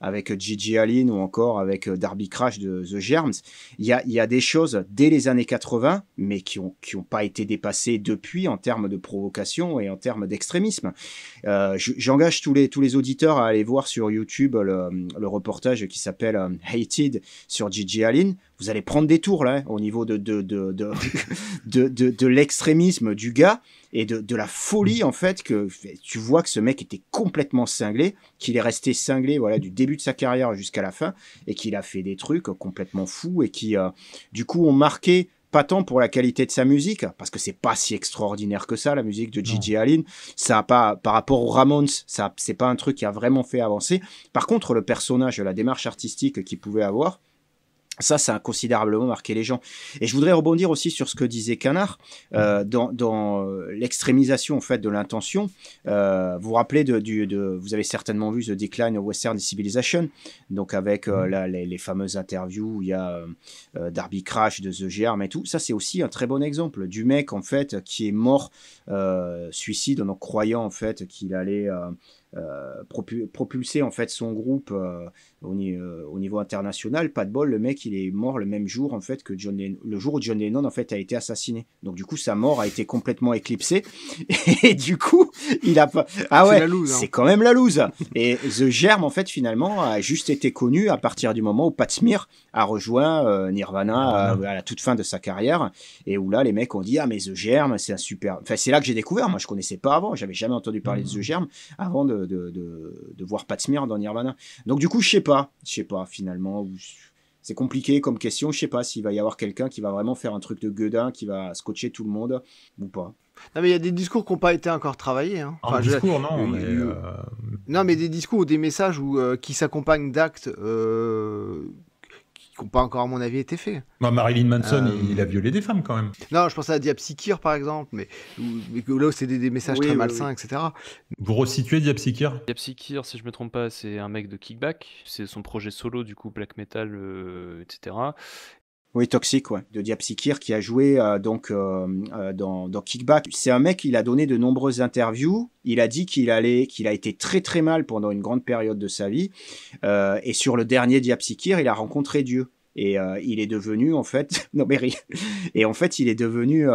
avec Gigi Allin ou encore avec Darby Crash de The Germs. Il y a, y a des choses dès les années 80, mais mais qui n'ont qui ont pas été dépassés depuis en termes de provocation et en termes d'extrémisme. Euh, j'engage tous les, tous les auditeurs à aller voir sur YouTube le, le reportage qui s'appelle euh, Hated sur Gigi Allin. Vous allez prendre des tours là au niveau de, de, de, de, de, l'extrémisme du gars et de, de, la folie en fait que tu vois que ce mec était complètement cinglé, qu'il est resté cinglé voilà du début de sa carrière jusqu'à la fin et qu'il a fait des trucs complètement fous et qui euh, du coup ont marqué pas tant pour la qualité de sa musique, parce que c'est pas si extraordinaire que ça, la musique de Gigi Aline, Ça a pas, par rapport aux Ramones, ça, c'est pas un truc qui a vraiment fait avancer. Par contre, le personnage, la démarche artistique qu'il pouvait avoir, ça, ça a considérablement marqué les gens. Et je voudrais rebondir aussi sur ce que disait Canard euh, mm. dans, euh, l'extrémisation en fait de l'intention. Euh, vous vous rappelez de, du, de, vous avez certainement vu The Decline of Western Civilization, donc avec mm. les, fameuses interviews où il y a Darby Crash de The Germ et tout. Ça, c'est aussi un très bon exemple du mec en fait qui est mort suicide en, en croyant en fait qu'il allait euh, propulser en fait son groupe euh, euh, au, niveau international. Pas de bol, le mec il est mort le même jour en fait que John Lennon, le jour où John Lennon en fait a été assassiné. Donc du coup sa mort a été complètement éclipsée et du coup il a pas. Ah ouais, hein. c'est quand même la loose. Et The Germ en fait finalement a juste été connu à partir du moment où Pat Smear a rejoint Nirvana à la toute fin de sa carrière et où là les mecs ont dit ah mais The Germ c'est un super. Enfin c'est là que j'ai découvert. Moi je connaissais pas avant, j'avais jamais entendu parler de The mm. Germ avant de de, de, de voir Pat dans Nirvana. Donc du coup, je sais pas, je sais pas finalement. C'est compliqué comme question, je sais pas s'il va y avoir quelqu'un qui va vraiment faire un truc de gueudin, qui va scotcher tout le monde ou pas. Non mais il y a des discours qui n'ont pas été encore travaillés. Hein. discours non, mais... Euh, non mais des discours ou des messages euh, qui s'accompagnent d'actes... Euh, qui n'ont pas encore, à mon avis, été faits. Bah, Marilyn Manson, euh, il a violé des femmes quand même. Non, je pensais à Diapsikir, par exemple, mais, là c'est des, messages très malsains, etc. Vous resituez Diapsikir Diapsikir, si je me trompe pas, c'est un mec de kickback. C'est son projet solo, du coup, black metal, euh, etc. Oui, Toxic, ouais, de Diapsikir, qui a joué euh, donc euh, euh, dans, Kickback. C'est un mec, il a donné de nombreuses interviews. Il a dit qu'il allait, qu'il a été très très mal pendant une grande période de sa vie. et sur le dernier Diapsikir, il a rencontré Dieu. Et il est devenu en fait, non et en fait, il est devenu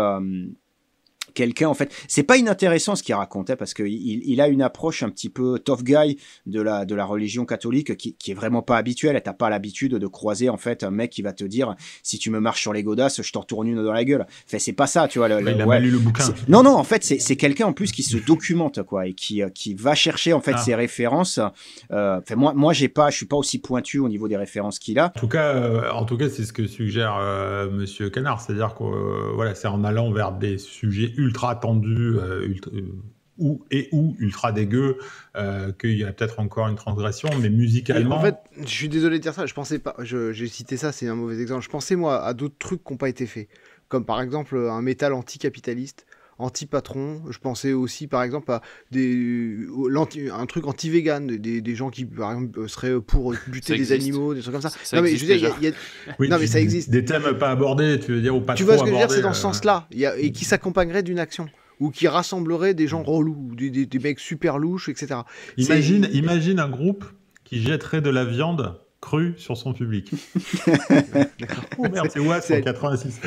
quelqu'un en fait c'est pas inintéressant ce qu'il racontait parce que il, a une approche un petit peu tough guy de la de la religion catholique qui, est vraiment pas habituelle t'as pas l'habitude de croiser en fait un mec qui va te dire si tu me marches sur les godasses je t'en retourne une dans la gueule enfin c'est pas ça tu vois il a lu le bouquin non non en fait c'est quelqu'un en plus qui se documente quoi et qui euh, qui va chercher en fait ah. ses références euh, moi moi j'ai pas je suis pas aussi pointu au niveau des références qu'il a en tout cas euh, en tout cas c'est ce que suggère monsieur Canard c'est à dire que voilà c'est en allant vers des sujets ultra ultra tendu euh, euh, ou et ou ultra dégueu euh, qu'il y a peut-être encore une transgression, mais musicalement. en fait, je suis désolé de dire ça. Je pensais pas. J'ai cité ça, c'est un mauvais exemple. Je pensais moi à d'autres trucs qui n'ont pas été faits, comme par exemple un métal anticapitaliste anti-patron. Je pensais aussi, par exemple, à des, un truc anti-vegan, des, des, gens qui, par exemple, euh, seraient pour buter des animaux, des trucs comme ça. non, mais ça existe. Des thèmes pas abordés, tu veux dire, ou pas Tu vois ce que je veux dire, c'est dans ce euh. sens-là, et qui s'accompagnerait d'une action ou qui rassemblerait des gens relous, des, des, mecs super louches, etc. Imagine, imagine un groupe qui jetterait de la viande cru sur son public. oh merde, c'est Watt en 86.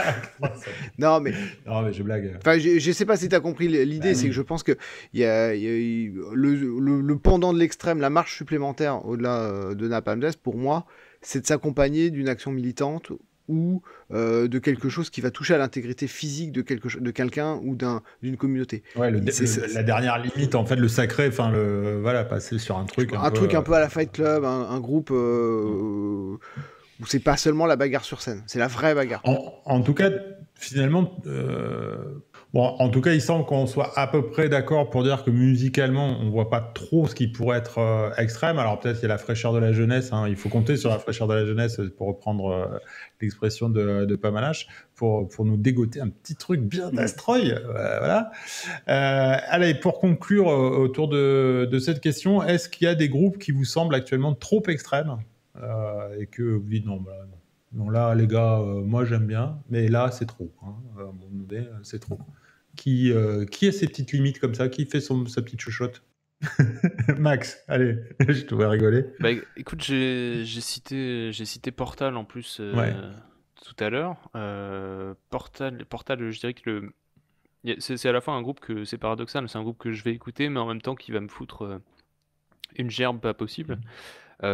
non, mais... non, mais je blague. Enfin, je, ne sais pas si tu as compris l'idée, ah, c'est que je pense que le, pendant de l'extrême, la marche supplémentaire au-delà euh, de Napalm Death, pour moi, c'est de s'accompagner d'une action militante ou euh, de quelque chose qui va toucher à l'intégrité physique de quelque de quelqu'un ou d'un d'une communauté. Ouais, la dernière limite en fait le sacré enfin le voilà passer sur un truc un, truc un euh, peu à la Fight Club un, groupe euh, où c'est pas seulement la bagarre sur scène, c'est la vraie bagarre. En, tout cas, finalement Bon, en tout cas, il semble qu'on soit à peu près d'accord pour dire que musicalement, on voit pas trop ce qui pourrait être euh, extrême. Alors peut-être qu'il y a la fraîcheur de la jeunesse. Hein. Il faut compter sur la fraîcheur de la jeunesse euh, pour reprendre euh, l'expression de, de Pamalache pour, pour nous dégoter un petit truc bien mm. d'astroy. allez, pour conclure autour de, de cette question, est-ce qu'il y a des groupes qui vous semblent actuellement trop extrêmes et que vous dites non, bah, non. là, les gars, moi j'aime bien, mais là, c'est trop. Hein. c'est trop qui, euh, qui a ses petites limites comme ça, qui fait son, sa petite chuchote. Max, allez, je te vois rigoler. Bah, écoute, j'ai cité, cité Portal en plus euh, tout à l'heure. Euh, Portal, Portal, je dirais que le. C'est à la fois un groupe que c'est paradoxal, c'est un groupe que je vais écouter, mais en même temps qui va me foutre une gerbe pas possible. Mm.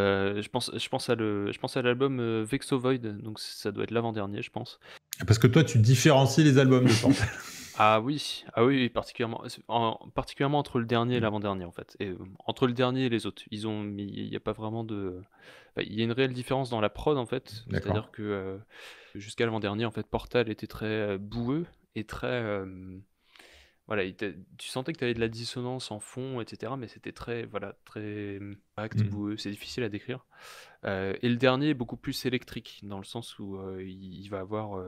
je pense, je pense à le, je pense à l'album Vexovoid, donc ça doit être l'avant dernier, je pense. Parce que toi, tu différencies les albums de Portal. Ah oui, ah oui, particulièrement, particulièrement entre le dernier et mmh. l'avant-dernier en fait, et euh, entre le dernier et les autres, ils ont, il n'y a pas vraiment de, il y a une réelle différence dans la prod en fait, c'est-à-dire que euh, jusqu'à l'avant-dernier en fait, Portal était très euh, boueux et très, voilà, tu sentais que tu avais de la dissonance en fond, etc. Mais c'était très, voilà, très acte mmh. boueux, c'est difficile à décrire. et le dernier est beaucoup plus électrique, dans le sens où il, va avoir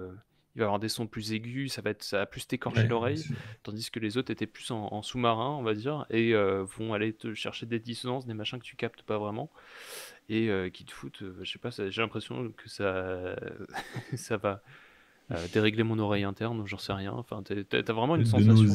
va avoir des sons plus aigus, ça va, être, ça plus t'écorcher l'oreille, tandis que les autres étaient plus en, sous-marin, on va dire, et euh, vont aller te chercher des dissonances, des machins que tu captes pas vraiment, et euh, qui te foutent, euh, je sais pas, j'ai l'impression que ça, ça va dérégler mon oreille interne, j'en sais rien, enfin, t'as vraiment une sensation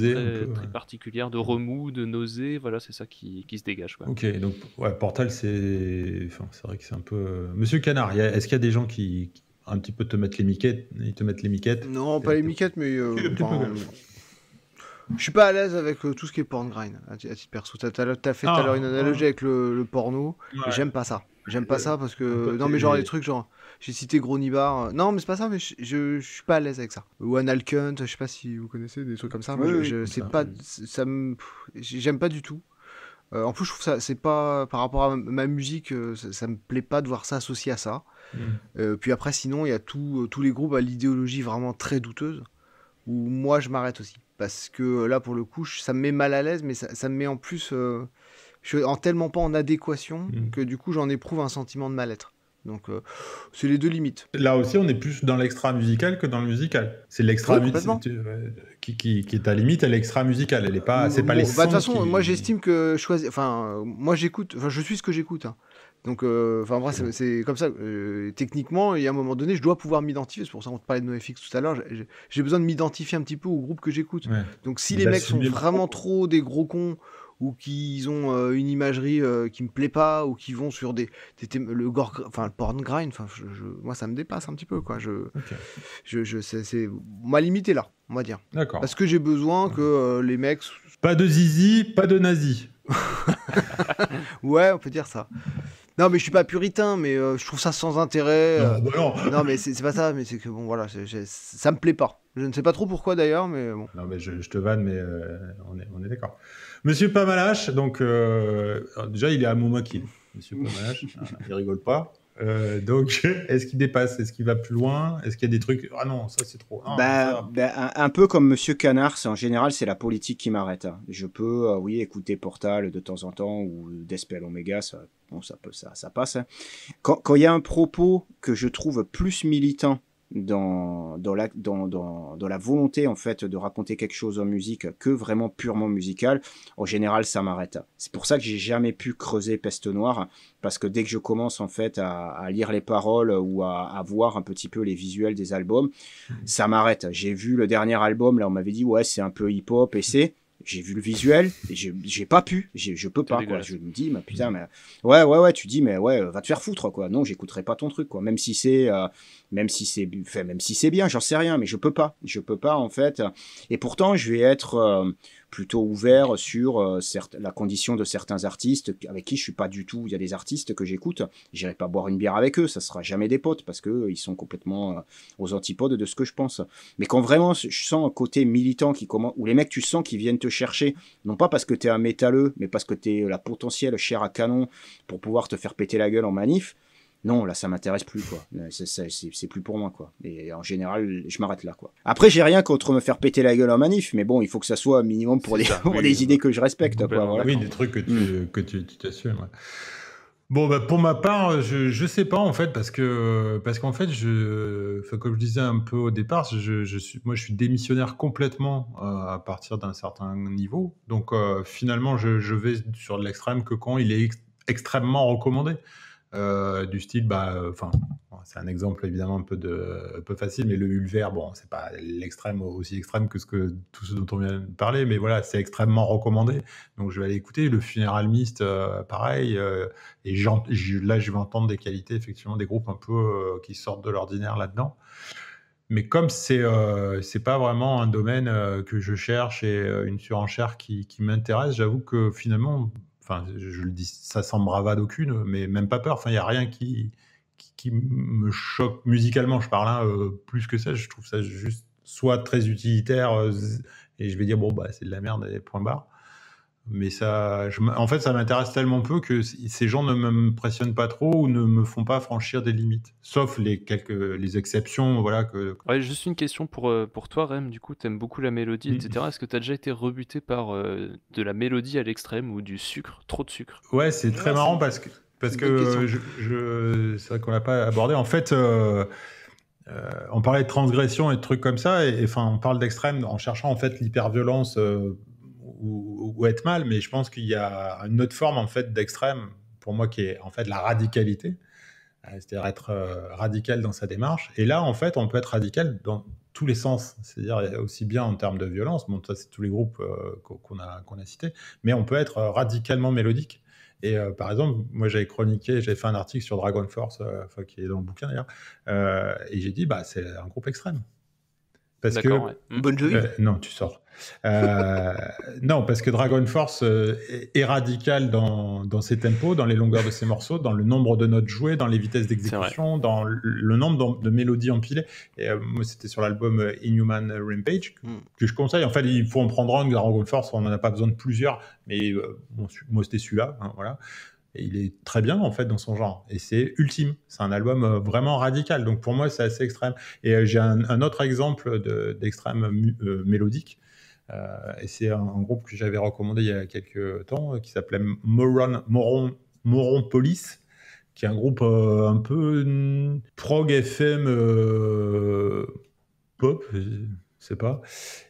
très, particulière de remous, de nausée, voilà, c'est ça qui, se dégage. Ok, donc, ouais, Portal, c'est enfin, vrai que c'est un peu... Monsieur Canard, est-ce qu'il y a des gens qui un petit peu te mettre les miquettes. Ils te mettent les miquettes. Non, pas les miquettes, mais. Euh, euh, je suis pas à l'aise avec euh, tout ce qui est porn grind, à, titre perso. T'as, as fait tout à ah. l'heure une analogie avec le, porno. J'aime pas ça. J'aime pas ça parce que. Non, mais genre les trucs, genre. J'ai cité Gros Non, mais c'est pas ça, mais je, suis pas à l'aise avec ça. Ou Anal je sais pas si vous connaissez des trucs comme ça. mais je, sais pas. Ça me. J'aime pas du tout. Euh, en plus, je trouve ça, c'est pas par rapport à ma musique, euh, ça, me plaît pas de voir ça associé à ça. Mm. Euh, puis après, sinon, il y a tous les groupes à l'idéologie vraiment très douteuse, où moi je m'arrête aussi. Parce que là, pour le coup, ça me met mal à l'aise, mais ça, me met en plus. je suis en tellement pas en adéquation mm. que du coup, j'en éprouve un sentiment de mal-être. Donc, euh, c'est les deux limites. Là aussi, on est plus dans l'extra musical que dans le musical. C'est l'extra musical qui, qui, est à limite à l'extra musical. Elle est pas, c'est pas bon, De toute façon, moi j'estime que choisir. Enfin, moi j'écoute. Enfin, je suis ce que j'écoute. Hein. Donc, euh, enfin, euh, c'est comme ça. Euh, techniquement, il y a un moment donné, je dois pouvoir m'identifier. C'est pour ça qu'on te parlait de NoFX tout à l'heure. J'ai besoin de m'identifier un petit peu au groupe que j'écoute. Donc, si les mecs sont vraiment trop des gros cons ou qui ont euh, une imagerie euh, qui me plaît pas, ou qui vont sur des, le enfin le porn grind. Enfin, moi, ça me dépasse un petit peu, quoi. Je, je, je c'est ma limité là, on va dire. D'accord. Parce que j'ai besoin que euh, les mecs. Pas de zizi, pas de nazi. ouais, on peut dire ça. Non, mais je suis pas puritain, mais je trouve ça sans intérêt. Non, bah mais c'est pas ça, mais c'est que bon, voilà, ça me plaît pas. Je ne sais pas trop pourquoi d'ailleurs, mais bon. Non, mais je, te vanne, mais on est, on est d'accord. Monsieur Pamalache, donc euh, déjà il est à Momokin, Monsieur Pamalache, je ah, rigole pas. Euh, euh, donc, est-ce qu'il dépasse Est-ce qu'il va plus loin Est-ce qu'il y a des trucs Ah non, ça c'est trop. Ah, bah, bah, un, peu comme Monsieur Canard, en général, c'est la politique qui m'arrête. Hein. Je peux, oui, écouter Portal de temps en temps ou Despel Omega, ça, bon, ça, peut, ça, ça passe. Hein. Quand il y a un propos que je trouve plus militant dans, dans, la, dans, dans, dans, la volonté en fait de raconter quelque chose en musique que vraiment purement musical, en général ça m'arrête. C'est pour ça que j'ai jamais pu creuser Peste Noire parce que dès que je commence en fait à, à lire les paroles ou à, à, voir un petit peu les visuels des albums, hmm. ça m'arrête. J'ai vu le dernier album là, on m'avait dit ouais c'est un peu hip hop et c'est j'ai vu le visuel, et j'ai pas pu, je peux pas, quoi. Je me dis, mais putain, mais ouais, ouais, ouais, tu dis, mais ouais, va te faire foutre, quoi. Non, j'écouterai pas ton truc, quoi. Même si c'est euh, même si c'est enfin, même si c'est bien, j'en sais rien, mais je peux pas, je peux pas en fait. Et pourtant, je vais être euh, plutôt ouvert sur euh, la condition de certains artistes avec qui je suis pas du tout. Il y a des artistes que j'écoute, j'irai pas boire une bière avec eux, ça sera jamais des potes parce que ils sont complètement euh, aux antipodes de ce que je pense. Mais quand vraiment je sens un côté militant qui comment, où les mecs tu sens qu'ils viennent te chercher, non pas parce que tu es un métalleux, mais parce que tu es la potentielle chair à canon pour pouvoir te faire péter la gueule en manif non, là, ça m'intéresse plus, quoi. Euh, c'est plus pour moi, quoi. Et en général, je m'arrête là, quoi. Après, j'ai rien contre me faire péter la gueule en manif, mais bon, il faut que ça soit minimum pour des, des idées que je respecte, quoi. oui, des trucs que tu, mm. t'assumes, Bon, bah, pour ma part, euh, je, ne sais pas, en fait, parce que, parce qu'en fait, je, comme je disais un peu au départ, je, suis, moi, je suis démissionnaire complètement euh, à partir d'un certain niveau. Donc, finalement, je, je vais sur l'extrême que quand il est extrêmement recommandé. Euh, du style, bah, euh, enfin, c'est un exemple évidemment un peu, de, peu facile, mais le Ulver, bon, c'est pas l'extrême aussi extrême que ce que tout ce dont on vient de parler, mais voilà, c'est extrêmement recommandé. Donc je vais aller écouter le Funeral Mist, euh, pareil. et là, je vais entendre des qualités, effectivement, des groupes un peu qui sortent de l'ordinaire là-dedans. Mais comme c'est c'est pas vraiment un domaine que je cherche et une surenchère qui, qui m'intéresse, j'avoue que finalement, enfin, je le dis, ça semble bravade aucune, mais même pas peur. Enfin, il n'y a rien qui, qui, me choque musicalement, je parle là, hein, euh, plus que ça. Je trouve ça juste soit très utilitaire, euh, et je vais dire, bon, bah, c'est de la merde, et point barre. Mais ça, en fait, ça m'intéresse tellement peu que ces gens ne me pressionnent pas trop ou ne me font pas franchir des limites, sauf les quelques les exceptions, voilà. Que... juste une question pour, euh, pour toi, Rem. Du coup, tu aimes beaucoup la mélodie, mm. etc. Est-ce que tu as déjà été rebuté par euh, de la mélodie à l'extrême ou du sucre, trop de sucre Ouais, c'est très marrant parce que parce que je, c'est vrai qu'on l'a pas abordé. En fait. Euh, on parlait de transgression et de trucs comme ça, et, enfin on parle d'extrême en cherchant en fait l'hyperviolence ou, être mal, mais je pense qu'il y a une autre forme en fait d'extrême pour moi qui est en fait la radicalité, euh, c'est-à-dire être euh, radical dans sa démarche. Et là, en fait, on peut être radical dans tous les sens, c'est-à-dire euh, aussi bien en termes de violence, bon ça c'est tous les groupes qu'on a a cités, mais on peut être radicalement mélodique. Et par exemple, moi j'avais chroniqué, j'avais fait un article sur Dragon Force, qui est dans le bouquin d'ailleurs, et j'ai dit bah c'est un groupe extrême. Parce que. Bonne euh, non, tu sors. Euh, non, parce que Dragon Force euh, est radical dans, dans, ses tempos, dans les longueurs de ses morceaux, dans le nombre de notes jouées, dans les vitesses d'exécution, dans le nombre de, mélodies empilées. Et, moi, c'était sur l'album Inhuman Rampage mm. que, je conseille. En fait, il faut en prendre un. Dragon Force, on n'en a pas besoin de plusieurs, mais moi, c'était celui-là. Hein, voilà il est très bien en fait dans son genre. Et c'est ultime. C'est un album euh, vraiment radical. Donc pour moi, c'est assez extrême. Et euh, j'ai un, autre exemple d'extrême euh, mélodique. et c'est un, groupe que j'avais recommandé il y a quelques temps qui s'appelait Moron, Moron, Moron Police qui est un groupe un peu mm, prog FM pop je sais pas,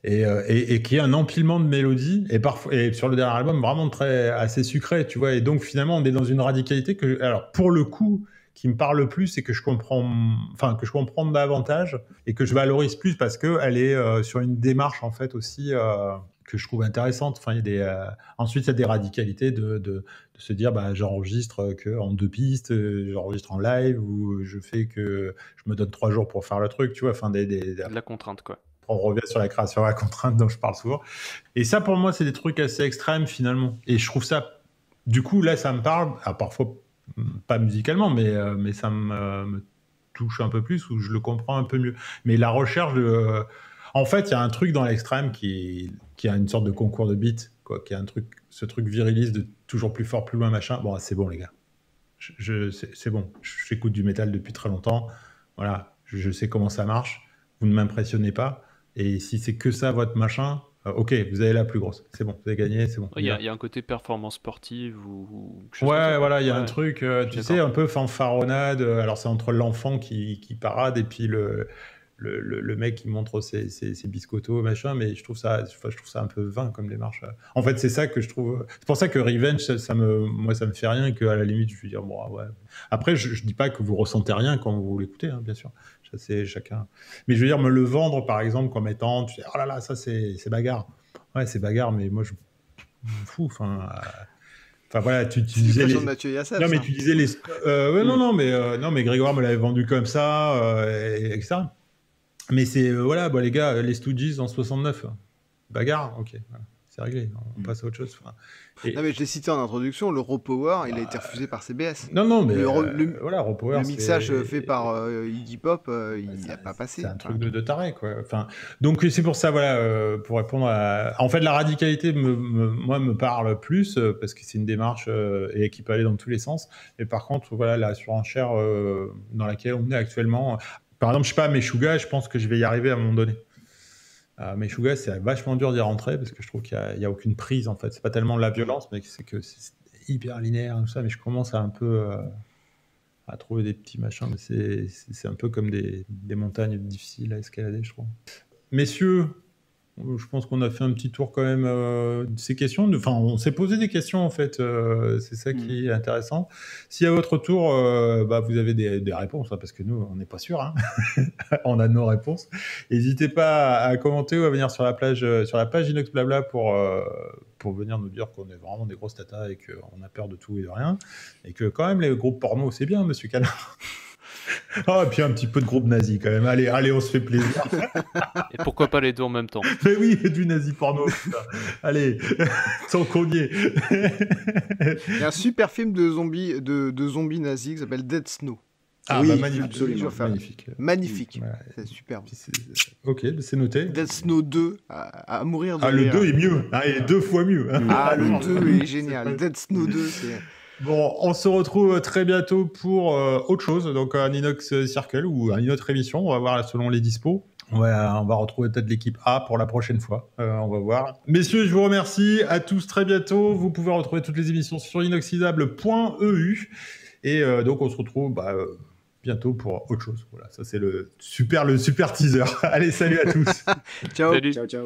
et, euh, et, et qui est un empilement de mélodies, et, parfois, et sur le dernier album, vraiment très, assez sucré, tu vois, et donc finalement, on est dans une radicalité que, alors, pour le coup, qui me parle plus et que je comprends, enfin, que je comprends davantage et que je valorise plus parce qu'elle est euh, sur une démarche, en fait, aussi, euh, que je trouve intéressante. Enfin, il y a des, ensuite, il y a des radicalités de, de, de se dire bah, j'enregistre que en deux pistes, j'enregistre en live ou je fais que je me donne trois jours pour faire le truc, tu vois. Enfin, des... De la contrainte, quoi on revient sur la création à la contrainte dont je parle souvent. Et ça, pour moi, c'est des trucs assez extrêmes finalement. Et je trouve ça, du coup, là, ça me parle, à parfois pas musicalement, mais, euh, mais ça euh, me, touche un peu plus ou je le comprends un peu mieux. Mais la recherche de. Euh, en fait, il y a un truc dans l'extrême qui, qui a une sorte de concours de beat, quoi, qui a un truc, ce truc viriliste de toujours plus fort, plus loin, machin. Bon, c'est bon, les gars. Je, c'est bon. J'écoute du métal depuis très longtemps. Voilà, je sais comment ça marche. Vous ne m'impressionnez pas et si c'est que ça votre machin, euh, ok, vous avez la plus grosse, c'est bon, vous avez gagné, c'est bon. Il y, a, un côté performance sportive ou. ouais, voilà, il y a un truc, euh, tu sais, un peu fanfaronnade. Euh, alors c'est entre l'enfant qui, qui, parade et puis le, le, le, mec qui montre ses, ses, biscottos, machin, mais je trouve ça, je trouve ça un peu vain comme démarche. En fait, c'est ça que je trouve. C'est pour ça que Revenge, ça, ça, me, moi, ça me fait rien que à la limite, je vais dire, bon, ah ouais. Après, je, ne dis pas que vous ressentez rien quand vous l'écoutez, hein, bien sûr c'est chacun. Mais je veux dire, me le vendre, par exemple, comme étant, tu sais, oh là là, ça, c'est, bagarre. Ouais, c'est bagarre, mais moi, je. Fou, enfin. Euh, enfin voilà, tu, disais. Les... non, mais tu disais les. Euh, ouais, non, mm. non, mais euh, non, mais Grégoire me l'avait vendu comme ça, et, etc. Mais c'est voilà, bon, les gars, les Stooges en 69, bagarre, ok. Voilà c'est réglé, on mm. passe à autre chose. Non, mais je l'ai cité en introduction, le Raw Power, il a été bah, refusé par CBS. Non, non, mais le, euh, mixage fait par euh, Iggy Pop, euh, il n'y a pas passé. C'est un truc de, taré, quoi. Enfin, donc c'est pour ça, voilà, pour répondre à. En fait, la radicalité, moi, me parle plus parce que c'est une démarche et qui peut aller dans tous les sens. Mais par contre, voilà, la surenchère dans laquelle on est actuellement. Par exemple, je sais pas, mes je pense que je vais y arriver à un moment donné. Euh, mais Shuga, c'est vachement dur d'y rentrer parce que je trouve qu'il n'y a, aucune prise en fait. C'est pas tellement la violence, mais c'est que c'est hyper linéaire tout ça. Mais je commence à un peu euh, à trouver des petits machins. Mais c'est, un peu comme des, des montagnes difficiles à escalader, je trouve. Messieurs, euh, je pense qu'on a fait un petit tour quand même euh, de ces questions. Enfin, on s'est posé des questions en fait. Euh, c'est ça qui mm. est intéressant. Si à votre tour, bah, vous avez des, des réponses, hein, parce que nous, on n'est pas sûr. Hein, on a nos réponses. N'hésitez pas à commenter ou à venir sur la plage, sur la page Inox Blabla pour pour venir nous dire qu'on est vraiment des grosses tatas et qu'on a peur de tout et de rien. Et que quand même, les groupes porno, c'est bien, monsieur Canard. Ah, et puis un petit peu de groupe nazi quand même. Allez, allez, on se fait plaisir. et pourquoi pas les deux en même temps Mais oui, du nazi porno. allez, sans qu'on Il y a un super film de zombies, de, zombies nazis qui s'appelle Dead Snow. Ah, bah, magnifique, magnifique. Magnifique. C'est superbe. Ok, bah, c'est noté. Dead Snow 2, à, mourir de Ah, le 2 est mieux. Ah, il est deux fois mieux. Hein. Ah, le 2 est génial. Dead Snow 2, c'est. Bon, on se retrouve très bientôt pour euh, autre chose, donc euh, un Inox Circle ou une autre émission. On va voir selon les dispos. on va retrouver peut-être l'équipe A pour la prochaine fois. Euh, on va voir. Messieurs, je vous remercie. À tous très bientôt. Vous pouvez retrouver toutes les émissions sur inoxydable.eu. Et donc, on se retrouve bah, bientôt pour autre chose. Voilà, ça c'est le super, le super teaser. Allez, salut à tous. ciao. Ciao, ciao.